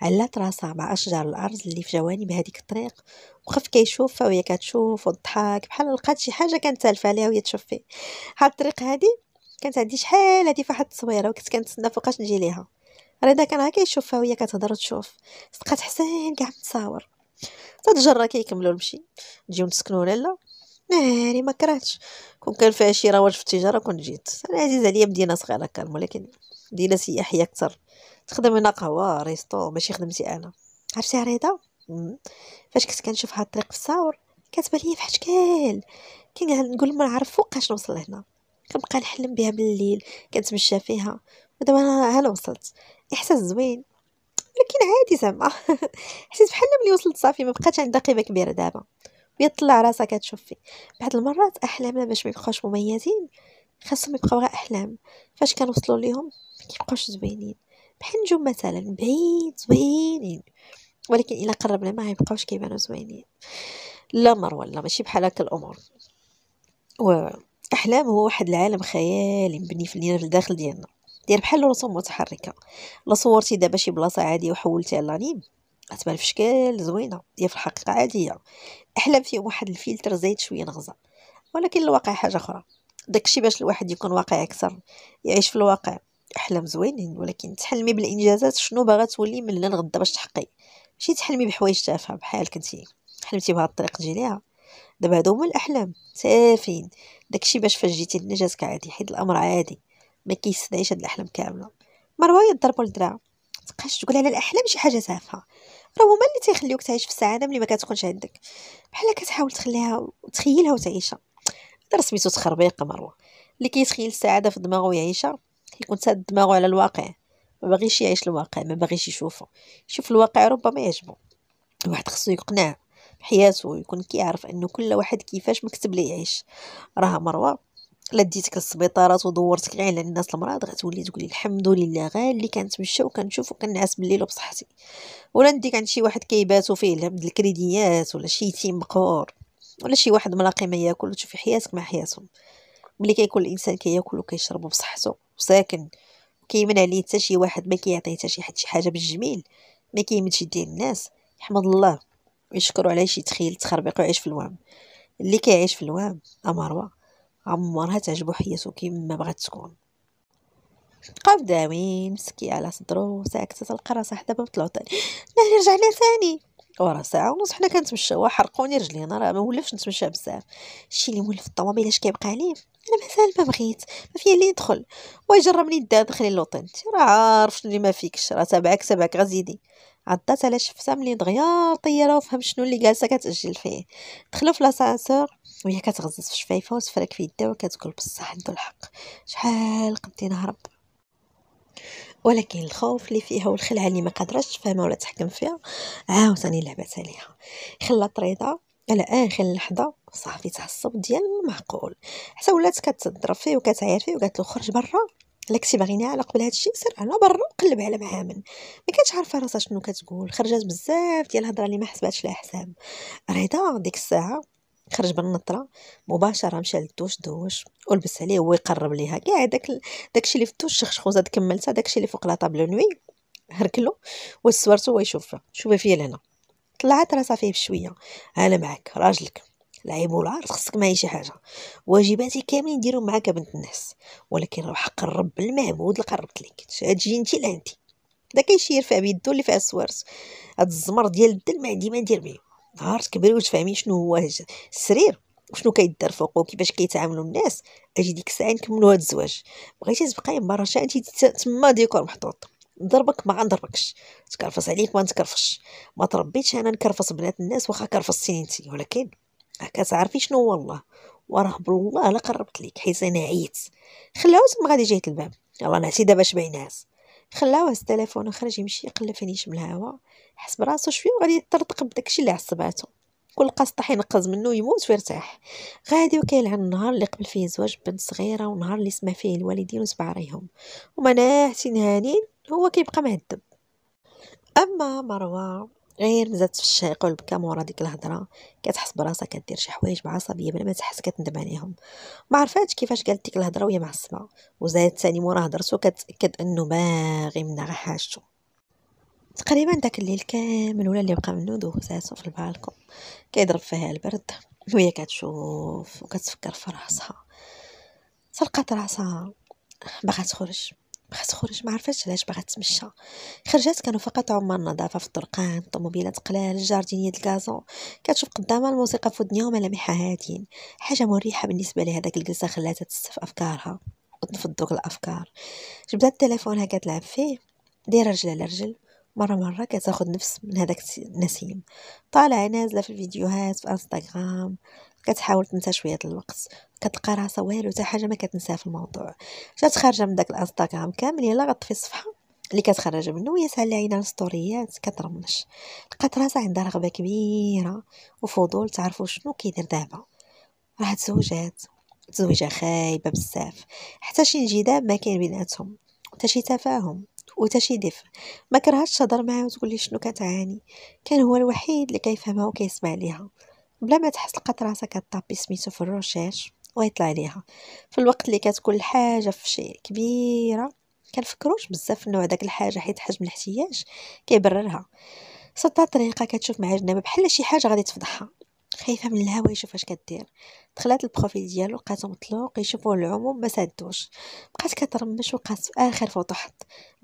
علات راسها مع اشجار الارز اللي في جوانب هذيك الطريق وخف كيشوفها وهي كتشوف وضحك بحال لقات شي حاجه كانت تالفه عليها وهي تشوف فيه هاد الطريق هادي كانت عندي شحال هادي فواحد التصويره وكنت كنتسنى فوقاش نجي ليها رضا كان ها كيشوفها وهي كتهضر وتشوف صدقات حسين كاع متصاور تتجرى كيكملوا المشي نجيو نسكنوا لالا ناري ما كرهتش كون كان فيها شي رواج في التجاره كنت جيت انا عزيز عليا مدينه صغيره كان ولكن مدينه سياحيه اكثر تخدم هنا قهوه ريستو ماشي خدمتي انا عرفتي عريضه فاش كنت كنشوف هاد الطريق في الصور كتبان ليا بحال كي كنقول ما نعرف فوقاش نوصل لهنا كنبقى نحلم بها بالليل كنتمشى فيها ودابا انا هلا وصلت احساس زوين ولكن عادي زعما حسيت بحال ملي وصلت صافي ما بقاتش عندها قيمه كبيره دابا بيطلع راسك فيه بعض المرات احلامنا باش ما يبقاوش مميزين خاصهم يبقاو غير احلام فاش كنوصلوا ليهم ما كيبقاوش زوينين بحال نجوم مثلا بعيد زوينين ولكن الا قربنا ما يبقاوش كيبانوا زوينين لا مر لا ماشي بحال هكا الامور و احلام هو واحد العالم خيالي مبني في لينا في الداخل ديالنا دير بحال الرسوم متحركه لا صورتي دابا شي بلاصه عاديه وحولتي لانيم غتبان في شكل زوينه هي في الحقيقه عاديه احلام فيه واحد الفلتر زايد شويه نغزه ولكن الواقع حاجه اخرى داكشي باش الواحد يكون واقعي اكثر يعيش في الواقع احلام زوينين ولكن تحلمي بالانجازات شنو باغا تولي من هنا لغدا باش تحقي ماشي تحلمي بحوايج تافهه بحال كنتي حلمتي بهاد الطريق تجي ليها دابا هادو هما الاحلام تافين داكشي باش فاش جيتي النجاز كعادي عادي حيت الامر عادي ما كيستدعيش هاد الاحلام كامله مروه يضربوا الدراع تبقاش تقول على الاحلام شي حاجه تافهه راه هما اللي تيخليوك تعيش في السعاده ملي ما كتكونش عندك بحال كتحاول تخليها وتخيلها وتعيشها هذا سميتو تخربيق مروه اللي كيتخيل السعاده في دماغه ويعيشها كيكون ساد دماغه على الواقع ما باغيش يعيش الواقع ما باغيش يشوفه يشوف الواقع ربما يعجبه الواحد خصو يقنع حياته ويكون كيعرف انه كل واحد كيفاش مكتب ليه يعيش راه مروه الا ديتك للسبيطارات ودورتك غير على الناس المرض غتولي تقولي الحمد لله غير اللي كنتمشى وكنشوف وكنعس بالليل وبصحتي ولا نديك عند شي واحد كيباتو فيه الهم الكريديات ولا شي يتيم مقهور ولا شي واحد ملاقي ما ياكل وتشوفي حياتك مع حياتهم ملي كيكون الانسان كياكل وكيشرب بصحته وساكن وكيمن عليه حتى شي واحد ما كيعطيه حتى شي حد شي حاجه بالجميل ما كيمدش يديه الناس يحمد الله ويشكروا على شي تخيل تخربيق ويعيش في الوهم اللي كيعيش في الوهم امروه عمرها تعجبو حياتو كيما بغات تكون بقاو داوين مسكي على صدرو ساكتة تلقى راسها حدا باب طلعو تاني نهلي رجعنا تاني ورا ساعة ونص حنا كنتمشاو حرقوني رجلينا راه ما ولفش نتمشى بزاف الشي اللي مولف الطوموبيل اش كيبقى عليه انا مثلا ما بغيت ما فيا اللي ندخل ويجربني الدا دخلي لوطيل انت راه عارف شنو اللي ما فيكش راه تابعك تابعك غزيدي عضات على شفتها ملي دغيا طياره وفهم شنو اللي جالسه كتاجل فيه دخلوا في لاسانسور وهي كتغزز في شفايفها وتفرك في يدها وكتقول بصح عنده الحق شحال قدي نهرب ولكن الخوف اللي فيها والخلعه اللي ما قدرتش تفهمها ولا تحكم فيها عاوتاني لعبت عليها خلات رضا على اخر لحظه صافي تعصب ديال المعقول حتى ولات كتضرب فيه وكتعير فيه وقالت له خرج برا الا كنتي باغيني على قبل هادشي سير على برا وقلب على معامن ما كانتش عارفه راسها شنو كتقول خرجات بزاف ديال الهضره اللي ما حسباتش لها حساب رضا ديك الساعه خرج بالنطره مباشره مشى للدوش دوش ولبس عليه هو يقرب ليها كاع داك داكشي اللي في الدوش شخشخوزه تكملتها داكشي اللي فوق لا طابلو نوي هركلو وسورتو يشوفها شوفي فيا لهنا طلعت راسها صافي بشويه انا معاك راجلك العيب والعار خصك معايا شي حاجه واجباتي كاملين نديرو معاك بنت الناس ولكن راه حق الرب المعبود اللي قربت لك تجي انت لعندي داك يشير يرفع بيدو اللي فيها السوارس هاد الزمر ديال الدل ما عندي ما ندير بيه نهار تكبري وتفهمي شنو هو السرير وشنو كيدار فوقو وكيفاش كيتعاملوا الناس اجي ديك الساعه نكملوا هاد الزواج بغيتي تبقاي مرشا انت تما ديكور محطوط نضربك ما غنضربكش تكرفص عليك ما تكرفش ما تربيتش انا نكرفص بنات الناس واخا كرفصتيني انت ولكن تعرفي شنو هو الله وراه بالله لا قربت ليك حيت انا عييت خلاو تما غادي جهه الباب يلا نعسي دابا ناس خلى واس التليفون وخرج يمشي يقلب فين يشم الهواء حس براسو شويه وغادي يطرطق بداكشي اللي عصباتو كل قسطح ينقز منه يموت ويرتاح غادي عن النهار اللي قبل فيه زواج بنت صغيره ونهار اللي سما فيه الوالدين وسبع ريهم ومناحتين هانين هو كيبقى مهدب اما مروه غير زادت في الشيق والبكاء مورا ديك الهضره كتحس براسها كدير شي حوايج بعصبيه بلا ما تحس كتندم عليهم ما عرفاتش كيفاش قالت ديك الهضره وهي معصبه وزادت ثاني مورا هضرته كتاكد انه باغي منها غير حاجته تقريبا داك الليل كامل ولا اللي بقى منو دوزاتو في البالكون كيضرب فيها البرد وهي كتشوف وكتفكر في راسها تلقات راسها باغا تخرج بغا تخرج ما عرفتش علاش باغا تمشى خرجات كانوا فقط عمر النظافه في الطرقان الطوموبيلات قلال الجاردينيه الكازون كتشوف قدامها الموسيقى في ودنيها وملامحها هادين حاجه مريحه بالنسبه داك الجلسه خلاتها تستف افكارها وتنفض دوك الافكار جبدات تليفونها كتلعب فيه دايره رجل على رجل مره مره كتاخد نفس من هذاك النسيم طالعه نازله في الفيديوهات في انستغرام كتحاول تنسى شويه ديال الوقت كتلقى راسها والو حتى حاجه ما كتنسى في الموضوع جات خارجه من داك الانستغرام كامل يلا غطفي الصفحه اللي كتخرج منه وهي ساهله عينها الستوريات كترمش لقات راسها عندها رغبه كبيره وفضول تعرفوا شنو كيدير دابا راه تزوجات تزويجه خايبه بزاف حتى شي انجذاب ما كاين بيناتهم حتى شي تفاهم وتا شي دفء ما كرهتش تهضر معاه وتقول لي شنو كتعاني كان هو الوحيد اللي كيفهمها وكيسمع ليها بلا ما تحس لقات راسها كطابي سميتو في الروشيش ويطلع ليها في الوقت اللي كتكون الحاجه في شيء كبيره كنفكروش بزاف النوع داك الحاجه حيت حجم الاحتياج كيبررها صدها طريقه كتشوف مع جنابها بحال شي حاجه غادي تفضحها خايفه من الهوا يشوف اش كدير دخلات البروفيل ديالو لقاتو مطلوق يشوفوه العموم ما سادوش بقات كترمش وبقات في اخر حط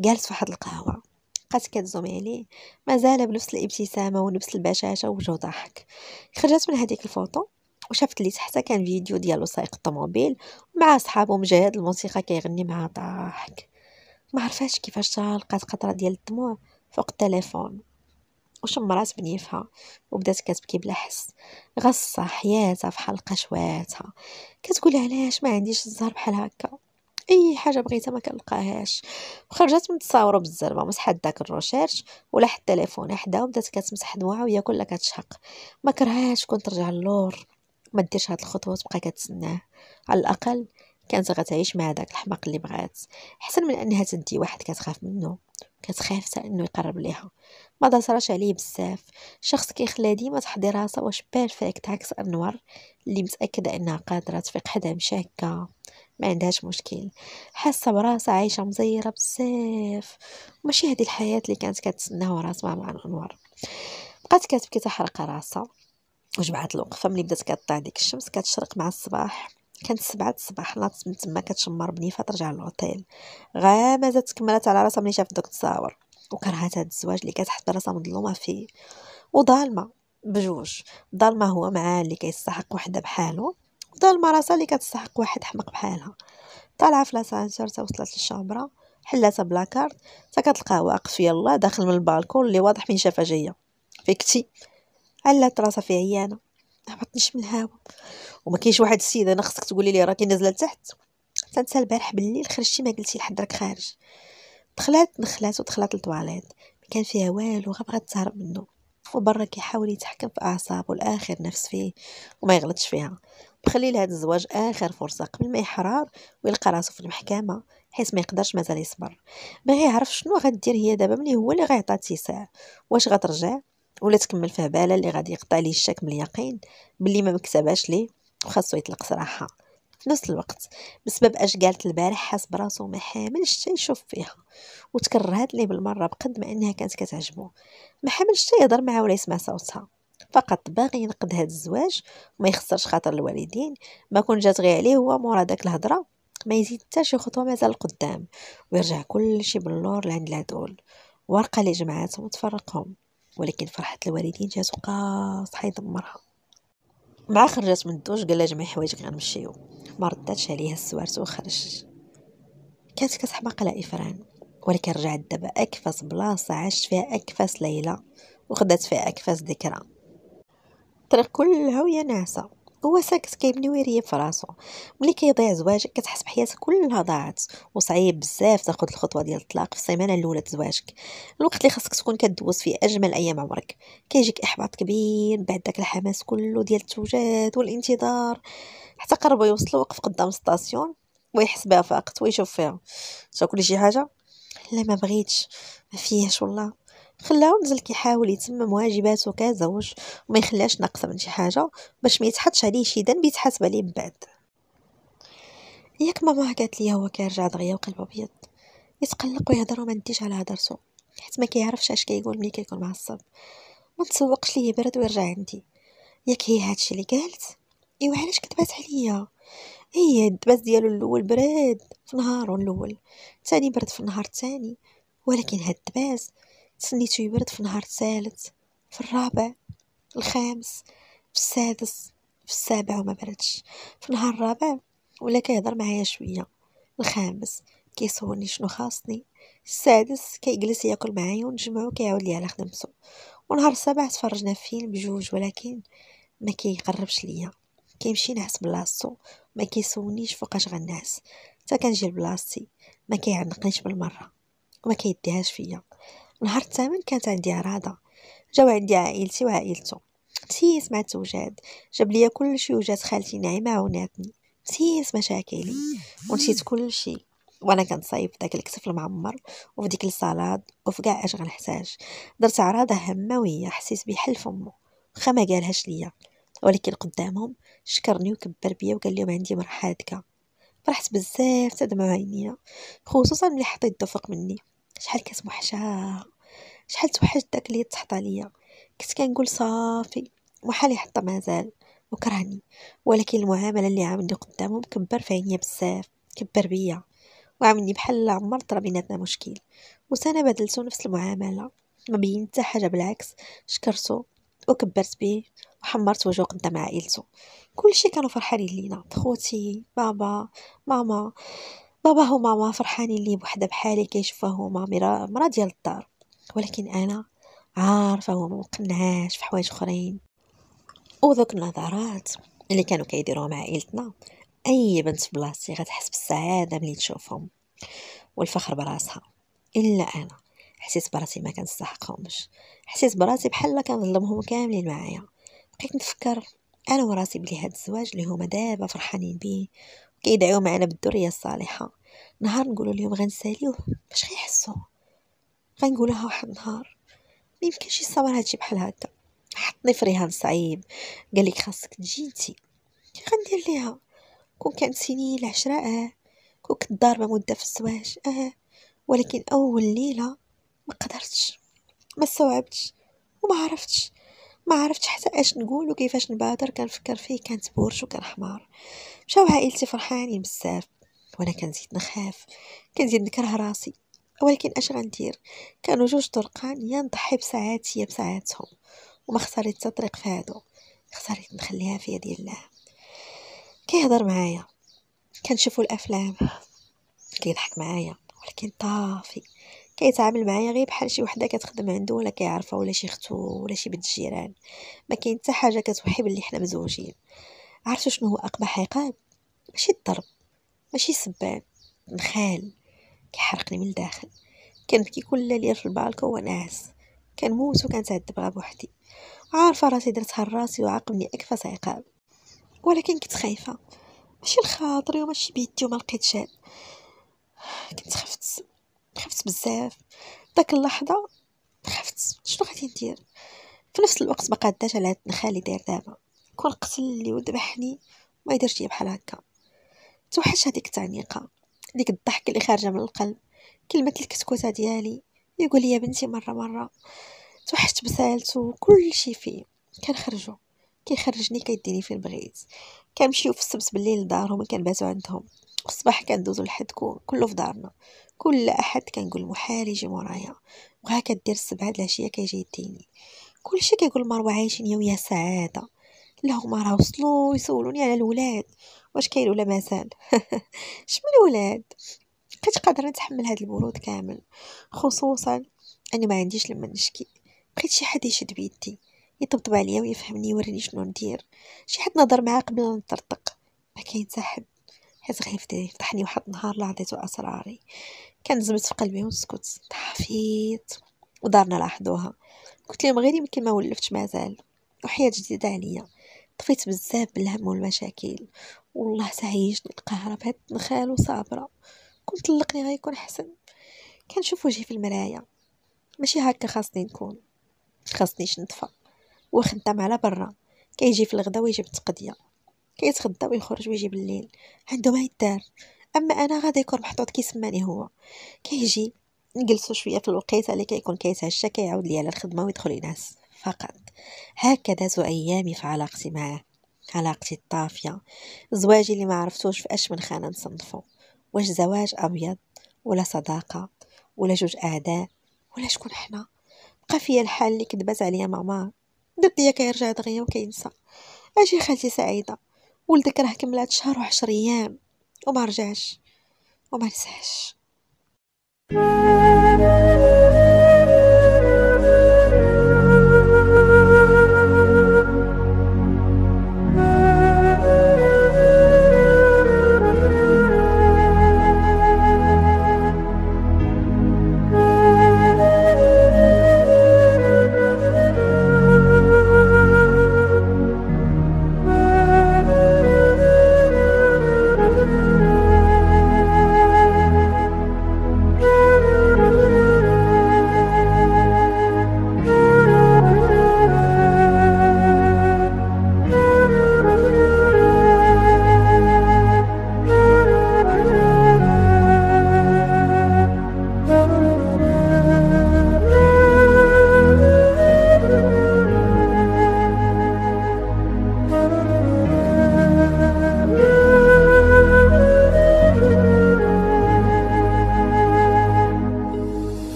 جالس فواحد القهوه بقات كتزومي عليه مازال بنفس الابتسامه ونفس البشاشه وجهه ضحك خرجت من هذيك الفوطو وشافت اللي تحتها كان فيديو ديالو سايق الطوموبيل مع صحابو مجاهد الموسيقى كيغني مع ضحك ما عرفاش كيفاش تلقات قطره ديال الدموع فوق التليفون وشمرات بنيفها وبدات كتبكي بلا حس غصه حياتها في حلقه شواتها كتقول علاش ما عنديش الزهر بحال هكا اي حاجه بغيتها ما كنلقاهاش خرجت من التصاوره بالزربه مسحات داك الروشيرش ولا حتى التليفون حدا وبدات كتمسح دموعها وهي كلها كتشهق ما كرهاش كون ترجع للور ما ديرش هاد الخطوه تبقى كتسناه على الاقل كانت غتعيش مع داك الحماق اللي بغات حسن من انها تدي واحد كتخاف منه كتخاف حتى انه يقرب ليها ما داسراش عليه بزاف شخص كيخليها ديما تحضر راسها واش بيرفكت عكس انوار اللي متاكده انها قادره تفيق حدا مشاكه ما عندهاش مشكل حاسه براسها عايشه مزيره بزاف ماشي هذه الحياه اللي كانت كتسناها راسها مع الانوار بقات كتبكي تحرق راسها وجبعات الوقفه ملي بدات كطلع ديك الشمس كتشرق مع الصباح كانت سبعة الصباح ناضت من تما كتشمر بنيفه ترجع للوطيل غامزت تكملت على راسها ملي شافت دوك التصاور وكرهت هذا الزواج اللي كتحط راسها مظلومه فيه وظالمه بجوج ظالمه هو معاه اللي كيستحق وحده بحالو ودا المراسة اللي كتستحق واحد حمق بحالها طالعه في لاسانسور توصلت للشومبرا حلاتها بلا كارت تا كتلقاه واقف يلا داخل من البالكون اللي واضح من شافها جايه فيكتي علات راسها في عيانه هبطنيش من الهوا وما كاينش واحد السيده انا خصك تقولي لي راكي نازله لتحت تنسى البارح بالليل خرجتي ما قلتي لحد راك خارج دخلات دخلات ودخلات للطواليت ما كان فيها والو غير بغات تهرب منه وبرا كيحاول يتحكم في اعصابه لاخر نفس فيه وما يغلطش فيها بخلي لهذا الزواج اخر فرصه قبل ما يحرار ويلقى راسو في المحكمه حيث ما يقدرش مازال يصبر باغي يعرف شنو غدير هي دابا ملي هو اللي غيعطي اتساع واش غترجع ولا تكمل في هباله اللي غادي يقطع ليه الشك من اليقين باللي ما مكتباش ليه وخاصو يطلق صراحه في نفس الوقت بسبب اش قالت البارح حاس براسو ما حاملش حتى يشوف فيها وتكرهات ليه بالمره بقد ما انها كانت كتعجبو ما حاملش حتى يهضر معها ولا يسمع صوتها فقط باغي ينقد هذا الزواج وما يخسرش خاطر الوالدين ما كون جات غير عليه هو مورا داك الهضره ما يزيد حتى شي خطوه مازال قدام ويرجع كلشي باللور لعند العدول ورقه اللي جمعاتهم وتفرقهم ولكن فرحه الوالدين جاتو قاصحه يدمرها مع خرجت من الدوش قال لها جمعي حوايجك غنمشيو ما رداتش عليها السوارت وخرج كانت كتحماق إفران ولكن رجعت دابا أكفاس بلاصة عاشت فيها أكفاس ليلة وخدات فيها أكفاس ذكرى الطريق كلها ويا ناعسه هو ساكت كيبني ويريا في راسو ملي كيضيع زواجك كتحس بحياتك كلها ضاعت وصعيب بزاف تاخد الخطوه ديال الطلاق في السيمانه الاولى زواجك الوقت اللي خاصك تكون كدوز فيه اجمل ايام عمرك كيجيك احباط كبير بعد داك الحماس كله ديال التوجات والانتظار حتى قربوا يوصلوا وقف قدام السطاسيون ويحس بها فاقت ويشوف فيها تاكل شي حاجه لا ما بغيتش ما فيهاش والله خلاه نزل كيحاول يتمم واجباته كزوج وما يخلاش ناقصه من شي حاجه باش ما يتحطش عليه شي ذنب يتحاسب عليه من بعد ياك ماما قالت لي هو كيرجع دغيا وقلبه ابيض يتقلق ويهضر وما نديش على هضرته حيت ما كيعرفش اش كيقول ملي كيكون معصب ما تسوقش ليه برد ويرجع عندي ياك هي هادشي اللي قالت ايوا علاش كتبات عليا هي إيه، الدباس ديالو الاول برد في نهارو الاول ثاني برد في النهار الثاني ولكن هاد الدباس تسنيتو يبرد في النهار الثالث في الرابع الخامس في السادس في السابع وما بردش في النهار الرابع ولا كيهضر معايا شويه الخامس كيسولني شنو خاصني السادس كيجلس ياكل معايا ونجمعو كيعاود لي على خدمته ونهار السابع تفرجنا في فيلم بجوج ولكن ما كيقربش ليا كيمشي نعس بلاصتو ما كيسولنيش فوقاش غنعس حتى كنجي لبلاصتي ما كيعنقنيش بالمره وما كيديهاش فيا نهار الثامن كانت عندي عراضة جاو عندي عائلتي وعائلته مسيس مع توجاد جاب ليا كلشي وجات خالتي نعيمة عوناتني مسيس مشاكلي ونسيت كلشي وانا كنصايب صايب داك الكتف المعمر وفي ديك الصلاد وفي كاع اش غنحتاج درت عراضه هماوية حسيت بحل فمو واخا ما قالهاش ليا ولكن قدامهم شكرني وكبر بيا وقال لهم عندي مرحه فرحت بزاف تدمع عينيا خصوصا ملي حطيت الدفق مني شحال كتوحشها شحال توحشت داك اللي تحط عليا كنت كنقول صافي وحالي حتى مازال وكرهني ولكن المعامله اللي عاملني قدامهم كبر في عينيا بزاف كبر بيا وعاملني بحال لا عمر طرا بيناتنا مشكل وسنة بدلتو نفس المعامله ما بين حتى حاجه بالعكس شكرتو وكبرت به وحمرت وجهه قدام عائلته كلشي كانوا فرحانين لينا خوتي بابا ماما بابا وماما فرحانين لي بوحدة بحالي كيشوفها هو مرا مرا ديال الدار ولكن انا عارفه هو مقنعاش في حوايج اخرين وذوك النظرات اللي كانوا مع عائلتنا اي بنت في بلاصتي غتحس بالسعاده ملي تشوفهم والفخر براسها الا انا حسيت براسي ما كنستحقهمش حسيت براسي بحال كنظلمهم كاملين معايا بقيت نفكر انا وراسي بلي هاد الزواج اللي هما دابا فرحانين بيه كيدعيو معنا بالدرية الصالحه نهار نقول لهم غنساليوه باش غيحسو غنقولها واحد النهار ما يمكنش يصبر هادشي بحال هكا حطني في رهان صعيب قال لك خاصك تجي انتي غندير ليها كون كانت سنين العشرة اه كون كنت ضاربه مده في السواج اه ولكن اول ليله ما قدرتش ما استوعبتش وما عرفتش ما عرفتش حتى اش نقول وكيفاش نبادر كنفكر فيه كانت بورش وكان حمار مشاو عائلتي فرحانين بزاف وانا كنزيد نخاف كنزيد نكره راسي ولكن اش غندير كانوا جوج طرقان يا نضحي بساعاتي يا بساعاتهم وما خسرت حتى طريق فهادو خسرت نخليها في يد الله كيهضر معايا كنشوفو الافلام كيضحك معايا ولكن طافي كيتعامل معايا غير بحال شي وحده كتخدم عنده ولا كيعرفها ولا شي ختو ولا شي بنت جيران ما كاين حتى حاجه كتوحي بلي حنا مزوجين عرفتوا شنو هو اقبح عقاب ماشي الضرب ماشي سبان نخال كيحرقني من الداخل كنبكي كل ليل في البالكو وناعس كنموت وكنتعذب غا بوحدي عارفه راسي درتها لراسي وعاقبني اكفس عقاب ولكن كنت خايفه ماشي لخاطري وماشي بيدي وما لقيتش كنت خفت خفت بزاف داك اللحظه خفت شنو غادي ندير في نفس الوقت بقى دات على هاد النخال اللي داير دابا كون قتلني وذبحني ما يديرش ليا بحال هكا توحش هذيك التعنيقه ديك الضحك اللي خارجه من القلب كلمه الكتكوته ديالي يقول لي بنتي مره مره توحشت بسالته وكل شي فيه كنخرجوا كيخرجني كيديني فين بغيت كنمشيو في السبت بالليل لدارهم وكنباتو عندهم الصباح كندوزو لحد كله في دارنا كل احد كنقول محال يجي مورايا وهكا دير السبعه د العشيه كيجي يديني كلشي كيقول مروه عايشين يا سعاده لا هما راه وصلوا يسولوني على الولاد واش كاين ولا مازال شمن الولاد بقيت قادره نتحمل هاد البرود كامل خصوصا اني ما عنديش لما نشكي بقيت شي حد يشد بيدي يطبطب عليا ويفهمني يوريني شنو ندير شي حد نهضر معاه قبل ما نطرطق ما كاين حتى حد حيت غير يفضحني واحد النهار لا عطيتو اسراري كان زبت في قلبي ونسكت طافيت ودارنا لاحظوها قلت لهم غير يمكن ما ولفتش مازال وحياه جديده عليا طفيت بزاف بالهم والمشاكل والله تعيشني القهرة بهاد النخال وصابرة كنت طلقني غيكون حسن كنشوف وجهي في المرايا ماشي هكا خاصني نكون خاصنيش نطفى وخدام على برا كيجي في الغدا ويجي بالتقضية كيتغدا ويخرج ويجي بالليل عنده ما يدار اما انا غادي يكون محطوط كيسماني هو كيجي نجلسو شويه في الوقيته اللي كيكون كيتعشى كيعاود ليا على الخدمه ويدخل ينعس فقط هكذا أيامي في علاقتي معاه علاقتي الطافية زواجي اللي ما عرفتوش في أش من خانة نصنفو واش زواج أبيض ولا صداقة ولا جوج أعداء ولا شكون حنا بقى فيا الحال اللي كدبات عليا ماما درت ليا كيرجع دغيا وكينسى اجي خالتي سعيده ولدك راه كملات شهر وعشر ايام وما رجعش وما نساش